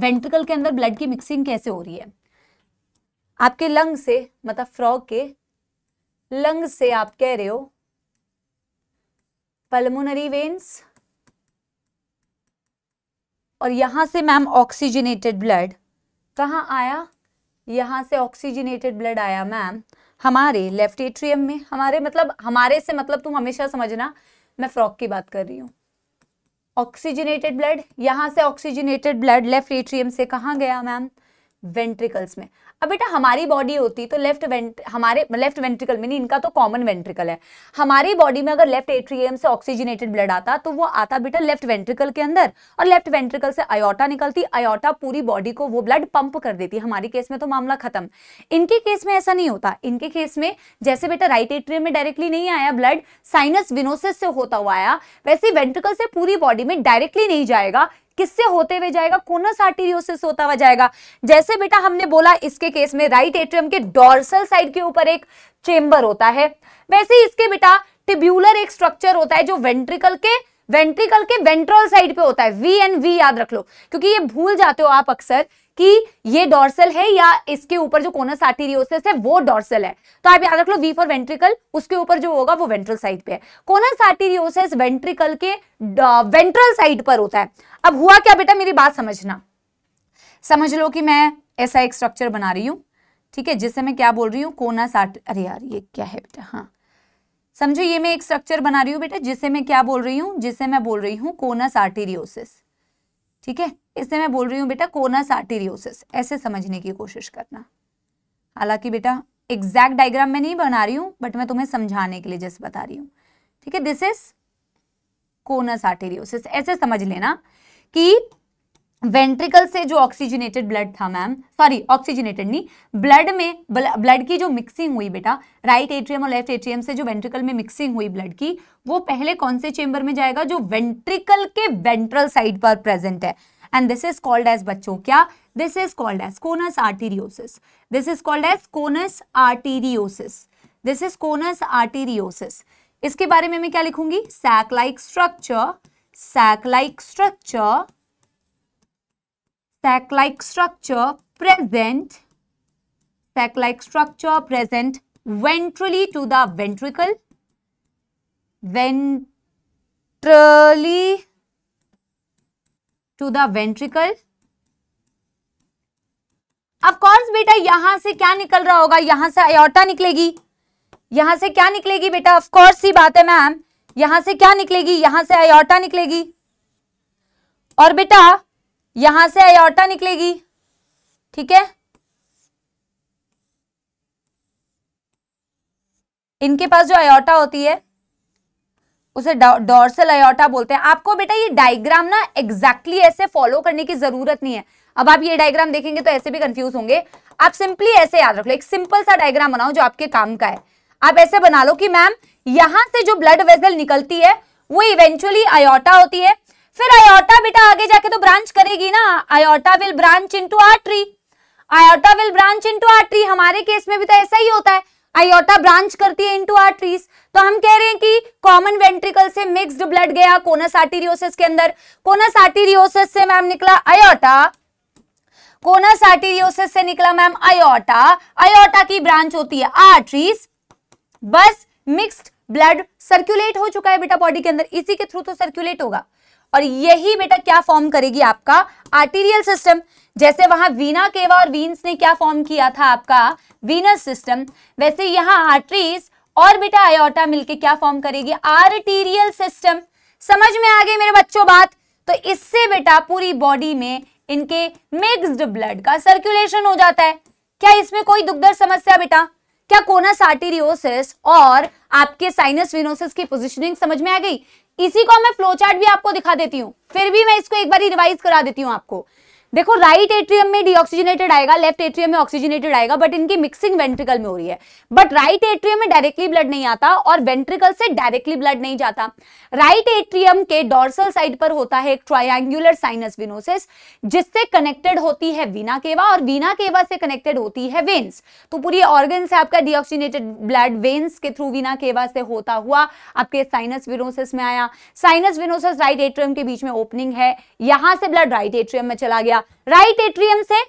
वेंट्रिकल के अंदर ब्लड की मिक्सिंग कैसे हो रही है आपके लंग से मतलब फ्रॉग के लंग से आप कह रहे हो पल्मोनरी वेन्स और यहां से मैम ऑक्सीजनेटेड ब्लड कहा आया यहां से ऑक्सीजनेटेड ब्लड आया मैम हमारे लेफ्ट एट्रियम में हमारे मतलब हमारे से मतलब तुम हमेशा समझना मैं फ्रॉक की बात कर रही हूँ ऑक्सीजनेटेड ब्लड यहाँ से ऑक्सीजनेटेड ब्लड लेफ्ट एट्रियम से कहाँ गया मैम वेंट्रिकल्स में अब बेटा हमारी बॉडी होती तो लेफ्ट वेंट हमारे लेफ्ट वेंट्रिकल में नहीं इनका तो कॉमन वेंट्रिकल है हमारी बॉडी में अगर लेफ्ट एट्रियम से ऑक्सीजनेटेड ब्लड आता तो वो आता बेटा लेफ्ट वेंट्रिकल के अंदर और लेफ्ट वेंट्रिकल से अयोटा निकलती अयोटा पूरी बॉडी को वो ब्लड पंप कर देती हमारे केस में तो मामला खत्म इनके केस में ऐसा नहीं होता इनके केस में जैसे बेटा राइट एट्रियम में डायरेक्टली नहीं आया ब्लड साइनस विनोसिस से होता हुआ आया वैसे वेंट्रिकल से पूरी बॉडी में डायरेक्टली नहीं जाएगा किससे होते हुए जाएगा कोनस आर्टीरियोसिस होता हुआ जाएगा जैसे बेटा हमने बोला इसके केस में राइट एट्रियम के डॉर्सल साइड के ऊपर एक चेंबर होता है वैसे इसके बेटा टिब्यूलर एक स्ट्रक्चर होता है जो वेंट्रिकल के वेंट्रिकल के वेंट्रल साइड पे होता है वी एन वी याद रख लो क्योंकि ये भूल जाते हो आप अक्सर कि ये डॉर्सल है या इसके ऊपर जो कोनस आर्टीरियोसिस है वो डॉर्सल है तो आप याद रख लो वी फॉर वेंट्रिकल उसके ऊपर जो होगा वो वेंट्रल साइड पे है कोनस आर्टीरियोसिस वेंट्रिकल के वेंट्रल साइड पर होता है अब हुआ क्या बेटा मेरी बात समझना समझ लो कि मैं ऐसा एक स्ट्रक्चर बना रही हूँ ठीक है जिससे मैं क्या बोल रही हूँ कोनस आर्ट अरे यार ये क्या है बेटा हाँ समझो ये मैं एक स्ट्रक्चर बना रही हूँ बेटा जिससे मैं क्या बोल रही हूँ जिससे मैं बोल रही हूँ कोनस आर्टेरियोसिस ठीक है इसलिए मैं बोल रही हूँ बेटा कोनस आर्टेरियोसिस ऐसे समझने की कोशिश करना हालांकि बेटा एग्जैक्ट डायग्राम मैं नहीं बना रही हूँ बट मैं तुम्हें समझाने के लिए जैसे बता रही हूँ ठीक है दिस इज कोनस आर्टेरियोसिस ऐसे समझ लेना कि वेंट्रिकल से जो ऑक्सीजनेटेड ब्लड था मैम सॉरी ऑक्सीजनेटेड नहीं ब्लड में ब्लड की जो मिक्सिंग हुई बेटा राइट एट्रियम और लेफ्ट एट्रियम से जो वेंट्रिकल में मिक्सिंग हुई ब्लड की वो पहले कौन से चेंबर में जाएगा जो वेंट्रिकल के वेंट्रल साइड पर प्रेजेंट है and this is called as बच्चों क्या this is called as conus arteriosus this is called as conus arteriosus this is conus arteriosus इसके बारे में मैं क्या लिखूंगी sac like structure sac like structure sac-like structure present sac-like structure present ventrally to the ventricle ventrally to the ventricle of course बेटा यहां से क्या निकल रहा होगा यहां से अयोटा निकलेगी यहां से क्या निकलेगी बेटा ऑफ कोर्स ही बात है मैम यहां से क्या निकलेगी यहां से अयोटा निकलेगी और बेटा यहां से अयोटा निकलेगी ठीक है इनके पास जो अयोटा होती है उसे डॉर्सल अयोटा बोलते हैं आपको बेटा ये डायग्राम ना एग्जैक्टली exactly ऐसे फॉलो करने की जरूरत नहीं है अब आप ये डायग्राम देखेंगे तो ऐसे भी कंफ्यूज होंगे आप सिंपली ऐसे याद रख लो एक सिंपल सा डायग्राम बनाओ जो आपके काम का है आप ऐसे बना लो कि मैम यहां से जो ब्लड वेजल निकलती है वो इवेंचुअली अयोटा होती है फिर आयोटा बेटा आगे जाके तो ब्रांच करेगी ना aorta will branch into artery aorta will branch into artery हमारे केस में भी तो ऐसा ही होता है आयोटा ब्रांच करती है इनटू आर्टरीज तो हम कह रहे हैं कि कॉमन वेंट्रिकल से मिक्स्ड ब्लड गया कोनस आर्टीरियोसिस के अंदर कोनस आर्टीरियोसिस से मैम निकला आयोटा कोनस आर्टीरियोसिस से निकला मैम आयोटा आयोटा की ब्रांच होती है आर्टरीज बस मिक्स्ड ब्लड सर्कुलेट हो चुका है बेटा बॉडी के अंदर इसी के थ्रू तो सर्कुलेट होगा और यही बेटा क्या फॉर्म करेगी आपका आर्टीरियल सिस्टम जैसे वहां वीना केवा और वीन्स ने क्या फॉर्म किया था आपका वीनस सिस्टम वैसे यहाँ आर्टरीज और बेटा आयोटा मिलके क्या फॉर्म करेगी आर्टीरियल सिस्टम समझ में आ गई मेरे बच्चों बात तो इससे बेटा पूरी बॉडी में इनके मिक्स्ड ब्लड का सर्कुलेशन हो जाता है क्या इसमें कोई दुखदर समस्या बेटा क्या कोनस आर्टीरियोसिस और आपके साइनस विनोसिस की पोजिशनिंग समझ में आ गई इसी को मैं फ्लो चार्ट भी आपको दिखा देती हूँ फिर भी मैं इसको एक बार रिवाइज करा देती हूँ आपको देखो राइट एट्रियम में डीऑक्सीजनेटेड आएगा लेफ्ट एट्रियम में ऑक्सीजनेटेड आएगा बट इनकी मिक्सिंग वेंट्रिकल में हो रही है बट राइट एट्रियम में डायरेक्टली ब्लड नहीं आता और वेंट्रिकल से डायरेक्टली ब्लड नहीं जाता राइट एट्रियम के डॉर्सल साइड पर होता है एक ट्रायंगुलर साइनस विनोसिस जिससे कनेक्टेड होती है वीना केवा और वीना केवा से कनेक्टेड होती है वेन्स तो पूरी ऑर्गन से आपका डीऑक्सीजनेटेड ब्लड वेन्स के थ्रू वीना केवा से होता हुआ आपके साइनस विनोसिस में आया साइनस विनोसिस राइट एट्रियम के बीच में ओपनिंग है यहां से ब्लड राइट एट्रियम में चला गया गया राइट एट्रियम से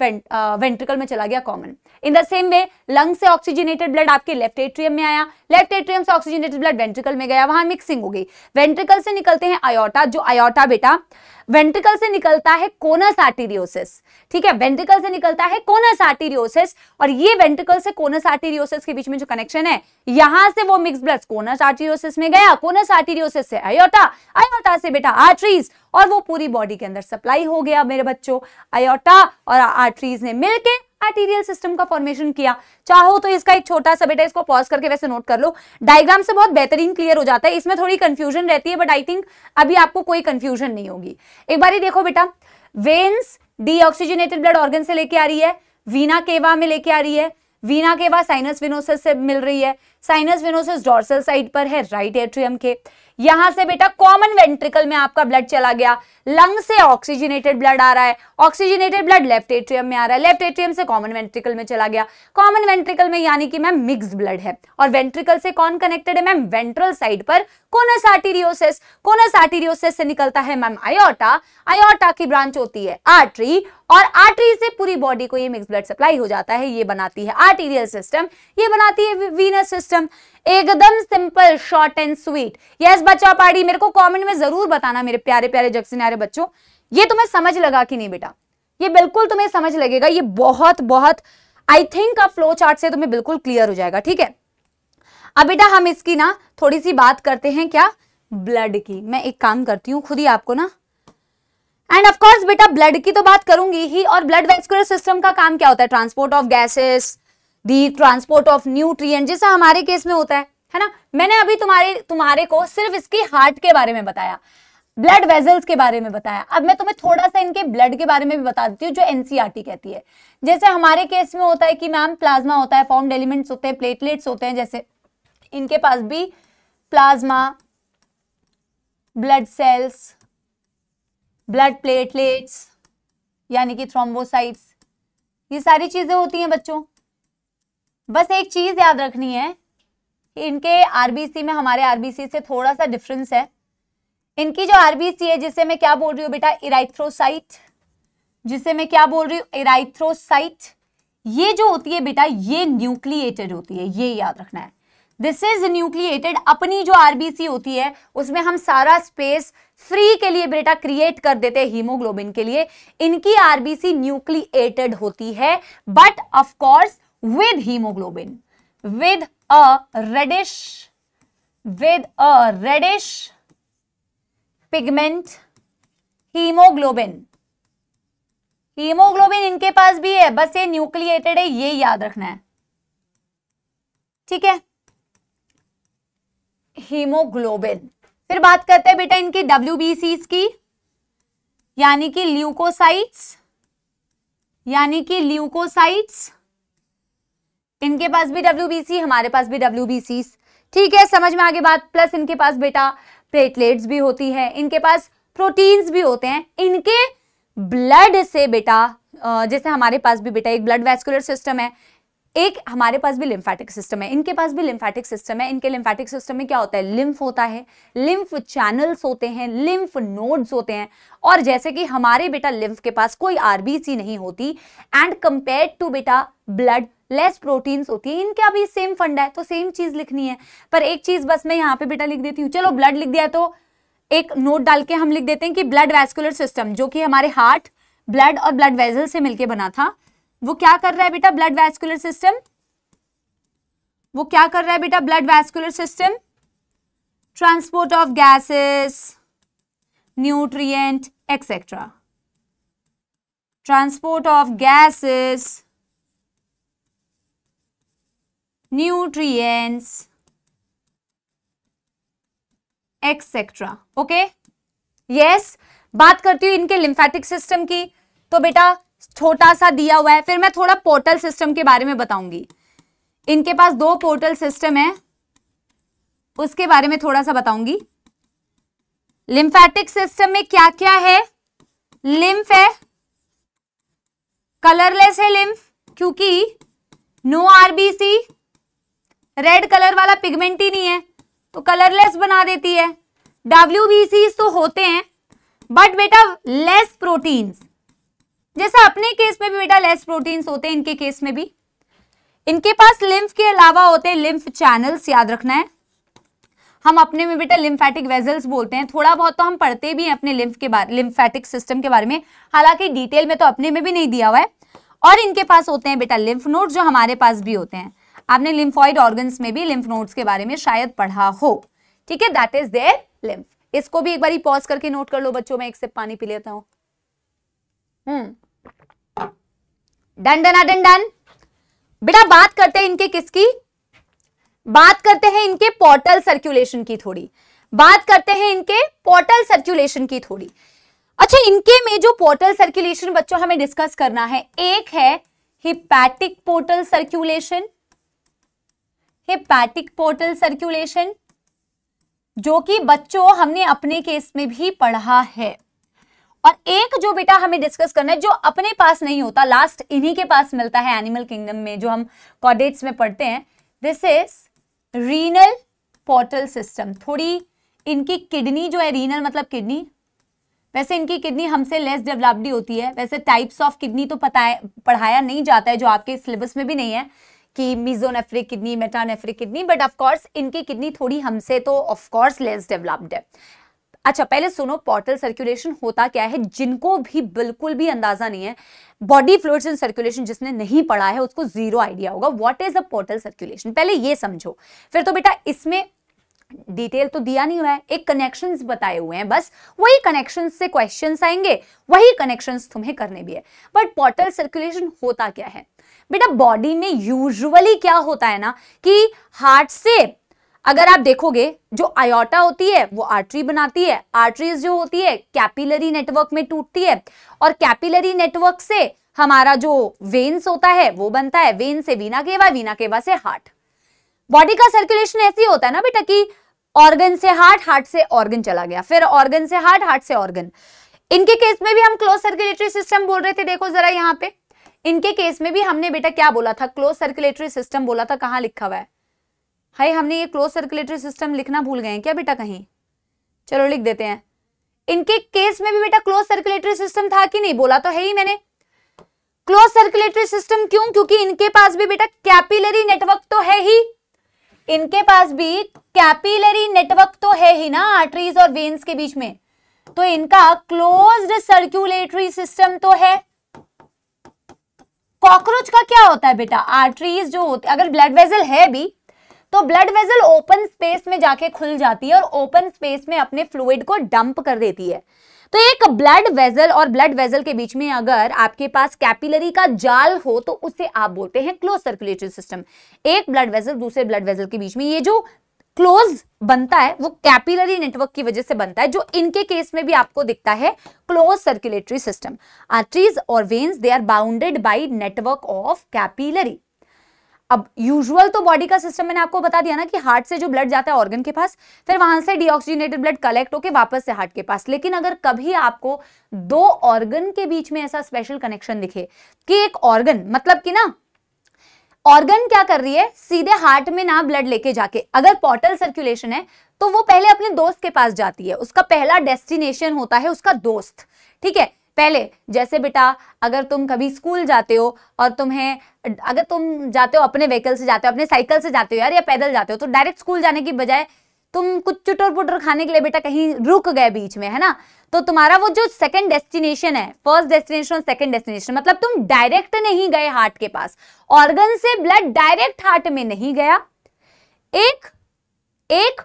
वेंट्रिकल में चला गया common in the same way lung से ऑक्सीजनेटेड ब्लड आपके लेफ्ट एट्रियम में आया लेफ्ट एट्रियम से ऑक्सीजनेटेड ब्लड वेंट्रिकल में गया वहां मिक्सिंग हो गई वेंट्रिकल से निकलते हैं आयोटा जो आयोटा बेटा वेंट्रिकल से निकलता है कोनस आर्टीरियोसिस ठीक है वेंट्रिकल से निकलता है कोनस आर्टीरियोसिस और ये वेंट्रिकल से कोनस आर्टीरियोसिस के बीच में जो कनेक्शन है यहां से वो मिक्स ब्लड कोनस आर्टीरियोसिस में गया कोनस आर्टीरियोसिस से अयोटा अयोटा से बेटा आर्टरीज और वो पूरी बॉडी के अंदर सप्लाई हो गया मेरे बच्चों अयोटा और आर्टरीज ने मिलकर आर्टीरियल सिस्टम का फॉर्मेशन किया चाहो तो इसका एक छोटा सा बेटा इसको पॉज करके वैसे नोट कर लो डायग्राम से बहुत बेहतरीन क्लियर हो जाता है इसमें थोड़ी कंफ्यूजन रहती है बट आई थिंक अभी आपको कोई कंफ्यूजन नहीं होगी एक बार ही देखो बेटा वेन्स डीऑक्सीजनेटेड ब्लड ऑर्गन से लेके आ रही है वीना केवा में लेके आ रही है वीना केवा साइनस विनोसिस से मिल रही है साइनस वेनोसिस डॉर्सल साइड पर है राइट एट्रियम के यहां से बेटा कॉमन वेंट्रिकल में आपका ब्लड चला गया लंग से ऑक्सीजनेटेड ब्लड आ रहा है ऑक्सीजनेटेड ब्लड लेफ्ट एट्रियम में आ रहा है लेफ्ट एट्रियम से कॉमन वेंट्रिकल में चला गया कॉमन वेंट्रिकल में यानी कि मैम मिक्स ब्लड है और वेंट्रिकल से कौन कनेक्टेड है मैम वेंट्रल साइड पर कोनस आर्टीरियोसिस कोनस आर्टीरियोसिस से निकलता है मैम आयोटा आयोटा की ब्रांच होती है आर्टरी और आर्टरी से पूरी बॉडी को ये मिक्स ब्लड सप्लाई हो जाता है ये बनाती है आर्टीरियल सिस्टम ये बनाती है वीनस सिस्टम सिस्टम एकदम simple short and sweet yes बच्चा पाड़ी मेरे को कमेंट में जरूर बताना मेरे प्यारे प्यारे जब से बच्चों ये तुम्हें समझ लगा कि नहीं बेटा ये बिल्कुल तुम्हें समझ लगेगा ये बहुत बहुत आई थिंक का फ्लो चार्ट से तुम्हें बिल्कुल क्लियर हो जाएगा ठीक है अब बेटा हम इसकी ना थोड़ी सी बात करते हैं क्या ब्लड की मैं एक काम करती हूँ खुद ही आपको ना एंड ऑफ कोर्स बेटा ब्लड की तो बात करूंगी ही और ब्लड वेस्कुलर सिस्टम का काम क्या होता है transport of gases the transport of nutrient जैसा हमारे केस में होता है है ना मैंने अभी तुम्हारे तुम्हारे को सिर्फ इसकी हार्ट के बारे में बताया ब्लड वेजल्स के बारे में बताया अब मैं तुम्हें थोड़ा सा इनके ब्लड के बारे में भी बता देती हूँ जो एनसीईआरटी e कहती है जैसे हमारे केस में होता है कि मैम प्लाज्मा होता है फॉर्म एलिमेंट्स होते हैं प्लेटलेट्स होते हैं जैसे इनके पास भी plasma blood cells blood platelets यानी कि थ्रोम्बोसाइट्स ये सारी चीजें होती हैं बच्चों बस एक चीज याद रखनी है इनके आरबीसी में हमारे आरबीसी से थोड़ा सा डिफरेंस है इनकी जो आरबीसी है जिसे मैं क्या बोल रही हूँ बेटा इराइथ्रोसाइट जिसे मैं क्या बोल रही हूँ इराइथ्रोसाइट ये जो होती है बेटा ये न्यूक्लिएटेड होती है ये याद रखना है दिस इज न्यूक्लिएटेड अपनी जो आरबीसी होती है उसमें हम सारा स्पेस फ्री के लिए बेटा क्रिएट कर देते हैं हीमोग्लोबिन के लिए इनकी आरबीसी न्यूक्लिएटेड होती है but of course with haemoglobin with a reddish with a reddish pigment haemoglobin haemoglobin इनके पास भी है बस ये न्यूक्लिएटेड है ये याद रखना है ठीक है हीमोग्लोबिन फिर बात करते हैं बेटा इनकी डब्ल्यू की यानी कि ल्यूकोसाइट्स यानी कि ल्यूकोसाइट्स इनके पास भी डब्ल्यू हमारे पास भी डब्ल्यू ठीक है समझ में आगे बात प्लस इनके पास बेटा प्लेटलेट्स भी होती है इनके पास प्रोटीन्स भी होते हैं इनके ब्लड से बेटा जैसे हमारे पास भी बेटा एक ब्लड वेस्कुलर सिस्टम है एक हमारे पास भी लिम्फेटिक सिस्टम है इनके पास भी लिम्फेटिक सिस्टम है इनके लिम्फेटिक सिस्टम में क्या होता है लिम्फ होता है लिम्फ चैनल्स होते हैं लिम्फ नोड्स होते हैं और जैसे कि हमारे बेटा लिम्फ के पास कोई आरबीसी नहीं होती एंड कंपेयर टू बेटा ब्लड लेस प्रोटीन्स होती है इनका भी सेम फंडा है तो सेम चीज लिखनी है पर एक चीज बस मैं यहाँ पे बेटा लिख देती हूँ चलो ब्लड लिख दिया तो एक नोट डाल के हम लिख देते हैं कि ब्लड वैस्कुलर सिस्टम जो कि हमारे हार्ट ब्लड और ब्लड वेजल से मिलकर बना था वो क्या कर रहा है बेटा ब्लड वैस्कुलर सिस्टम वो क्या कर रहा है बेटा blood vascular system transport of gases nutrient etcetera transport of gases nutrients etcetera okay yes बात करती हूं इनके लिम्फेटिक सिस्टम की तो बेटा छोटा सा दिया हुआ है फिर मैं थोड़ा पोर्टल सिस्टम के बारे में बताऊंगी इनके पास दो पोर्टल सिस्टम है उसके बारे में थोड़ा सा बताऊंगी लिम्फेटिक सिस्टम में क्या क्या है लिम्फ है कलरलेस है लिम्फ क्योंकि नो आरबीसी रेड कलर वाला पिगमेंट ही नहीं है तो कलरलेस बना देती है डब्ल्यू तो होते हैं बट बेटा लेस प्रोटीन्स जैसे अपने केस में भी बेटा लेस प्रोटीन्स होते हैं इनके केस में भी इनके पास लिम्फ के अलावा होते हैं लिम्फ चैनल्स याद रखना है हम अपने में बेटा लिम्फेटिक वेजल्स बोलते हैं थोड़ा बहुत तो हम पढ़ते भी हैं अपने लिम्फ के बारे लिम्फेटिक सिस्टम के बारे में हालांकि डिटेल में तो अपने में भी नहीं दिया हुआ है और इनके पास होते हैं बेटा लिम्फ नोड जो हमारे पास भी होते हैं आपने लिम्फॉइड ऑर्गन्स में भी लिम्फ नोड्स के बारे में शायद पढ़ा हो ठीक है दैट इज देयर लिम्फ इसको भी एक बार पॉज करके नोट कर लो बच्चों में एक सिप पानी पी लेता हूं hmm done done done done बेटा बात करते हैं इनके किसकी बात करते हैं इनके पोर्टल सर्कुलेशन की थोड़ी बात करते हैं इनके पोर्टल सर्कुलेशन की थोड़ी अच्छा इनके में जो पोर्टल सर्कुलेशन बच्चों हमें डिस्कस करना है एक है hepatic portal circulation hepatic portal circulation जो कि बच्चों हमने अपने केस में भी पढ़ा है और एक जो बेटा हमें डिस्कस करना है जो अपने पास नहीं होता लास्ट इन्हीं के पास मिलता है एनिमल किंगडम में जो हम कॉडेट्स में पढ़ते हैं this is renal portal system थोड़ी इनकी किडनी जो है रीनल मतलब किडनी वैसे इनकी किडनी हमसे लेस डेवलप्ड होती है वैसे टाइप्स ऑफ किडनी तो पता है पढ़ाया नहीं जाता है जो आपके सिलेबस में भी नहीं है कि mesonephric kidney metanephric kidney but of course इनकी किडनी थोड़ी हमसे तो ऑफकोर्स लेस डेवलप्ड है अच्छा पहले सुनो पोर्टल सर्कुलेशन होता क्या है जिनको भी बिल्कुल भी अंदाजा नहीं है बॉडी फ्लूड्स इन सर्कुलेशन जिसने नहीं पढ़ा है उसको जीरो आइडिया होगा what is a portal circulation पहले ये समझो फिर तो बेटा इसमें डिटेल तो दिया नहीं हुआ है एक कनेक्शन बताए हुए हैं बस वही कनेक्शन से क्वेश्चन आएंगे वही कनेक्शन तुम्हें करने भी है बट पोर्टल सर्कुलेशन होता क्या है बेटा बॉडी में यूजुअली क्या होता है ना कि हार्ट से अगर आप देखोगे जो आयोटा होती है वो आर्टरी बनाती है आर्टरीज जो होती है कैपिलरी नेटवर्क में टूटती है और कैपिलरी नेटवर्क से हमारा जो वेन्स होता है वो बनता है वेन से वीना केवा वीना केवा से हार्ट बॉडी का सर्कुलेशन ऐसे होता है ना बेटा कि ऑर्गन से हार्ट हार्ट से ऑर्गन चला गया फिर ऑर्गन से हार्ट हार्ट से ऑर्गन इनके केस में भी हम क्लोज सर्कुलेटरी सिस्टम बोल रहे थे देखो जरा यहाँ पे इनके केस में भी हमने बेटा क्या बोला था क्लोज सर्कुलेटरी सिस्टम बोला था कहाँ लिखा हुआ है हाई हमने ये क्लोज सर्कुलेटरी सिस्टम लिखना भूल गए क्या बेटा कहीं चलो लिख देते हैं इनके केस में भी बेटा क्लोज सर्कुलेटरी सिस्टम था कि नहीं बोला तो है ही मैंने क्लोज सर्कुलेटरी सिस्टम क्यों क्योंकि इनके पास भी बेटा कैपिलरी नेटवर्क तो है ही इनके पास भी कैपिलरी नेटवर्क तो है ही ना आर्टरीज और वेन्स के बीच में तो इनका क्लोज्ड सर्कुलेटरी सिस्टम तो है कॉकरोच का क्या होता है बेटा आर्टरीज जो होती अगर ब्लड वेजल है भी तो ब्लड वेजल ओपन स्पेस में जाके खुल जाती है और ओपन स्पेस में अपने फ्लूड को डंप कर देती है तो एक ब्लड वेजल और ब्लड वेजल के बीच में अगर आपके पास कैपिलरी का जाल हो तो उसे आप बोलते हैं क्लोज सर्कुलेटरी सिस्टम एक ब्लड वेजल दूसरे ब्लड वेजल के बीच में ये जो क्लोज बनता है वो कैपिलरी नेटवर्क की वजह से बनता है जो इनके केस में भी आपको दिखता है क्लोज सर्कुलेटरी सिस्टम आर्टरीज और veins they are bounded by network of capillary अब यूजुअल तो बॉडी का सिस्टम मैंने आपको बता दिया ना कि हार्ट से जो ब्लड जाता है ऑर्गन के पास फिर वहां से डिऑक्सीजनेटेड ब्लड कलेक्ट होकर वापस से हार्ट के पास लेकिन अगर कभी आपको दो ऑर्गन के बीच में ऐसा स्पेशल कनेक्शन दिखे कि एक ऑर्गन मतलब कि ना ऑर्गन क्या कर रही है सीधे हार्ट में ना ब्लड लेके जाके अगर पॉटल सर्कुलेशन है तो वो पहले अपने दोस्त के पास जाती है उसका पहला डेस्टिनेशन होता है उसका दोस्त ठीक है पहले जैसे बेटा अगर तुम कभी स्कूल जाते हो और तुम्हें अगर तुम जाते हो अपने व्हीकल से जाते हो अपने साइकिल से जाते हो यार या पैदल जाते हो तो डायरेक्ट स्कूल जाने की बजाय तुम कुछ चुटर पुटर खाने के लिए बेटा कहीं रुक गए बीच में है ना तो तुम्हारा वो जो सेकंड डेस्टिनेशन है फर्स्ट डेस्टिनेशन और सेकंड डेस्टिनेशन मतलब तुम डायरेक्ट नहीं गए हार्ट के पास ऑर्गन से ब्लड डायरेक्ट हार्ट में नहीं गया एक एक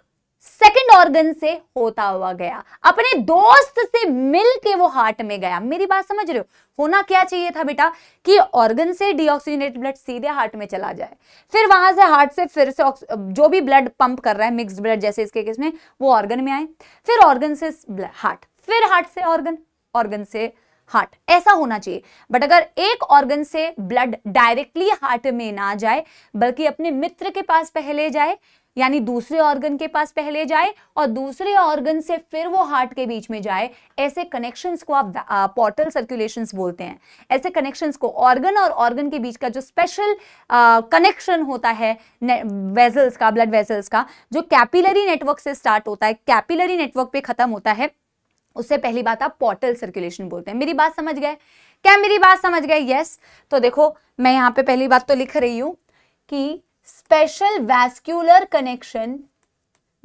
सेकंड ऑर्गन से होता हुआ गया अपने दोस्त से मिल के वो हार्ट में गया मेरी बात समझ रहे हो होना क्या चाहिए था बेटा कि ऑर्गन से डीऑक्सीजनेटेड ब्लड सीधे हार्ट में चला जाए फिर वहां से हार्ट से फिर से जो भी ब्लड पंप कर रहा है मिक्स ब्लड जैसे इसके केस में वो ऑर्गन में आए फिर ऑर्गन से हार्ट फिर हार्ट से ऑर्गन ऑर्गन से हार्ट ऐसा होना चाहिए बट अगर एक ऑर्गन से ब्लड डायरेक्टली हार्ट में ना जाए बल्कि अपने मित्र के पास पहले जाए यानी दूसरे ऑर्गन के पास पहले जाए और दूसरे ऑर्गन से फिर वो हार्ट के बीच में जाए ऐसे कनेक्शंस को आप पोर्टल सर्कुलेशंस बोलते हैं ऐसे कनेक्शंस को ऑर्गन और ऑर्गन के बीच का जो स्पेशल कनेक्शन होता है वेजल्स का ब्लड वेजल्स का जो कैपिलरी नेटवर्क से स्टार्ट होता है कैपिलरी नेटवर्क पे खत्म होता है उससे पहली बात आप पोर्टल सर्कुलेशन बोलते हैं मेरी बात समझ गए क्या मेरी बात समझ गए यस तो देखो मैं यहाँ पे पहली बात तो लिख रही हूँ कि special vascular connection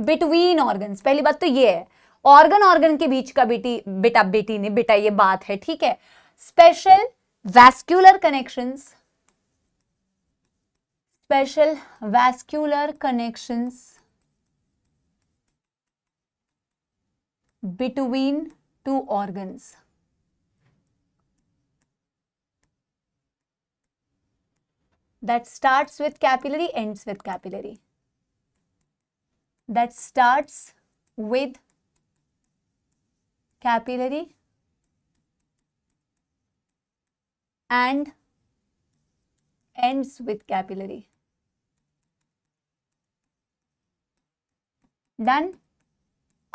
between organ पहली बात तो ये है ऑर्गन ऑर्गन के बीच का बेटी बेटा बेटी ने बेटा ये बात है ठीक है special vascular connections special vascular connections between two organs that starts with capillary ends with capillary that starts with capillary and ends with capillary done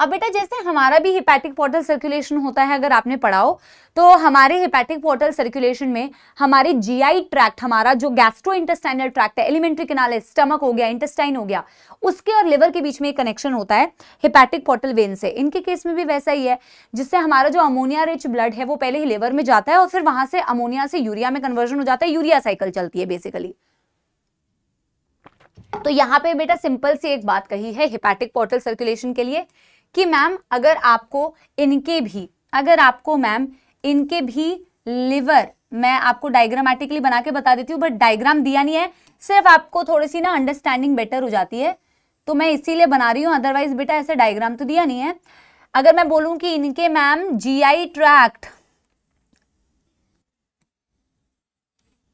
अब बेटा जैसे हमारा भी हिपैटिक पोर्टल सर्कुलेशन होता है अगर आपने पढ़ाओ तो हमारे हिपैटिक पोर्टल सर्कुलेशन में हमारे जीआई ट्रैक्ट हमारा जो गैस्ट्रो इंटेस्टाइनल ट्रैक्ट है एलिमेंट्री किनाल है स्टमक हो गया इंटेस्टाइन हो गया उसके और लिवर के बीच में एक कनेक्शन होता है हिपैटिक पोर्टल वेन से इनके केस में भी वैसा ही है जिससे हमारा जो अमोनिया रिच ब्लड है वो पहले ही लिवर में जाता है और फिर वहां से अमोनिया से यूरिया में कन्वर्जन हो जाता है यूरिया साइकिल चलती है बेसिकली तो यहाँ पे बेटा सिंपल सी एक बात कही है हिपैटिक पोर्टल सर्कुलेशन के लिए कि मैम अगर आपको इनके भी अगर आपको मैम इनके भी लिवर मैं आपको डायग्रामेटिकली बना के बता देती हूँ बट डायग्राम दिया नहीं है सिर्फ आपको थोड़ी सी ना अंडरस्टैंडिंग बेटर हो जाती है तो मैं इसीलिए बना रही हूँ अदरवाइज बेटा ऐसे डायग्राम तो दिया नहीं है अगर मैं बोलूँ कि इनके मैम जीआई ट्रैक्ट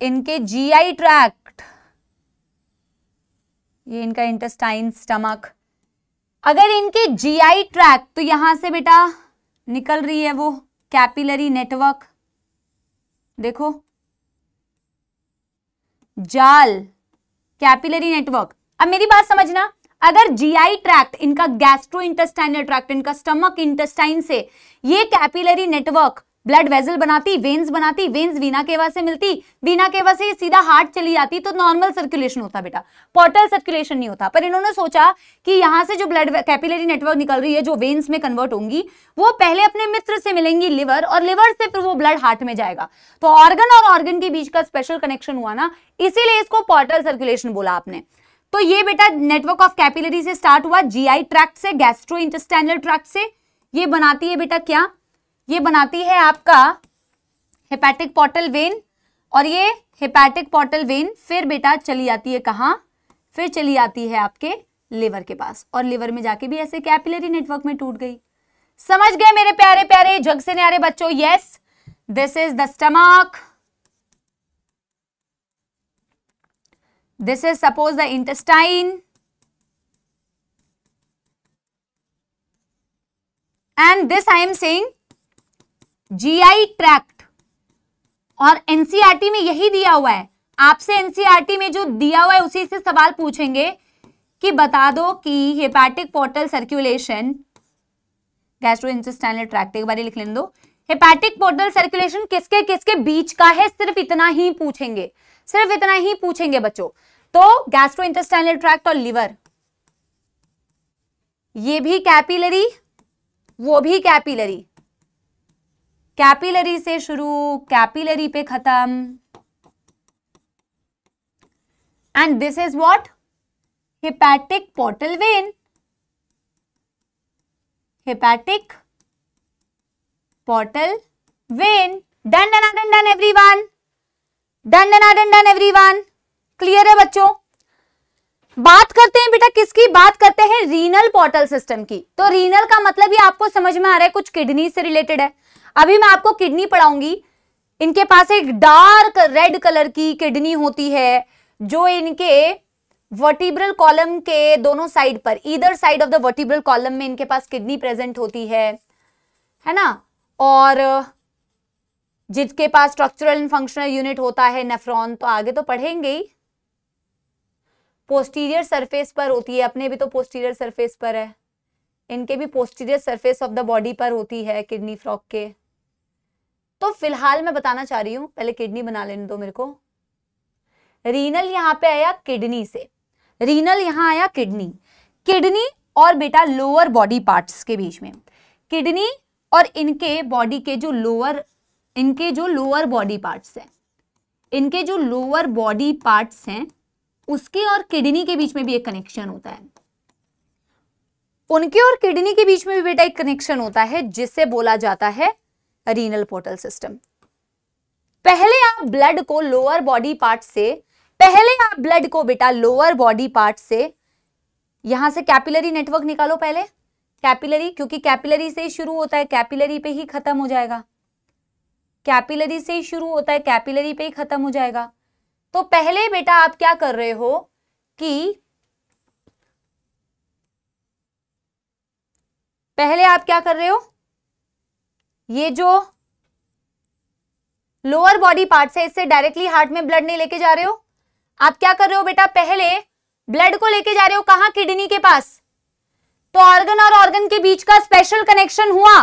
इनके जीआई ट्रैक्ट ये इनका इंटेस्टाइन स्टमक अगर इनके जीआई ट्रैक तो यहां से बेटा निकल रही है वो कैपिलरी नेटवर्क देखो जाल कैपिलरी नेटवर्क अब मेरी बात समझना अगर जीआई ट्रैक्ट इनका गैस्ट्रो इंटेस्टाइनल ट्रैक्ट इनका स्टमक इंटेस्टाइन से ये कैपिलरी नेटवर्क ब्लड वेजल बनाती वेन्स बनाती वेन्स वीना केवा से मिलती वीना केवा से सीधा हार्ट चली जाती तो नॉर्मल सर्कुलेशन होता बेटा पोर्टल सर्कुलेशन नहीं होता पर इन्होंने सोचा कि यहाँ से जो ब्लड कैपिलरी नेटवर्क निकल रही है जो वेन्स में कन्वर्ट होंगी वो पहले अपने मित्र से मिलेंगी लिवर और लिवर से फिर वो ब्लड हार्ट में जाएगा तो ऑर्गन और ऑर्गन के बीच का स्पेशल कनेक्शन हुआ ना इसीलिए इसको पोर्टल सर्कुलेशन बोला आपने तो ये बेटा नेटवर्क ऑफ कैपिलरी से स्टार्ट हुआ जीआई ट्रैक्ट से गैस्ट्रो इंटेस्टैनल ट्रैक्ट से ये बनाती है बेटा क्या ये बनाती है आपका हेपैटिक पोर्टल वेन और ये हेपैटिक पोर्टल वेन फिर बेटा चली जाती है कहाँ फिर चली जाती है आपके लिवर के पास और लिवर में जाके भी ऐसे कैपिलरी नेटवर्क में टूट गई समझ गए मेरे प्यारे प्यारे जग से न्यारे बच्चों yes this is the stomach this is suppose the intestine and this I am saying GI tract और एनसीईआरटी e में यही दिया हुआ है आपसे एनसीईआरटी e में जो दिया हुआ है उसी से सवाल पूछेंगे कि बता दो कि hepatic portal circulation gastrointestinal tract एक बार लिख लेने दो हेपैटिक पोर्टल सर्कुलेशन किसके किसके बीच का है सिर्फ इतना ही पूछेंगे सिर्फ इतना ही पूछेंगे बच्चों तो गैस्ट्रो इंटेस्टाइनल ट्रैक्ट और लिवर ये भी कैपिलरी वो भी कैपिलरी कैपिलरी से शुरू कैपिलरी पे खत्म and this is what hepatic portal vein hepatic portal vein done done done done one done done done done one clear है बच्चों बात करते हैं बेटा किसकी बात करते हैं रीनल पोर्टल सिस्टम की तो रीनल का मतलब ही आपको समझ में आ रहा है कुछ किडनी से रिलेटेड है अभी मैं आपको किडनी पढ़ाऊंगी इनके पास एक डार्क रेड कलर की किडनी होती है जो इनके वर्टिब्रल कॉलम के दोनों साइड पर इधर side of the vertebral column में इनके पास किडनी प्रेजेंट होती है है ना और जिसके पास स्ट्रक्चरल एंड फंक्शनल यूनिट होता है नेफ्रॉन तो आगे तो पढ़ेंगे ही पोस्टीरियर सरफेस पर होती है अपने भी तो पोस्टीरियर सरफेस पर है इनके भी posterior surface of the body पर होती है किडनी फ्रॉक के तो फिलहाल मैं बताना चाह रही हूं पहले किडनी बना लेने दो मेरे को रीनल यहां पे आया किडनी से रीनल यहां आया किडनी किडनी और बेटा लोअर बॉडी पार्ट्स के बीच में किडनी और इनके बॉडी के जो लोअर इनके जो लोअर बॉडी पार्ट्स हैं इनके जो लोअर बॉडी पार्ट्स हैं उसके और किडनी के बीच में भी एक कनेक्शन होता है उनके और किडनी के बीच में भी बेटा एक कनेक्शन होता है जिससे बोला जाता है रीनल पोर्टल सिस्टम पहले आप ब्लड को लोअर बॉडी पार्ट से पहले आप ब्लड को बेटा लोअर बॉडी पार्ट से यहां से कैपिलरी नेटवर्क निकालो पहले कैपिलरी क्योंकि कैपिलरी से ही शुरू होता है कैपिलरी पे ही खत्म हो जाएगा कैपिलरी से ही शुरू होता है कैपिलरी पे ही खत्म हो जाएगा तो पहले बेटा आप क्या कर रहे हो कि पहले आप क्या कर रहे हो ये जो लोअर बॉडी पार्ट है इससे डायरेक्टली हार्ट में ब्लड नहीं लेके जा रहे हो आप क्या कर रहे हो बेटा पहले ब्लड को लेके जा रहे हो कहा किडनी के पास तो ऑर्गन और ऑर्गन के बीच का स्पेशल कनेक्शन हुआ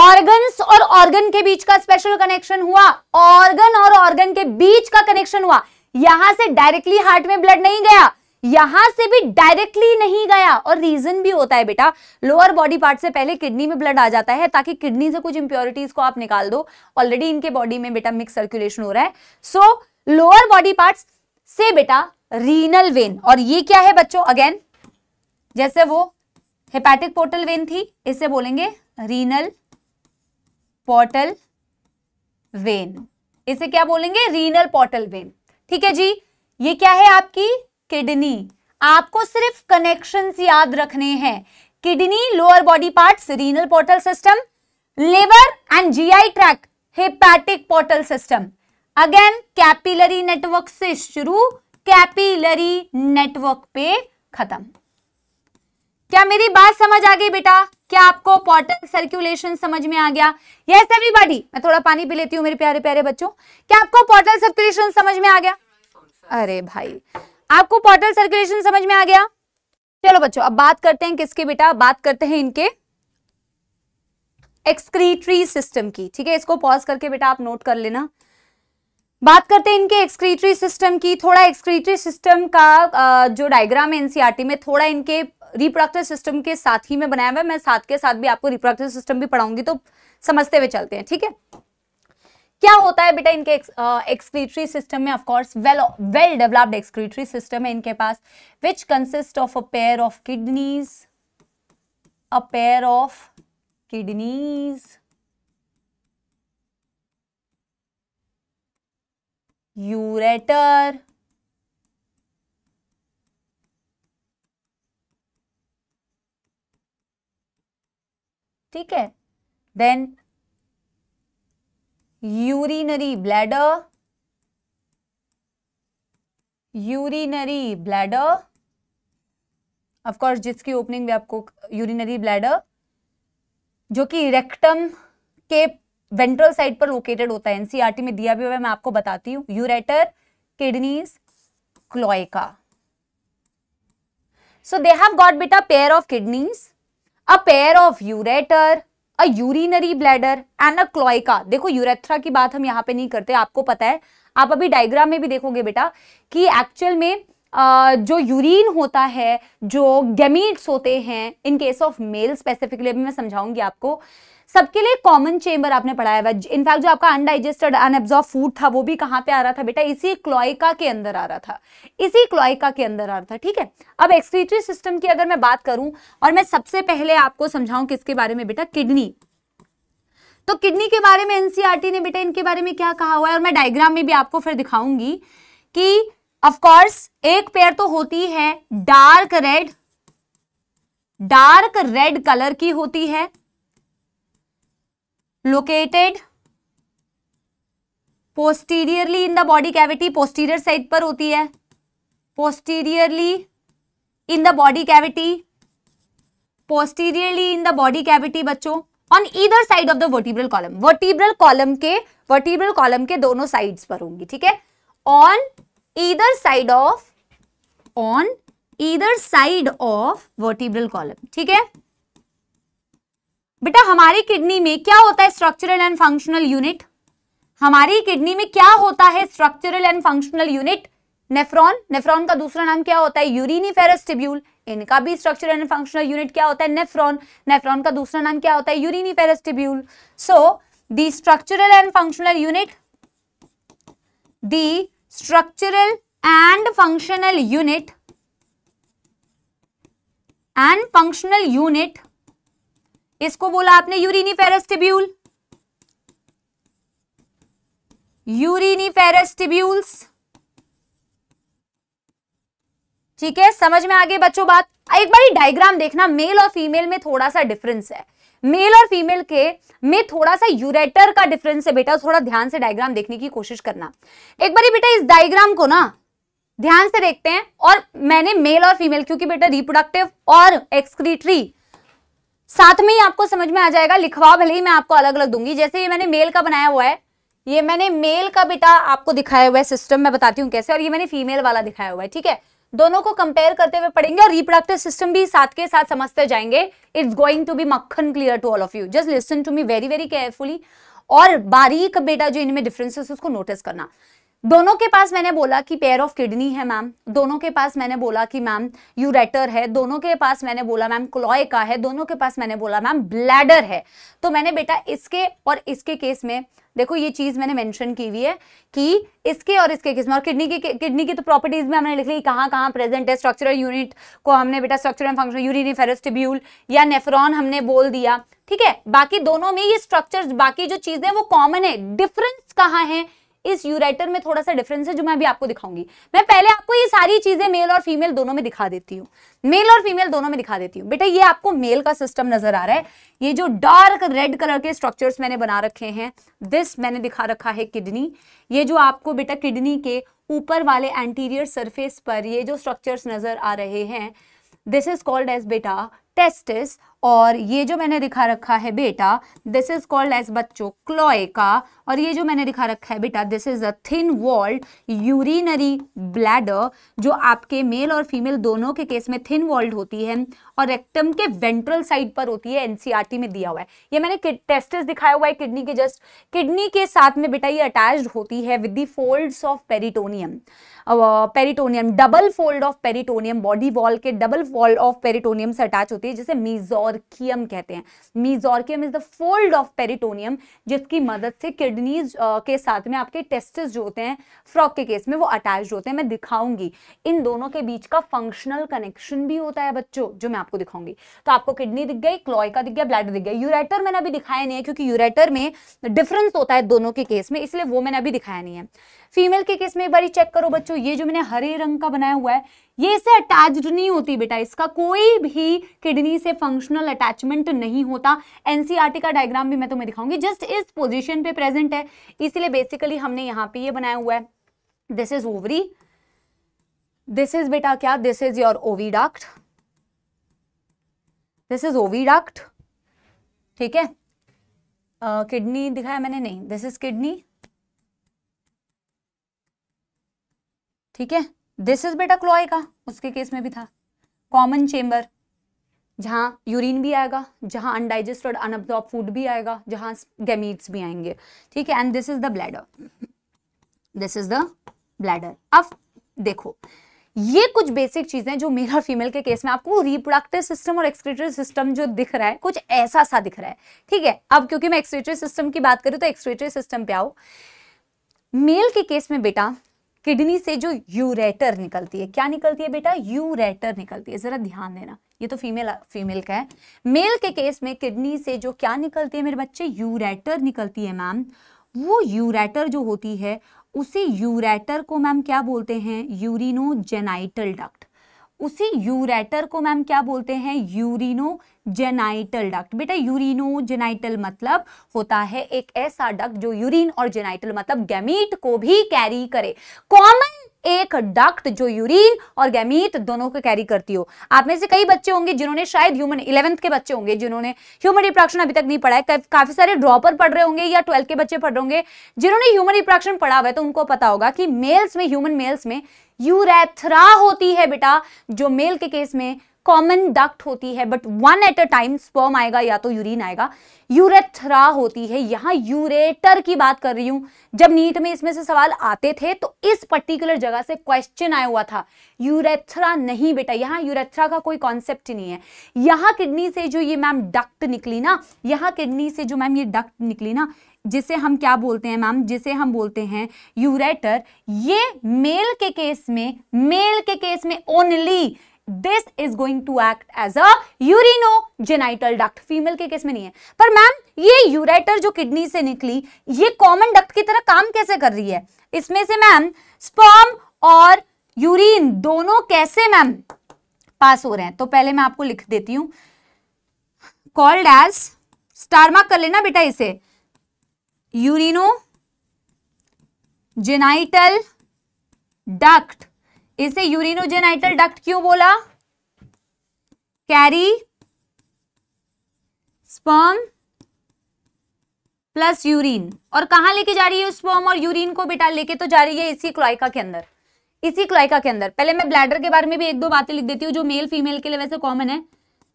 ऑर्गन्स और ऑर्गन के बीच का स्पेशल कनेक्शन हुआ ऑर्गन और ऑर्गन के बीच का कनेक्शन हुआ यहां से डायरेक्टली हार्ट में ब्लड नहीं गया यहां से भी डायरेक्टली नहीं गया और रीजन भी होता है बेटा लोअर बॉडी पार्ट से पहले किडनी में ब्लड आ जाता है ताकि किडनी से कुछ इंप्योरिटीज को आप निकाल दो ऑलरेडी इनके बॉडी में बेटा मिक्स सर्कुलेशन हो रहा है सो लोअर बॉडी पार्ट से बेटा रीनल वेन और ये क्या है बच्चों अगेन जैसे वो हेपैटिक पोर्टल वेन थी इसे बोलेंगे रीनल पोर्टल वेन इसे क्या बोलेंगे रीनल पोर्टल वेन ठीक है जी ये क्या है आपकी किडनी आपको सिर्फ कनेक्शन याद रखने हैं kidney lower body part renal portal system liver and GI tract hepatic portal system again capillary network से शुरू कैपिलरी नेटवर्क पे खत्म क्या मेरी बात समझ आ गई बेटा क्या आपको पोर्टल सर्कुलेशन समझ में आ गया यस yes, एवरीबॉडी मैं थोड़ा पानी पी लेती हूँ मेरे प्यारे प्यारे बच्चों क्या आपको पोर्टल सर्कुलेशन समझ में आ गया अरे भाई आपको पोर्टल सर्कुलेशन समझ में आ गया चलो बच्चों अब बात करते हैं किसके बेटा बात करते हैं इनके एक्सक्रीटरी सिस्टम की ठीक है इसको पॉज करके बेटा आप नोट कर लेना बात करते हैं इनके एक्सक्रीटरी सिस्टम की थोड़ा एक्सक्रीटरी सिस्टम का जो डायग्राम है एनसीआरटी e में थोड़ा इनके रिप्रोडक्टिव सिस्टम के साथ ही में बनाया हुआ है मैं साथ के साथ भी आपको रिप्रोडक्टिव सिस्टम भी पढ़ाऊंगी तो समझते हुए चलते हैं ठीक है क्या होता है बेटा इनके एक्सक्रीटरी सिस्टम में of course well well developed excretory system है इनके पास which consist of a pair of kidneys a pair of kidneys ureter ठीक है then urinary bladder urinary bladder of course जिसकी ओपनिंग भी आपको यूरिनरी ब्लैडर जो कि रेक्टम के वेंट्रल साइड पर लोकेटेड होता है एनसीआरटी e में दिया भी हुआ है मैं आपको बताती हूं ureter kidneys cloaca so they have got bit a pair of kidneys a pair of ureter a urinary bladder and a cloaca देखो यूरेथ्रा की बात हम यहाँ पे नहीं करते आपको पता है आप अभी डायग्राम में भी देखोगे बेटा कि एक्चुअल में जो यूरिन होता है जो गेमीट्स होते हैं in case of male specifically अभी मैं समझाऊंगी आपको सबके लिए कॉमन चेंबर आपने पढ़ाया हुआ इनफैक्ट जो आपका अनडाइजेस्टेड अनएब्जॉर्ब फूड था वो भी कहां पे आ रहा था बेटा इसी क्लोइका के अंदर आ रहा था इसी क्लोइका के अंदर आ रहा था ठीक है अब एक्सक्रीटरी सिस्टम की अगर मैं बात करूं और मैं सबसे पहले आपको समझाऊं किसके बारे में बेटा किडनी तो किडनी के बारे में एनसीईआरटी e ने बेटा इनके बारे में क्या कहा हुआ है और मैं डायग्राम में भी आपको फिर दिखाऊंगी कि ऑफ कोर्स एक पेयर तो होती है dark red dark red colour की होती है located posteriorly in the body cavity posterior side पर होती है posteriorly in the body cavity posteriorly in the body cavity बच्चों on either side of the vertebral column vertebral column के vertebral column के दोनों साइड पर होंगी ठीक है on either side of on either side of vertebral column ठीक है बेटा हमारी किडनी में क्या होता है स्ट्रक्चरल एंड फंक्शनल यूनिट हमारी किडनी में क्या होता है structural and functional unit nephron nephron का दूसरा नाम क्या होता है यूरिनी फेरेस्टिब्यूल इनका भी स्ट्रक्चरल एंड फंक्शनल यूनिट क्या होता है नेफ्रॉन नेफ्रॉन का दूसरा नाम क्या होता है यूरिनी tubule so the structural and functional unit the structural and functional unit and functional unit इसको बोला आपने यूरिनी फेरेस्टिब्यूल यूरिनी फेरेस्टिब्यूल्स ठीक है समझ में आगे बच्चों बात एक बार डायग्राम देखना मेल और फीमेल में थोड़ा सा डिफरेंस है मेल और फीमेल के में थोड़ा सा यूरेटर का डिफरेंस है बेटा थोड़ा ध्यान से डायग्राम देखने की कोशिश करना एक बार बेटा इस डायग्राम को ना ध्यान से देखते हैं और मैंने मेल और फीमेल क्योंकि बेटा रिप्रोडक्टिव और एक्सक्रीटरी साथ में ही आपको समझ में आ जाएगा लिखवा भले ही मैं आपको अलग अलग दूंगी जैसे ये मैंने मेल का बनाया हुआ है ये मैंने मेल का बेटा आपको दिखाया हुआ है सिस्टम मैं बताती हूँ कैसे और ये मैंने फीमेल वाला दिखाया हुआ है ठीक है दोनों को कंपेयर करते हुए पढ़ेंगे और रिप्रोडक्टिव सिस्टम भी साथ के साथ समझते जाएंगे इट्स गोइंग टू बी मक्खन clear to all of you just listen to me very very carefully और बारीक बेटा जो इनमें डिफरेंसेस उसको नोटिस करना दोनों के पास मैंने बोला कि पेयर ऑफ किडनी है मैम दोनों के पास मैंने बोला कि मैम यूरेटर है दोनों के पास मैंने बोला मैम का है दोनों के पास मैंने बोला मैम ब्लैडर है तो मैंने बेटा इसके और इसके केस में देखो ये चीज़ मैंने मेंशन की हुई है कि इसके और इसके किस्म और किडनी की किडनी की तो प्रॉपर्टीज़ में हमने लिख ली कहाँ कहाँ प्रेजेंट है स्ट्रक्चरल यूनिट को हमने बेटा स्ट्रक्चरल फंक्शन यूरिनी फेरेस्टिब्यूल या नेफ्रॉन हमने बोल दिया ठीक है बाकी दोनों में ये स्ट्रक्चर्स बाकी जो चीज़ें वो कॉमन है डिफरेंस कहाँ है इस यूराइटर में थोड़ा सा डिफरेंस है जो मैं अभी आपको दिखाऊंगी मैं पहले आपको ये सारी चीजें मेल और फीमेल दोनों में दिखा देती हूँ मेल और फीमेल दोनों में दिखा देती हूँ बेटा ये आपको मेल का सिस्टम नजर आ रहा है ये जो डार्क रेड कलर के स्ट्रक्चर मैंने बना रखे हैं दिस मैंने दिखा रखा है किडनी ये जो आपको बेटा किडनी के ऊपर वाले एंटीरियर सरफेस पर ये जो स्ट्रक्चर नजर आ रहे हैं दिस इज कॉल्ड एज बेटा टेस्टिस और ये जो मैंने दिखा रखा है बेटा दिस इज कॉल्ड एज बच्चों क्लोएका और ये जो मैंने दिखा रखा है बेटा this is a thin walled urinary bladder जो आपके मेल और फीमेल दोनों के केस में थिन वॉल्ड होती है और रेक्टम के वेंट्रल साइड पर होती है एनसीईआरटी e में दिया हुआ है ये मैंने टेस्टिस दिखाया हुआ है किडनी के जस्ट किडनी के साथ में बेटा ये अटैच्ड होती है with the folds of peritoneum peritoneum double fold of peritoneum body wall के डबल वॉल ऑफ पेरिटोनियम से अटैच होती है जैसे मीजो मीजोर्कियम कहते हैं mesorchium is the fold of peritoneum जिसकी मदद से किडनीज के साथ में आपके टेस्टिस जो होते हैं फ्रॉक के केस में वो अटैच होते हैं मैं दिखाऊंगी इन दोनों के बीच का फंक्शनल कनेक्शन भी होता है बच्चों जो मैं आपको दिखाऊंगी तो आपको किडनी दिख गई क्लॉयका दिख गया ब्लैडर दिख गया यूरेटर मैंने अभी दिखाया नहीं है क्योंकि यूरेटर में डिफरेंस होता है दोनों के केस में इसलिए वो मैंने अभी दिखाया नहीं है फीमेल के केस में एक बार चेक करो बच्चों ये जो मैंने हरे रंग का बनाया हुआ है ये इससे अटैच्ड नहीं होती बेटा इसका कोई भी किडनी से फंक्शनल अटैचमेंट नहीं होता एनसीईआरटी e का डायग्राम भी मैं तुम्हें दिखाऊंगी जस्ट इस पोजीशन पे प्रेजेंट है इसीलिए बेसिकली हमने यहां पे ये बनाया हुआ है this is ovary this is बेटा क्या this is your duct this is duct ठीक है किडनी uh, दिखाया मैंने नहीं दिस इज किडनी ठीक है दिस इज बेटा क्लॉय का उसके केस में भी था कॉमन चेम्बर जहाँ यूरिन भी आएगा जहाँ अनडाइजेस्टेड अनअब्जॉर्ब फूड भी आएगा जहाँ गेमीट्स भी आएंगे ठीक है and this is the bladder this is the bladder अब देखो ये कुछ बेसिक चीजें जो मेल और फीमेल के केस में आपको रिप्रोडक्टिव सिस्टम और एक्सक्रेटरी सिस्टम जो दिख रहा है कुछ ऐसा सा दिख रहा है ठीक है अब क्योंकि मैं एक्सक्रेटरी सिस्टम की बात करूँ तो एक्सक्रेटरी सिस्टम पे आओ मेल के केस में बेटा किडनी से जो यूरेटर निकलती है क्या निकलती है बेटा यूरेटर निकलती है जरा ध्यान देना ये तो फीमेल फीमेल का है मेल के केस में किडनी से जो क्या निकलती है मेरे बच्चे यूरेटर निकलती है मैम वो यूरेटर जो होती है उसी यूरेटर को मैम क्या बोलते हैं यूरिनो जेनाइटल डक्ट उसी यूरेटर को मैम क्या बोलते हैं यूरिनो जेनाइटल डक्ट बेटा यूरिनो जेनाइटल मतलब होता है एक ऐसा डक्ट जो यूरिन और जेनाइटल मतलब गैमीट को भी कैरी करे कॉमन एक डक्ट जो यूरिन और गैमीट दोनों को कैरी करती हो आप में से कई बच्चे होंगे जिन्होंने शायद ह्यूमन इलेवंथ के बच्चे होंगे जिन्होंने ह्यूमन रिप्रोडक्शन अभी तक नहीं पढ़ा है काफी सारे ड्रॉपर पढ़ रहे होंगे या ट्वेल्थ के बच्चे पढ़ रहे होंगे जिन्होंने ह्यूमन रिप्रोडक्शन पढ़ा हुआ है तो उनको पता होगा कि मेल्स में ह्यूमन मेल्स में यूरेथ्रा होती है बेटा जो मेल के केस में कॉमन डक्ट होती है but one at a time sperm आएगा या तो यूरिन आएगा यूरेथ्रा होती है यहां यूरेटर की बात कर रही हूं जब नीट में इसमें से सवाल आते थे तो इस पर्टिकुलर जगह से क्वेश्चन आया हुआ था यूरेथ्रा नहीं बेटा यहाँ यूरेथ्रा का कोई कॉन्सेप्ट नहीं है यहाँ किडनी से जो ये मैम डक्ट निकली ना यहां किडनी से जो मैम ये डक्ट निकली ना जिसे हम क्या बोलते हैं मैम जिसे हम बोलते हैं यूरेटर ये मेल के केस में मेल के केस में only this is going to act as a urinogenital duct female के केस में नहीं है पर मैम ये यूराइटर जो किडनी से निकली ये कॉमन डक्ट की तरह काम कैसे कर रही है इसमें से मैम स्पर्म और यूरिन दोनों कैसे मैम पास हो रहे हैं तो पहले मैं आपको लिख देती हूं कॉल्ड एज स्टार मार्क कर लेना बेटा इसे यूरिनो जेनाइटल डक्ट इसे यूरिनोजेनाइटल डक्ट क्यों बोला कैरी स्पर्म प्लस यूरिन और कहा लेके जा रही है स्पर्म और यूरिन को बेटा लेके तो जा रही है इसी क्लोइका के अंदर इसी क्लोइका के अंदर पहले मैं ब्लैडर के बारे में भी एक दो बातें लिख देती हूँ जो मेल फीमेल के लिए वैसे कॉमन है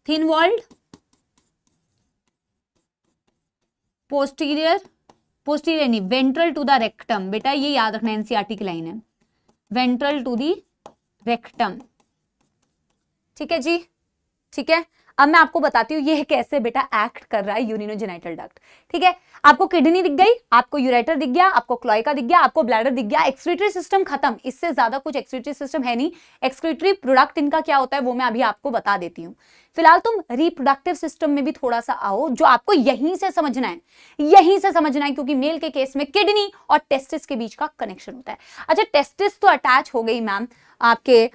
थिन वॉल्ड पोस्टीरियर पोस्टीरियर नहीं वेंट्रल टू द रेक्टम बेटा ये याद रखना एनसीआरटी की लाइन है वेंट्रल टू दी रेक्टम ठीक है जी ठीक है अब मैं आपको बताती हूँ यह कैसे बेटा एक्ट कर रहा है यूरिनोजेनाइटल डक्ट ठीक है आपको किडनी दिख गई आपको यूरेटर दिख गया आपको क्लोइका दिख गया आपको ब्लैडर दिख गया एक्सक्रीटरी सिस्टम खत्म इससे ज्यादा कुछ एक्सक्रीटरी सिस्टम है नहीं एक्सक्रीटरी प्रोडक्ट इनका क्या होता है वो मैं अभी आपको बता देती हूँ फिलहाल तुम रिप्रोडक्टिव सिस्टम में भी थोड़ा सा आओ जो आपको यहीं से समझना है यहीं से समझना है क्योंकि मेल के केस में किडनी और टेस्टिस के बीच का कनेक्शन होता है अच्छा टेस्टिस तो अटैच हो गई मैम आपके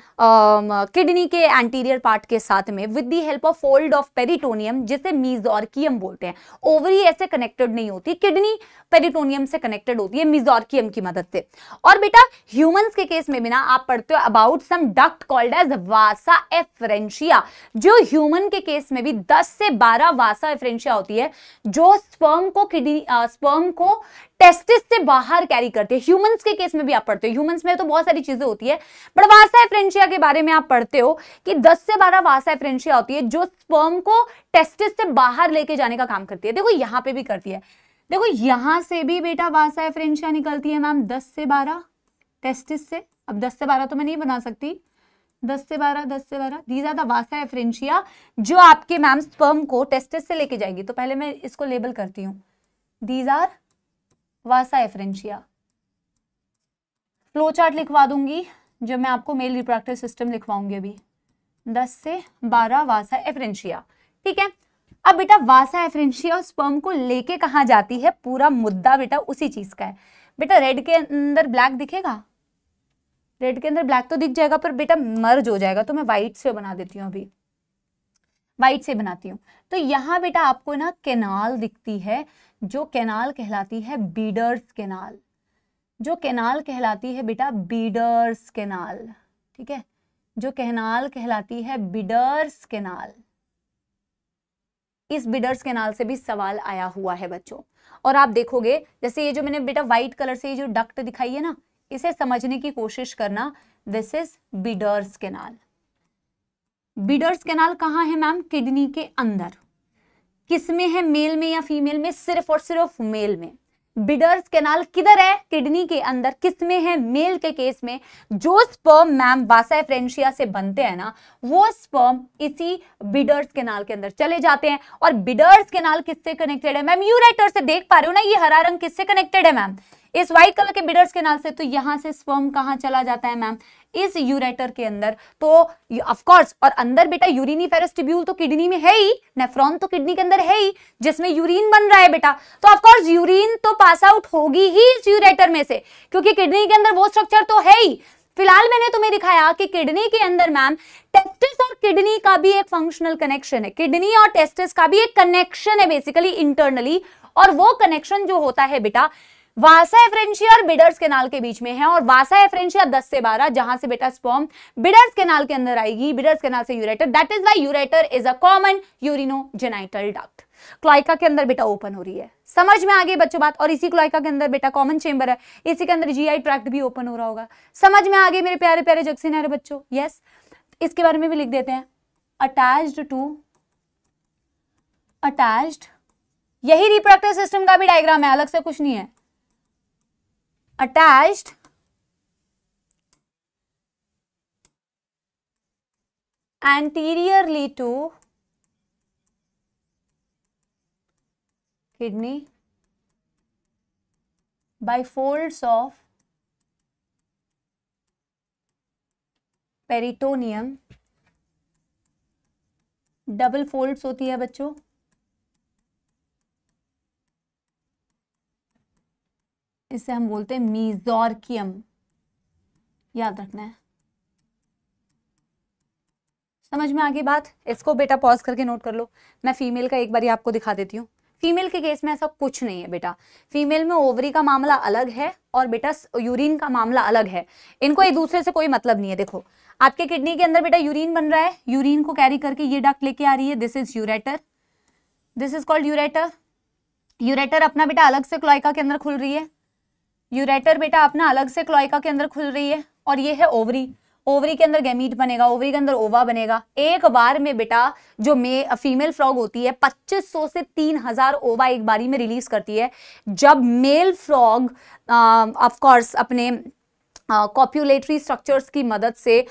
किडनी के एंटीरियर पार्ट के साथ में with the help of fold of peritoneum जिसे मिजोरकियम बोलते हैं ओवरी ऐसे कनेक्टेड नहीं होती किडनी पेरिटोनियम से कनेक्टेड होती है मिजोरकियम की मदद से और बेटा ह्यूमंस के केस में भी ना आप पढ़ते हो about some duct called as vasa efferentia जो ह्यूमन के केस में भी दस से बारह वासा एफ्रेंशिया होती है जो स्पर्म को किडनी स्पर्म को टेस्टिस से बाहर कैरी करती है ह्यूमंस के केस में भी आप पढ़ते हो ह्यूमंस में तो बहुत सारी चीजें होती है बट वासा फ्रेंशिया के बारे में आप पढ़ते हो कि 10 से 12 वासा फ्रेंशिया होती है जो स्पर्म को टेस्टिस से बाहर लेके जाने का काम करती है देखो यहां पे भी करती है देखो यहां से भी बेटा वासा फ्रेंशिया निकलती है मैम दस से बारह टेस्टिस से अब दस से बारह तो मैं नहीं बना सकती दस से बारह दस से बारह these are the vasa efferentia जो आपके मैम स्पर्म को टेस्टिस से लेके जाएगी तो पहले मैं इसको लेबल करती हूँ these are vasa efferentia flow chart लिखवा दूंगी जो मैं आपको मेल रिप्रोडक्टिव सिस्टम लिखवाऊंगी अभी दस से बारह वासा एफरेंशिया ठीक है अब बेटा वासा एफरेंशिया और स्पर्म को लेके कहा जाती है पूरा मुद्दा बेटा उसी चीज का है बेटा रेड के अंदर ब्लैक दिखेगा रेड के अंदर ब्लैक तो दिख जाएगा पर बेटा मर्ज हो जाएगा तो मैं व्हाइट से बना देती हूँ अभी व्हाइट से बनाती हूँ तो यहाँ बेटा आपको ना केनाल दिखती है जो कैनाल कहलाती है बीडर्स कैनाल जो कैनाल कहलाती है बेटा बीडर्स कैनाल ठीक है जो कैनाल कहलाती है बीडर्स कैनाल इस बीडर्स कैनाल से भी सवाल आया हुआ है बच्चों और आप देखोगे जैसे ये जो मैंने बेटा व्हाइट कलर से ये जो डक्ट दिखाई है ना इसे समझने की कोशिश करना this is Bidder's canal Bidder's canal कहाँ है मैम किडनी के अंदर किस में है मेल में या फीमेल में सिर्फ और सिर्फ मेल में बिडर्स कैनाल किधर है किडनी के अंदर किस में है मेल के केस में जो स्पर्म मैम बासा फ्रेंशिया से बनते हैं ना वो स्पर्म इसी बिडर्स कैनाल के अंदर चले जाते हैं और बिडर्स कैनाल किससे कनेक्टेड है मैम यूरेटर से देख पा रहे हो ना ये हरा रंग किससे कनेक्टेड है मैम इस व्हाइट कलर के बिडर्स के नाल से तो यहां से स्पर्म कहां चला जाता है मैम इस यूरेटर के अंदर तो ऑफ कोर्स और अंदर बेटा यूरिनी फेरेस्टिब्यूल तो किडनी में है ही नेफ्रॉन तो किडनी के अंदर है ही जिसमें यूरिन बन रहा है बेटा तो ऑफ कोर्स यूरिन तो पास आउट होगी ही इस यूरेटर में से क्योंकि किडनी के अंदर वो स्ट्रक्चर तो है ही फिलहाल मैंने तुम्हें दिखाया कि किडनी के अंदर मैम टेस्टिस और किडनी का भी एक फंक्शनल कनेक्शन है किडनी और टेस्टिस का भी एक कनेक्शन है बेसिकली इंटरनली और वो कनेक्शन जो होता है बेटा वासा एफ्रेंशिया और बिडर्स केनाल के बीच में है और वासा एफ्रेंशिया 10 से 12 जहां से बेटा स्पॉम बिडर्स केनाल के अंदर आएगी बिडर्स केनाल से ureter that is why ureter is a common urinogenital duct cloaca के अंदर बेटा ओपन हो रही है समझ में आ गई बच्चों बात और इसी क्लाइका के अंदर बेटा कॉमन चेंबर है इसी के अंदर जीआई ट्रैक्ट भी ओपन हो रहा होगा समझ में आ गई मेरे प्यारे प्यारे जक्सिन है बच्चों यस इसके बारे में भी लिख देते हैं अटैच्ड टू अटैच्ड यही रिप्रोडक्टिव सिस्टम का भी डायग्राम है अलग से कुछ नहीं है attached anteriorly to kidney by folds of peritoneum double folds hoti hai bachcho इसे हम बोलते हैं मीजोरकियम याद रखना है समझ में आगे बात इसको बेटा पॉज करके नोट कर लो मैं फीमेल का एक बार आपको दिखा देती हूँ फीमेल के केस में ऐसा कुछ नहीं है बेटा फीमेल में ओवरी का मामला अलग है और बेटा यूरिन का मामला अलग है इनको एक दूसरे से कोई मतलब नहीं है देखो आपके किडनी के अंदर बेटा यूरिन बन रहा है यूरिन को कैरी करके ये डक लेके आ रही है this is ureter this is called ureter ureter अपना बेटा अलग से क्लोइका के अंदर खुल रही है यूरेटर बेटा अपना अलग से क्लोइका के अंदर खुल रही है और ये है ओवरी ओवरी के अंदर गैमीट बनेगा ओवरी के अंदर ओवा बनेगा एक बार में बेटा जो मे फीमेल फ्रॉग होती है 2500 से 3000 ओवा एक बारी में रिलीज करती है जब मेल फ्रॉग ऑफ कोर्स अपने कॉप्यूलेटरी uh, स्ट्रक्चर्स की मदद से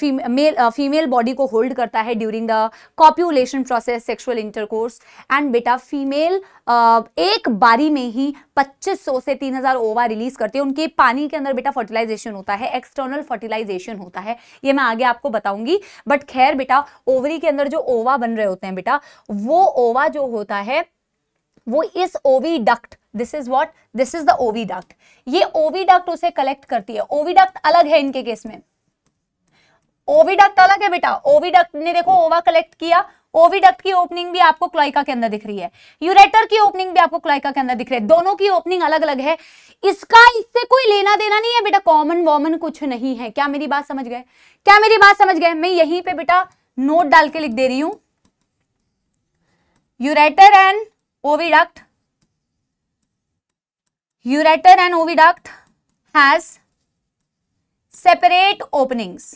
फीमेल फीमेल बॉडी को होल्ड करता है during the copulation process sexual intercourse and बेटा फीमेल uh, एक बारी में ही 2500 से 3000 ओवा रिलीज करते हैं उनके पानी के अंदर बेटा फर्टिलाइजेशन होता है एक्सटर्नल फर्टिलाइजेशन होता है ये मैं आगे आपको बताऊंगी बट खैर बेटा ओवरी के अंदर जो ओवा बन रहे होते हैं बेटा वो ओवा जो होता है वो इस oviduct this is what this is the oviduct ये ओवीडक्ट उसे कलेक्ट करती है ओवीडक्ट अलग है इनके केस में ओवीडक्ट अलग है बेटा ओवीडक्ट ने देखो ओवा कलेक्ट किया ओवीडक्ट की ओपनिंग भी आपको क्लाइका के अंदर दिख रही है यूरेटर की ओपनिंग भी आपको क्लाइका के अंदर दिख रही है दोनों की ओपनिंग अलग अलग है इसका इससे कोई लेना देना नहीं है बेटा कॉमन वॉमन कुछ नहीं है क्या मेरी बात समझ गए क्या मेरी बात समझ गए मैं यहीं पे बेटा नोट डाल के लिख दे रही हूं ureter and oviduct ureter and oviduct has separate openings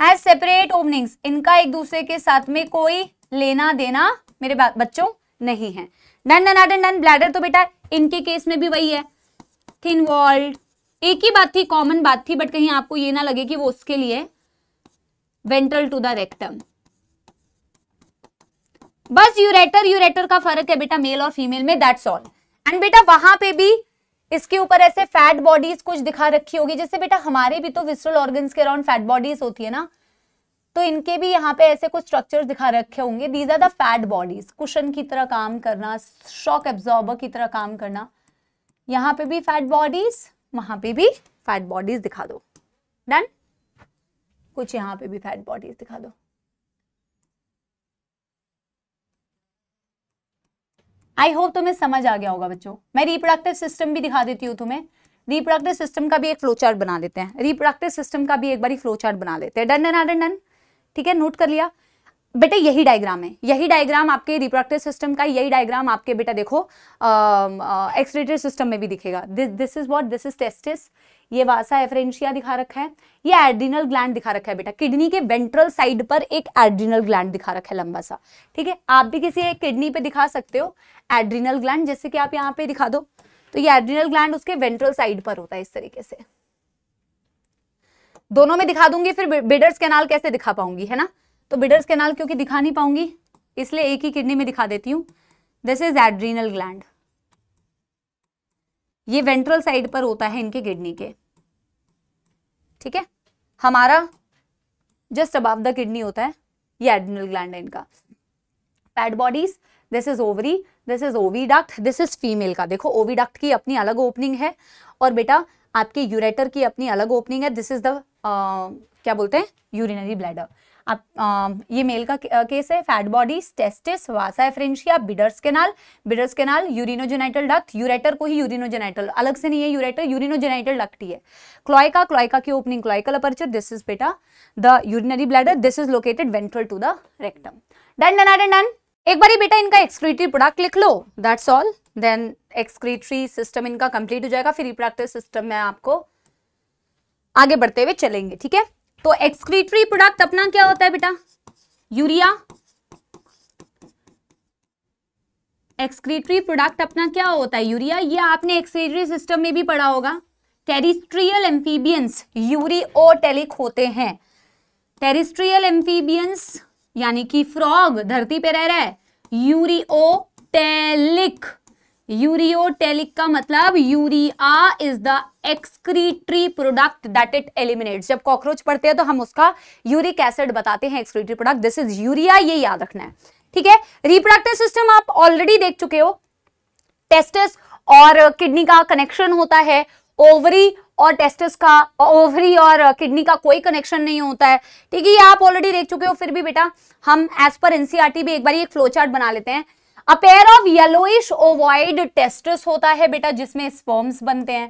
has separate openings इनका एक दूसरे के साथ में कोई लेना देना मेरे बच्चों नहीं है done done done done bladder तो बेटा इनके केस में भी वही है थिन वॉल्ड एक ही बात थी कॉमन बात थी बट कहीं आपको ये ना लगे कि वो उसके लिए वेंट्रल टू द रेक्टम बस यूरेटर यूरेटर का फर्क है बेटा मेल और फीमेल में दैट्स ऑल एंड बेटा वहां पे भी इसके ऊपर ऐसे फैट बॉडीज कुछ दिखा रखी होगी जैसे बेटा हमारे भी तो विस्ट्रल ऑर्गन्स के अराउंड फैट बॉडीज होती है ना तो इनके भी यहाँ पे ऐसे कुछ स्ट्रक्चर्स दिखा रखे होंगे these are the fat bodies cushion की तरह काम करना शॉक एब्जॉर्बर की तरह काम करना यहाँ पे भी फैट बॉडीज वहां पे भी फैट बॉडीज दिखा दो डन कुछ यहाँ पे भी फैट बॉडीज दिखा दो आई होप तुम्हें समझ आ गया होगा बच्चों मैं रिप्रोडक्टिव सिस्टम भी दिखा देती हूँ तुम्हें रिप्रोडक्टिव सिस्टम का भी एक फ्लो चार्ट बना देते हैं रिप्रोडक्टिव सिस्टम का भी एक बार फ्लो चार्ट बना लेते हैं डन डन डन डन ठीक है नोट कर लिया बेटा यही डायग्राम है यही डायग्राम आपके रिप्रोडक्टिव सिस्टम का यही डायग्राम आपके बेटा देखो एक्सरेटेड सिस्टम में भी दिखेगा this this is what this is testis ये वासा एफरेंशिया दिखा रखा है ये एड्रिनल ग्लैंड दिखा रखा है बेटा किडनी के वेंट्रल साइड पर एक एड्रिनल ग्लैंड दिखा रखा है लंबा सा ठीक है आप भी किसी एक किडनी पे दिखा सकते हो एड्रिनल ग्लैंड जैसे कि आप यहाँ पे दिखा दो तो ये एड्रिनल ग्लैंड उसके वेंट्रल साइड पर होता है इस तरीके से दोनों में दिखा दूंगी फिर बिडर्स कैनाल कैसे दिखा पाऊंगी है ना तो बिडर्स कैनाल क्योंकि दिखा नहीं पाऊंगी इसलिए एक ही किडनी में दिखा देती हूँ दिस इज एड्रीनल ग्लैंड ये वेंट्रल साइड पर होता है इनके किडनी के ठीक है हमारा जस्ट अबाव द किडनी होता है ये एडनल ग्लैंड है इनका fat bodies this is ovary this is oviduct this is female का देखो ओविडक्ट की अपनी अलग ओपनिंग है और बेटा आपके यूरेटर की अपनी अलग ओपनिंग है दिस इज द क्या बोलते हैं यूरिनरी ब्लैडर आप आ, ये मेल का केस है fat body testis vasa efferentia Bidder's canal Bidder's canal urinogenital duct ureter को ही यूरिनोजेनाइटल अलग से नहीं है यूरेटर यूरिनोजेनाइटल डक्ट ही है क्लोइका क्लोइका की opening cloacal aperture this is बेटा the urinary bladder this is located ventral to the rectum done done done done एक बार बेटा इनका एक्सक्रीटरी प्रोडक्ट लिख लो that's all then excretory system इनका कंप्लीट हो जाएगा फिर रिप्रोडक्टिव सिस्टम में आपको आगे बढ़ते हुए चलेंगे ठीक है तो एक्सक्रीटरी प्रोडक्ट अपना क्या होता है बेटा यूरिया एक्सक्रीटरी प्रोडक्ट अपना क्या होता है यूरिया ये आपने एक्सक्रीटरी सिस्टम में भी पढ़ा होगा टेरिस्ट्रियल एम्फीबियंस यूरियोटेलिक होते हैं टेरिस्ट्रियल एम्फीबियंस यानी कि फ्रॉग धरती पे रह रहा है यूरियोटेलिक यूरियोटेलिक का मतलब urea is the excretory product that it eliminate जब कॉकरोच पड़ते हैं तो हम उसका यूरिक एसिड बताते हैं excretory product this is urea ये याद रखना है ठीक है रिप्रोडक्टिव सिस्टम आप ऑलरेडी देख चुके हो टेस्टिस और किडनी का कनेक्शन होता है ओवरी और टेस्टिस का ओवरी और किडनी का कोई कनेक्शन नहीं होता है ठीक है ये आप ऑलरेडी देख चुके हो फिर भी बेटा हम एज पर एनसीआरटी भी एक बार ये फ्लो चार्ट बना लेते हैं a pair of yellowish ovoid testis होता है बेटा जिसमें स्पॉम्स बनते हैं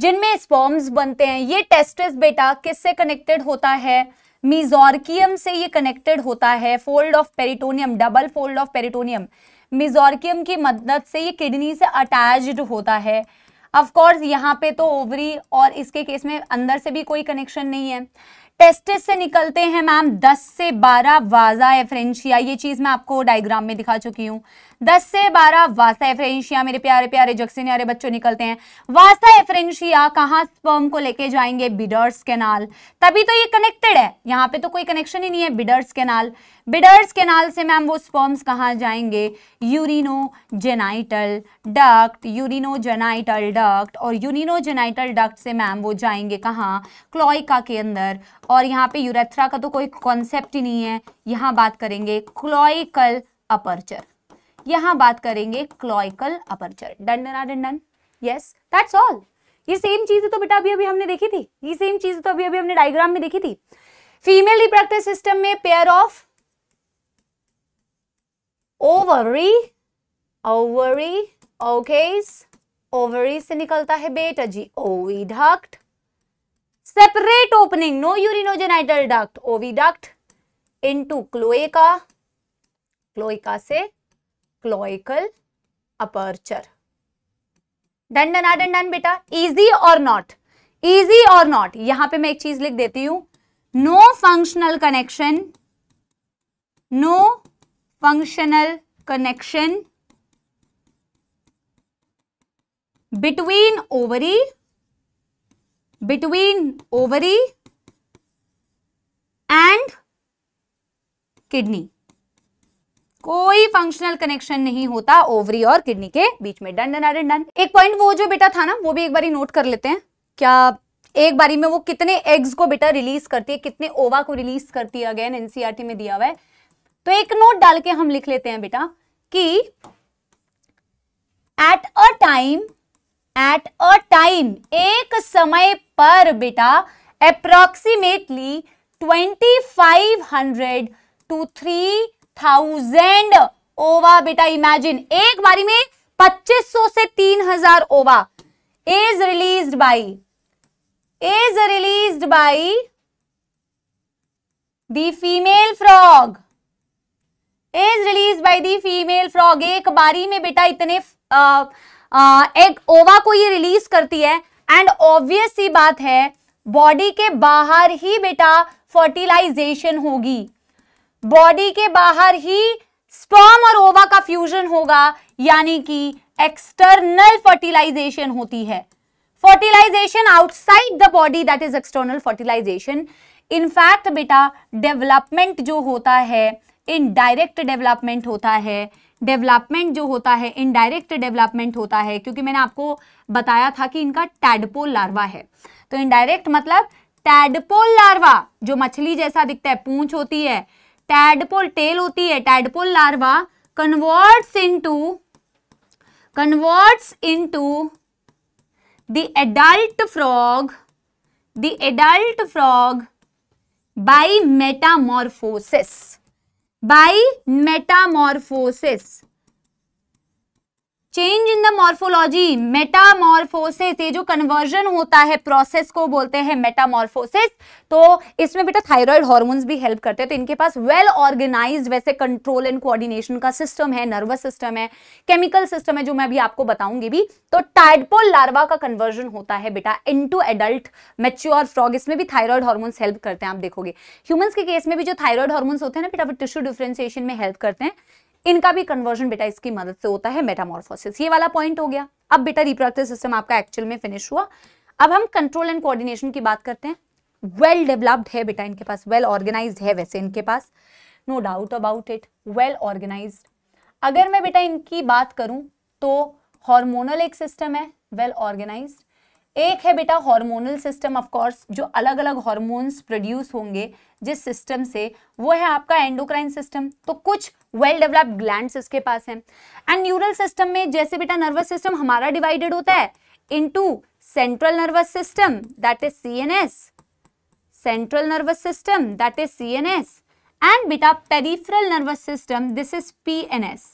जिनमें स्पॉम्स बनते हैं ये टेस्टिस बेटा किससे कनेक्टेड होता है मिजोरकियम से ये कनेक्टेड होता है fold of peritoneum double fold of peritoneum mesorchium की मदद से ये किडनी से अटैच्ड होता है ऑफ कोर्स यहाँ पे तो ओवरी और इसके केस में अंदर से भी कोई कनेक्शन नहीं है टेस्टिस से निकलते हैं मैम 10 से 12 वाजा एफरेंशिया ये चीज़ मैं आपको डायग्राम में दिखा चुकी हूँ दस से बारह वास्ता एफरेंशिया मेरे प्यारे प्यारे जक्सिन यारे बच्चों निकलते हैं वास्ता एफरेंशिया कहाँ स्पर्म को लेके जाएंगे बिडर्स कैनाल तभी तो ये कनेक्टेड है यहाँ पे तो कोई कनेक्शन ही नहीं है बिडर्स कैनाल बिडर्स केनाल से मैम वो स्पर्म्स कहाँ जाएंगे urinogenital duct urinogenital duct और यूरिनोजेनाइटल डक्ट से मैम वो जाएंगे कहाँ क्लोइका के अंदर और यहाँ पे यूरेथ्रा का तो कोई कॉन्सेप्ट ही नहीं है यहाँ बात करेंगे क्लोइकल अपर्चर यहां बात करेंगे cloacal aperture done done done yes that's all ये सेम चीज तो बेटा अभी अभी हमने देखी थी ये सेम चीज तो अभी अभी हमने डायग्राम में देखी थी फीमेल रिप्रोडक्टिव सिस्टम में pair of ovary ovary okays ovary से निकलता है बेटा जी oviduct separate opening no urinogenital duct oviduct into cloaca cloaca से cloacal aperture done done done done बेटा easy or not easy or not यहां पे मैं एक चीज लिख देती हूं no functional connection no functional connection between ovary between ovary and kidney कोई फंक्शनल कनेक्शन नहीं होता ओवरी और किडनी के बीच में डन डन डन डन एक पॉइंट वो जो बेटा था ना वो भी एक बारी नोट कर लेते हैं क्या एक बारी में वो कितने एग्स को बेटा रिलीज करती है कितने ओवा को रिलीज करती है अगेन एनसीआरटी e में दिया हुआ है तो एक नोट डाल के हम लिख लेते हैं बेटा कि at a time at a time एक समय पर बेटा approximately hundred to three thousand ova बेटा इमेजिन एक बारी में 2500 से 3000 ova is release by is release by the female frog is release by the female frog एक बारी में बेटा इतने एक ओवा को ये रिलीज करती है एंड ऑब्वियस बात है बॉडी के बाहर ही बेटा फर्टिलाइजेशन होगी बॉडी के बाहर ही स्पर्म और ओवा का फ्यूजन होगा यानी कि एक्सटर्नल फर्टिलाइजेशन होती है fertilisation outside the body that is external fertilisation in fact बेटा डेवलपमेंट जो होता है इनडायरेक्ट डेवलपमेंट होता है डेवलपमेंट जो होता है इनडायरेक्ट डेवलपमेंट होता है क्योंकि मैंने आपको बताया था कि इनका टैडपोल लार्वा है तो इनडायरेक्ट मतलब टैडपोल लार्वा जो मछली जैसा दिखता है पूंछ होती है टैडपोल टेल होती है tadpole larva converts into converts into the adult frog the adult frog by metamorphosis by metamorphosis change in the morphology metamorphosis ये जो कन्वर्जन होता है प्रोसेस को बोलते हैं मेटामॉर्फोसिस तो इसमें बेटा थायराइड हॉर्मोन्स भी हेल्प करते हैं तो इनके पास वेल well ऑर्गेनाइज्ड वैसे कंट्रोल एंड कोऑर्डिनेशन का सिस्टम है नर्वस सिस्टम है केमिकल सिस्टम है जो मैं अभी आपको बताऊंगी भी तो टाइडपोल लार्वा का कन्वर्जन होता है बेटा इंटू एडल्ट मेच्योर फ्रॉग इसमें भी थायरॉयड हॉर्मोन्स हेल्प करते हैं आप देखोगे ह्यूमन्स के केस में भी जो थायरॉयड हॉर्मोन्स होते हैं ना बेटा वो टिश्यू डिफ्रेंसिएशन में हेल्प करते हैं इनका भी कन्वर्जन बेटा इसकी मदद से होता है मेटामोरफोसिस ये वाला पॉइंट हो गया अब बेटा रिप्रोडक्टिव सिस्टम आपका एक्चुअल में फिनिश हुआ अब हम कंट्रोल एंड कोऑर्डिनेशन की बात करते हैं वेल डेवलप्ड है बेटा इनके पास वेल ऑर्गेनाइज है वैसे इनके पास no doubt about it well organise अगर मैं बेटा इनकी बात करूं तो हॉर्मोनल एक सिस्टम है वेल well ऑर्गेनाइज एक है बेटा हार्मोनल सिस्टम ऑफ कोर्स जो अलग अलग हार्मोन्स प्रोड्यूस होंगे जिस सिस्टम से वो है आपका एंडोक्राइन सिस्टम तो कुछ वेल डेवलप्ड ग्लैंड्स इसके पास हैं एंड न्यूरल सिस्टम में जैसे बेटा नर्वस सिस्टम हमारा डिवाइडेड होता है into central nervous system that is as central nervous system that is as and बेटा peripheral nervous system this is as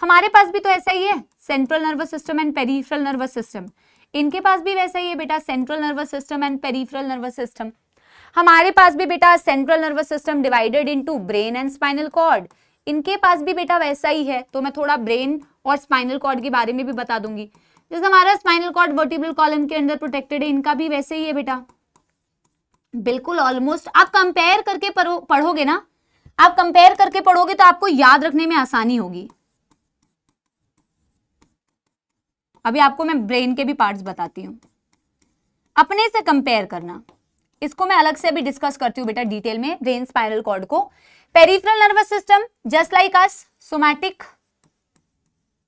हमारे पास भी तो ऐसा ही है central nervous system and peripheral nervous system इनके पास भी वैसा ही है बेटा central nervous system and peripheral nervous system हमारे पास भी बेटा central nervous system divided into brain and spinal cord इनके पास भी बेटा वैसा ही है तो मैं थोड़ा ब्रेन और स्पाइनल कॉर्ड के बारे में भी बता दूंगी जैसे हमारा स्पाइनल कॉर्ड वर्टिब्रल कॉलम के अंदर प्रोटेक्टेड है इनका भी वैसे ही है बेटा बिल्कुल ऑलमोस्ट आप कंपेयर करके पढ़ोगे ना आप कंपेयर करके पढ़ोगे तो आपको याद रखने में आसानी होगी अभी आपको मैं ब्रेन के भी पार्ट्स बताती हूँ अपने से कंपेयर करना इसको मैं अलग से अभी डिस्कस करती हूँ बेटा डिटेल में ब्रेन स्पाइनल कॉर्ड को peripheral nervous system just like us somatic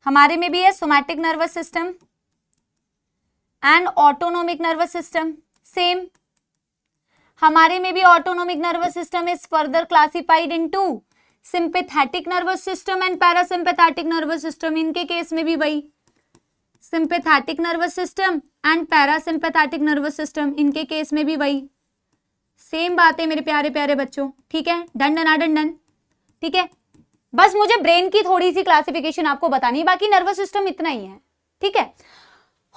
हमारे में भी है somatic nervous system and autonomic nervous system same हमारे में भी autonomic nervous system is further classified into sympathetic nervous system and parasympathetic nervous system इनके case में भी वही sympathetic nervous system and parasympathetic nervous system इनके case में भी वही सेम बात है मेरे प्यारे प्यारे बच्चों ठीक है डन डना डन डन ठीक है बस मुझे ब्रेन की थोड़ी सी क्लासिफिकेशन आपको बतानी है बाकी नर्वस सिस्टम इतना ही है ठीक है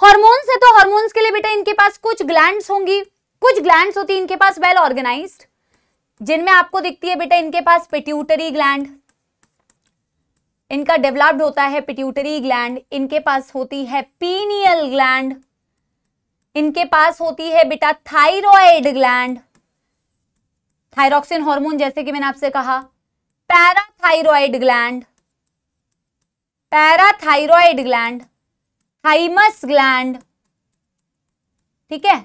हॉर्मोन्स है तो हॉर्मोन्स के लिए बेटा इनके पास कुछ ग्लैंड्स होंगी कुछ ग्लैंड्स होती है इनके पास वेल ऑर्गेनाइज्ड जिनमें आपको दिखती है बेटा इनके पास पेट्यूटरी ग्लैंड इनका डेवलप्ड होता है पिट्यूटरी ग्लैंड इनके पास होती है पीनियल ग्लैंड इनके पास होती है बेटा थायराइड ग्लैंड थायरोक्सिन हार्मोन जैसे कि मैंने आपसे कहा parathyroid gland parathyroid gland thymus gland ठीक है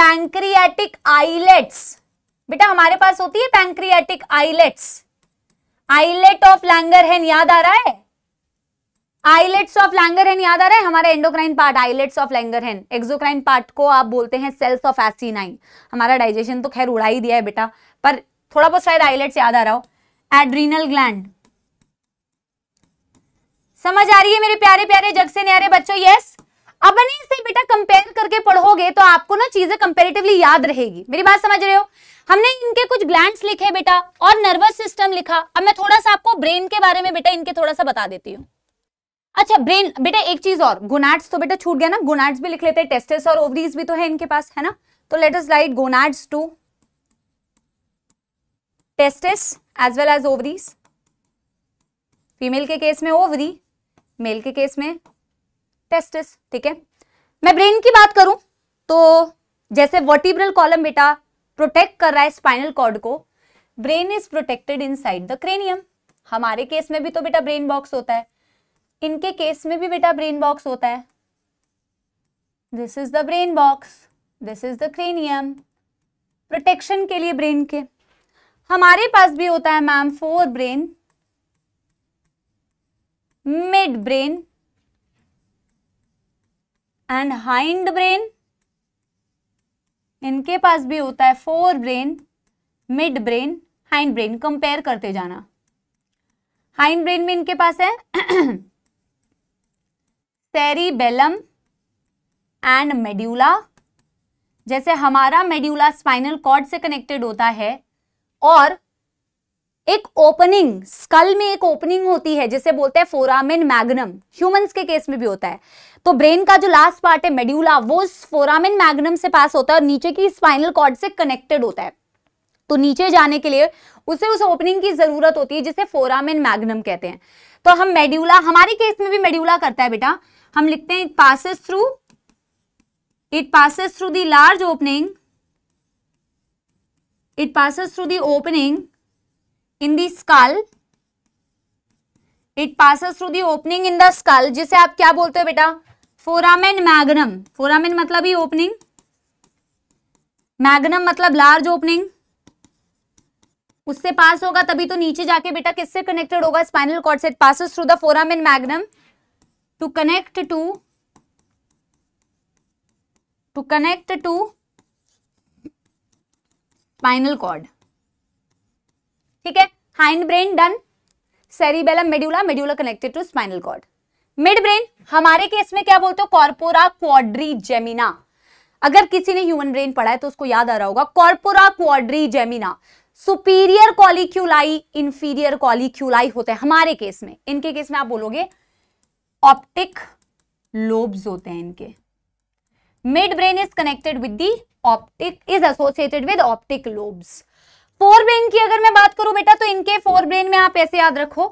पैंक्रियाटिक आइलेट्स बेटा हमारे पास होती है pancreatic islets islet of Langer Langerhans याद आ रहा है आईलेट्स ऑफ लैंगर लैंगरहैन याद आ रहा है हमारा endocrine part islets of Langer Langerhans exocrine part को आप बोलते हैं सेल्स ऑफ एसिनाइन हमारा डाइजेशन तो खैर उड़ा ही दिया है बेटा पर थोड़ा बहुत शायद आईलेट्स याद आ रहा हो एड्रीनल ग्लैंड समझ आ रही है मेरे प्यारे प्यारे जग से न्यारे बच्चों यस अब नहीं से बेटा कंपेयर करके पढ़ोगे तो आपको ना चीजें कंपेरेटिवली याद रहेगी मेरी बात समझ रहे हो हमने इनके कुछ ग्लैंड लिखे बेटा और नर्वस सिस्टम लिखा अब मैं थोड़ा सा आपको ब्रेन के बारे में बेटा इनके थोड़ा सा बता देती हूँ अच्छा ब्रेन बेटा एक चीज और गोनाड्स तो बेटा छूट गया ना गोनाड्स भी लिख लेते हैं टेस्टेस और ओवरीज भी तो है इनके पास है ना तो let us write gonads two testes as well as ovaries female के केस में ओवरी मेल के केस में टेस्टिस ठीक है मैं ब्रेन की बात करूं तो जैसे वर्टिब्रल कॉलम बेटा प्रोटेक्ट कर रहा है स्पाइनल कॉर्ड को brain is protected side the cranium हमारे केस में भी तो बेटा ब्रेन बॉक्स होता है इनके केस में भी बेटा ब्रेन बॉक्स होता है this is the brain box this is the cranium protection के लिए ब्रेन के हमारे पास भी होता है ma'am forebrain midbrain and hindbrain इनके पास भी होता है forebrain midbrain hindbrain compare करते जाना हाइंड ब्रेन में इनके पास है सेरिबेलम एंड मेड्यूला जैसे हमारा मेड्यूला स्पाइनल कॉर्ड से कनेक्टेड होता है और एक ओपनिंग स्कल में एक ओपनिंग होती है जिसे बोलते हैं फोरामिन मैग्नम ह्यूमंस के केस में भी होता है तो ब्रेन का जो लास्ट पार्ट है मेड्यूला वो फोरामिन मैग्नम से पास होता है और नीचे की स्पाइनल कॉर्ड से कनेक्टेड होता है तो नीचे जाने के लिए उसे उस ओपनिंग की जरूरत होती है जिसे फोरामिन मैग्नम कहते हैं तो हम मेड्यूला हमारे केस में भी मेड्यूला करता है बेटा हम लिखते हैं it passes through it passes through the large opening it passes through the opening in the skull it passes through the opening in the skull जिसे आप क्या बोलते हो बेटा फोरामेन मैग्नम फोरामेन मतलब ही ओपनिंग मैग्नम मतलब लार्ज ओपनिंग उससे पास होगा तभी तो नीचे जाके बेटा किससे कनेक्टेड होगा स्पाइनल कॉर्ड से passes through the foramen magnum to connect to to connect to spinal cord ठीक है hind brain done cerebellum medulla medulla connected to spinal cord mid brain हमारे केस में क्या बोलते हो कॉर्पोरा क्वाड्री जेमिना अगर किसी ने ह्यूमन ब्रेन पढ़ा है तो उसको याद आ रहा होगा corpora quadrigemina superior colliculi inferior colliculi होते हैं हमारे केस में इनके केस में आप बोलोगे ऑप्टिक लोब्स होते हैं इनके mid brain is connected with the optic is associated with optic lobes fore brain की अगर मैं बात करूं बेटा तो इनके फोर ब्रेन में आप ऐसे याद रखो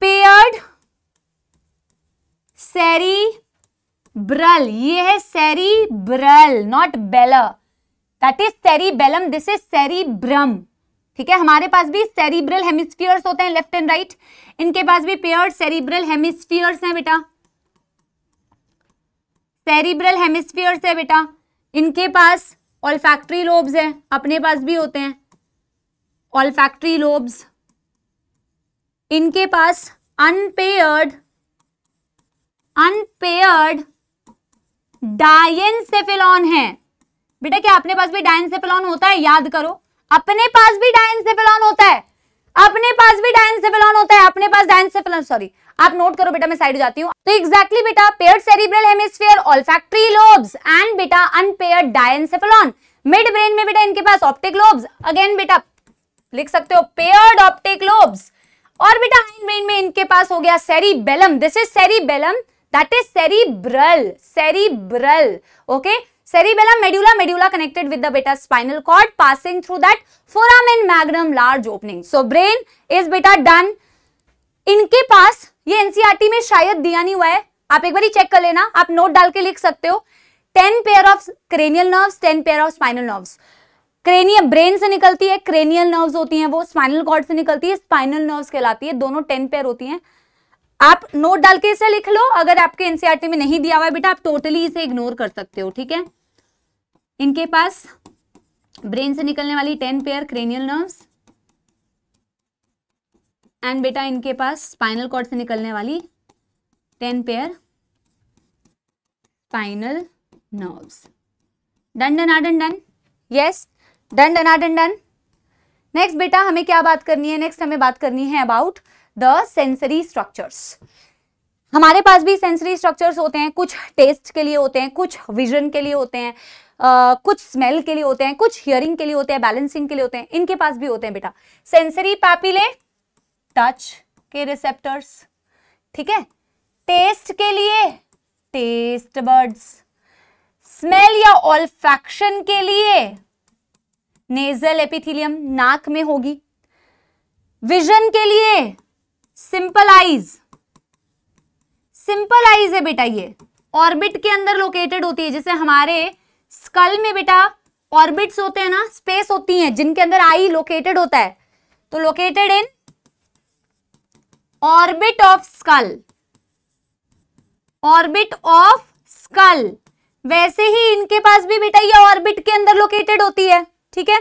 पेयर्ड सेरी ब्रल ये है सेरी ब्रल नॉट बेला that is cerebellum this is cerebrum ठीक है हमारे पास भी सेरिब्रल हेमिस्फियर्स होते हैं लेफ्ट एंड राइट इनके पास भी पेयर्ड सेरिब्रल हेमिस्फियर्स हैं बेटा सेरिब्रल हेमिस्फियर्स है बेटा इनके पास ऑलफैक्ट्री लोब्स हैं अपने पास भी होते हैं ऑलफैक्ट्री लोब्स इनके पास अनपेयर्ड अनपेयर्ड डायन है बेटा क्या अपने पास भी डायनसेफेलॉन होता है याद करो अपने पास भी डायनसेफेलॉन होता है अपने पास भी डायनसेफेलॉन होता है अपने पास डायनसेफेलॉन सॉरी आप नोट करो बेटा मैं साइड जाती हूँ तो एक्जैक्टली बेटा pair cerebral hemisphere olfactory lobes and बेटा अनपेयर डायनसेफेलॉन मिड ब्रेन में बेटा इनके पास ऑप्टिक लोब्स अगेन बेटा लिख सकते हो पेयर्ड ऑप्टिक लोब्स और बेटा हाइंड ब्रेन में इनके पास हो गया cerebellum this is cerebellum that is cerebral cerebral okay cerebellum medulla medulla connected with the बेटा spinal cord passing through that foramen magnum large opening so brain is बेटा done इनके पास ये एनसीआरटी e में शायद दिया नहीं हुआ है आप एक बार चेक कर लेना आप नोट डाल के लिख सकते हो ten pair of cranial nerve ten pair of spinal nerve cranium brain से निकलती है क्रेनियल नर्व्स होती हैं वो स्पाइनल कॉर्ड से निकलती है स्पाइनल नर्व्स कहलाती है दोनों टेन पेयर होती हैं आप नोट डाल के इसे लिख लो अगर आपके एनसीआरटी e में नहीं दिया हुआ है बेटा आप टोटली इसे इग्नोर कर सकते हो ठीक है इनके पास ब्रेन से निकलने वाली ten pair cranial nerves and बेटा इनके पास स्पाइनल कॉर्ड से निकलने वाली ten pair spinal nerves done done ah done yes done done done done next बेटा हमें क्या बात करनी है नेक्स्ट हमें बात करनी है अबाउट द सेंसरी स्ट्रक्चर्स हमारे पास भी सेंसरी स्ट्रक्चर्स होते हैं कुछ टेस्ट के लिए होते हैं कुछ विजन के लिए होते हैं Uh, कुछ स्मेल के लिए होते हैं कुछ हियरिंग के लिए होते हैं बैलेंसिंग के लिए होते हैं इनके पास भी होते हैं बेटा सेंसरी पैपिले टच के रिसेप्टर्स ठीक है टेस्ट के लिए टेस्ट बर्ड्स स्मेल या ऑल्फैक्शन के लिए नेजल एपिथिलियम नाक में होगी विजन के लिए सिंपल आईज सिंपल आईज है बेटा ये ऑर्बिट के अंदर लोकेटेड होती है जैसे हमारे स्कल में बेटा ऑर्बिट्स होते हैं ना स्पेस होती हैं जिनके अंदर आई लोकेटेड होता है तो located in orbit of skull orbit of skull वैसे ही इनके पास भी बेटा ये ऑर्बिट के अंदर लोकेटेड होती है ठीक है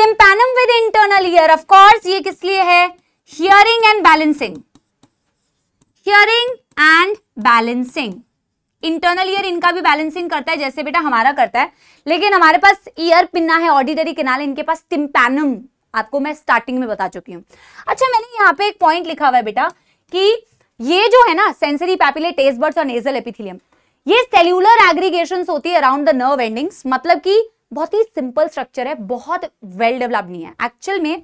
tympanum with internal ear of course ये किस लिए है hearing and balancing hearing and balancing internal ear इनका भी बैलेंसिंग करता है जैसे बेटा हमारा करता है लेकिन हमारे पास ईयर पिन्ना है ऑडिटरी किनाल इनके पास टिम्पैनम आपको मैं स्टार्टिंग में बता चुकी हूं अच्छा मैंने यहाँ पे एक पॉइंट लिखा हुआ है बेटा कि ये जो है ना सेंसरी पैपिले टेस्ट बर्ड्स और नेजल एपिथिलियम ये सेल्यूलर एग्रीगेशन होती है अराउंड द नर्व एंडिंग्स मतलब कि बहुत ही सिंपल स्ट्रक्चर है बहुत वेल डेवलप्ड नहीं है एक्चुअल में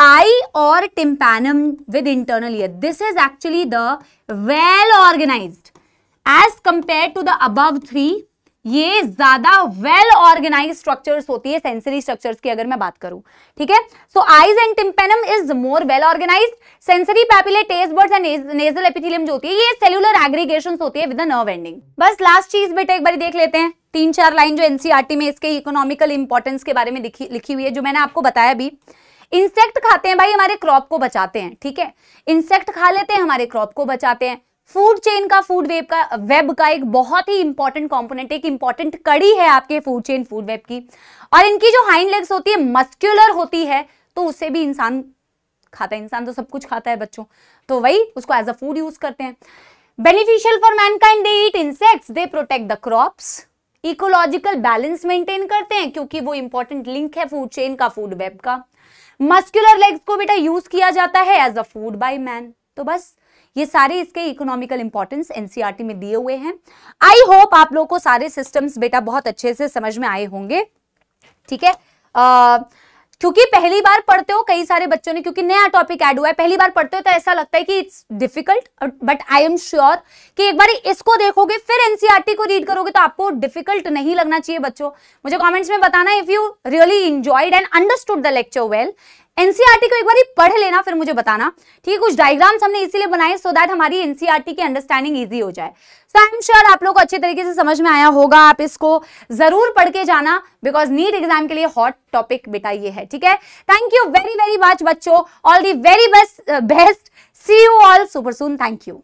आई और tympanum with internal ear this is actually the well organized as compare to the above three ये ज्यादा वेल ऑर्गेनाइज स्ट्रक्चर्स होती है सेंसरी स्ट्रक्चर्स की अगर मैं बात करूं ठीक है so eyes and tympanum is more well organize sensory papillae taste buds and nasal epithelium जो होती है ये सेलुलर एग्रीगेशन होती है विद नर्व एंडिंग बस लास्ट चीज बेटा एक बार देख लेते हैं तीन चार लाइन जो एनसीआरटी e में इसके इकोनॉमिकल इंपॉर्टेंस के बारे में लिखी हुई है जो मैंने आपको बताया भी इंसेक्ट खाते हैं भाई हमारे क्रॉप को बचाते हैं ठीक है इंसेक्ट खा लेते हैं हमारे क्रॉप को बचाते हैं फूड चेन का फूड वेब का वेब का एक बहुत ही इंपॉर्टेंट कॉम्पोनेंट एक इंपॉर्टेंट कड़ी है आपके फूड चेन फूड वेब की और इनकी जो हाइंड लेग्स होती है मस्क्यूलर होती है तो उससे भी इंसान खाता है इंसान तो सब कुछ खाता है बच्चों तो वही उसको एज अ फूड यूज करते हैं beneficial for mankind they eat insects they protect the crops ecological balance maintain करते हैं क्योंकि वो इंपॉर्टेंट लिंक है फूड चेन का फूड वेब का मस्क्यूलर लेग्स को बेटा यूज किया जाता है as a food by man तो बस ये सारे इसके इकोनॉमिकल इंपॉर्टेंस एनसीईआरटी में दिए हुए हैं आई होप आप लोगों को सारे सिस्टम्स बेटा बहुत अच्छे से समझ में आए होंगे ठीक है क्योंकि पहली बार पढ़ते हो कई सारे बच्चों ने क्योंकि नया टॉपिक ऐड हुआ है पहली बार पढ़ते हो तो ऐसा लगता है कि it's difficult but I am sure कि एक बार इसको देखोगे फिर एनसीईआरटी e को रीड करोगे तो आपको डिफिकल्ट नहीं लगना चाहिए बच्चों मुझे कमेंट्स में बताना if you really enjoyed and understood the lecture well NCERT को एक बार पढ़ लेना फिर मुझे बताना ठीक है कुछ डायग्राम्स हमने इसीलिए बनाए सो दैट हमारी एनसीईआरटी की अंडरस्टैंडिंग ईजी हो जाए सो आई एम श्योर आप लोग को अच्छे तरीके से समझ में आया होगा आप इसको जरूर पढ़ के जाना बिकॉज नीट एग्जाम के लिए हॉट टॉपिक बेटा ये है ठीक है thank you very very much बच्चों all the very best best see you all super soon thank you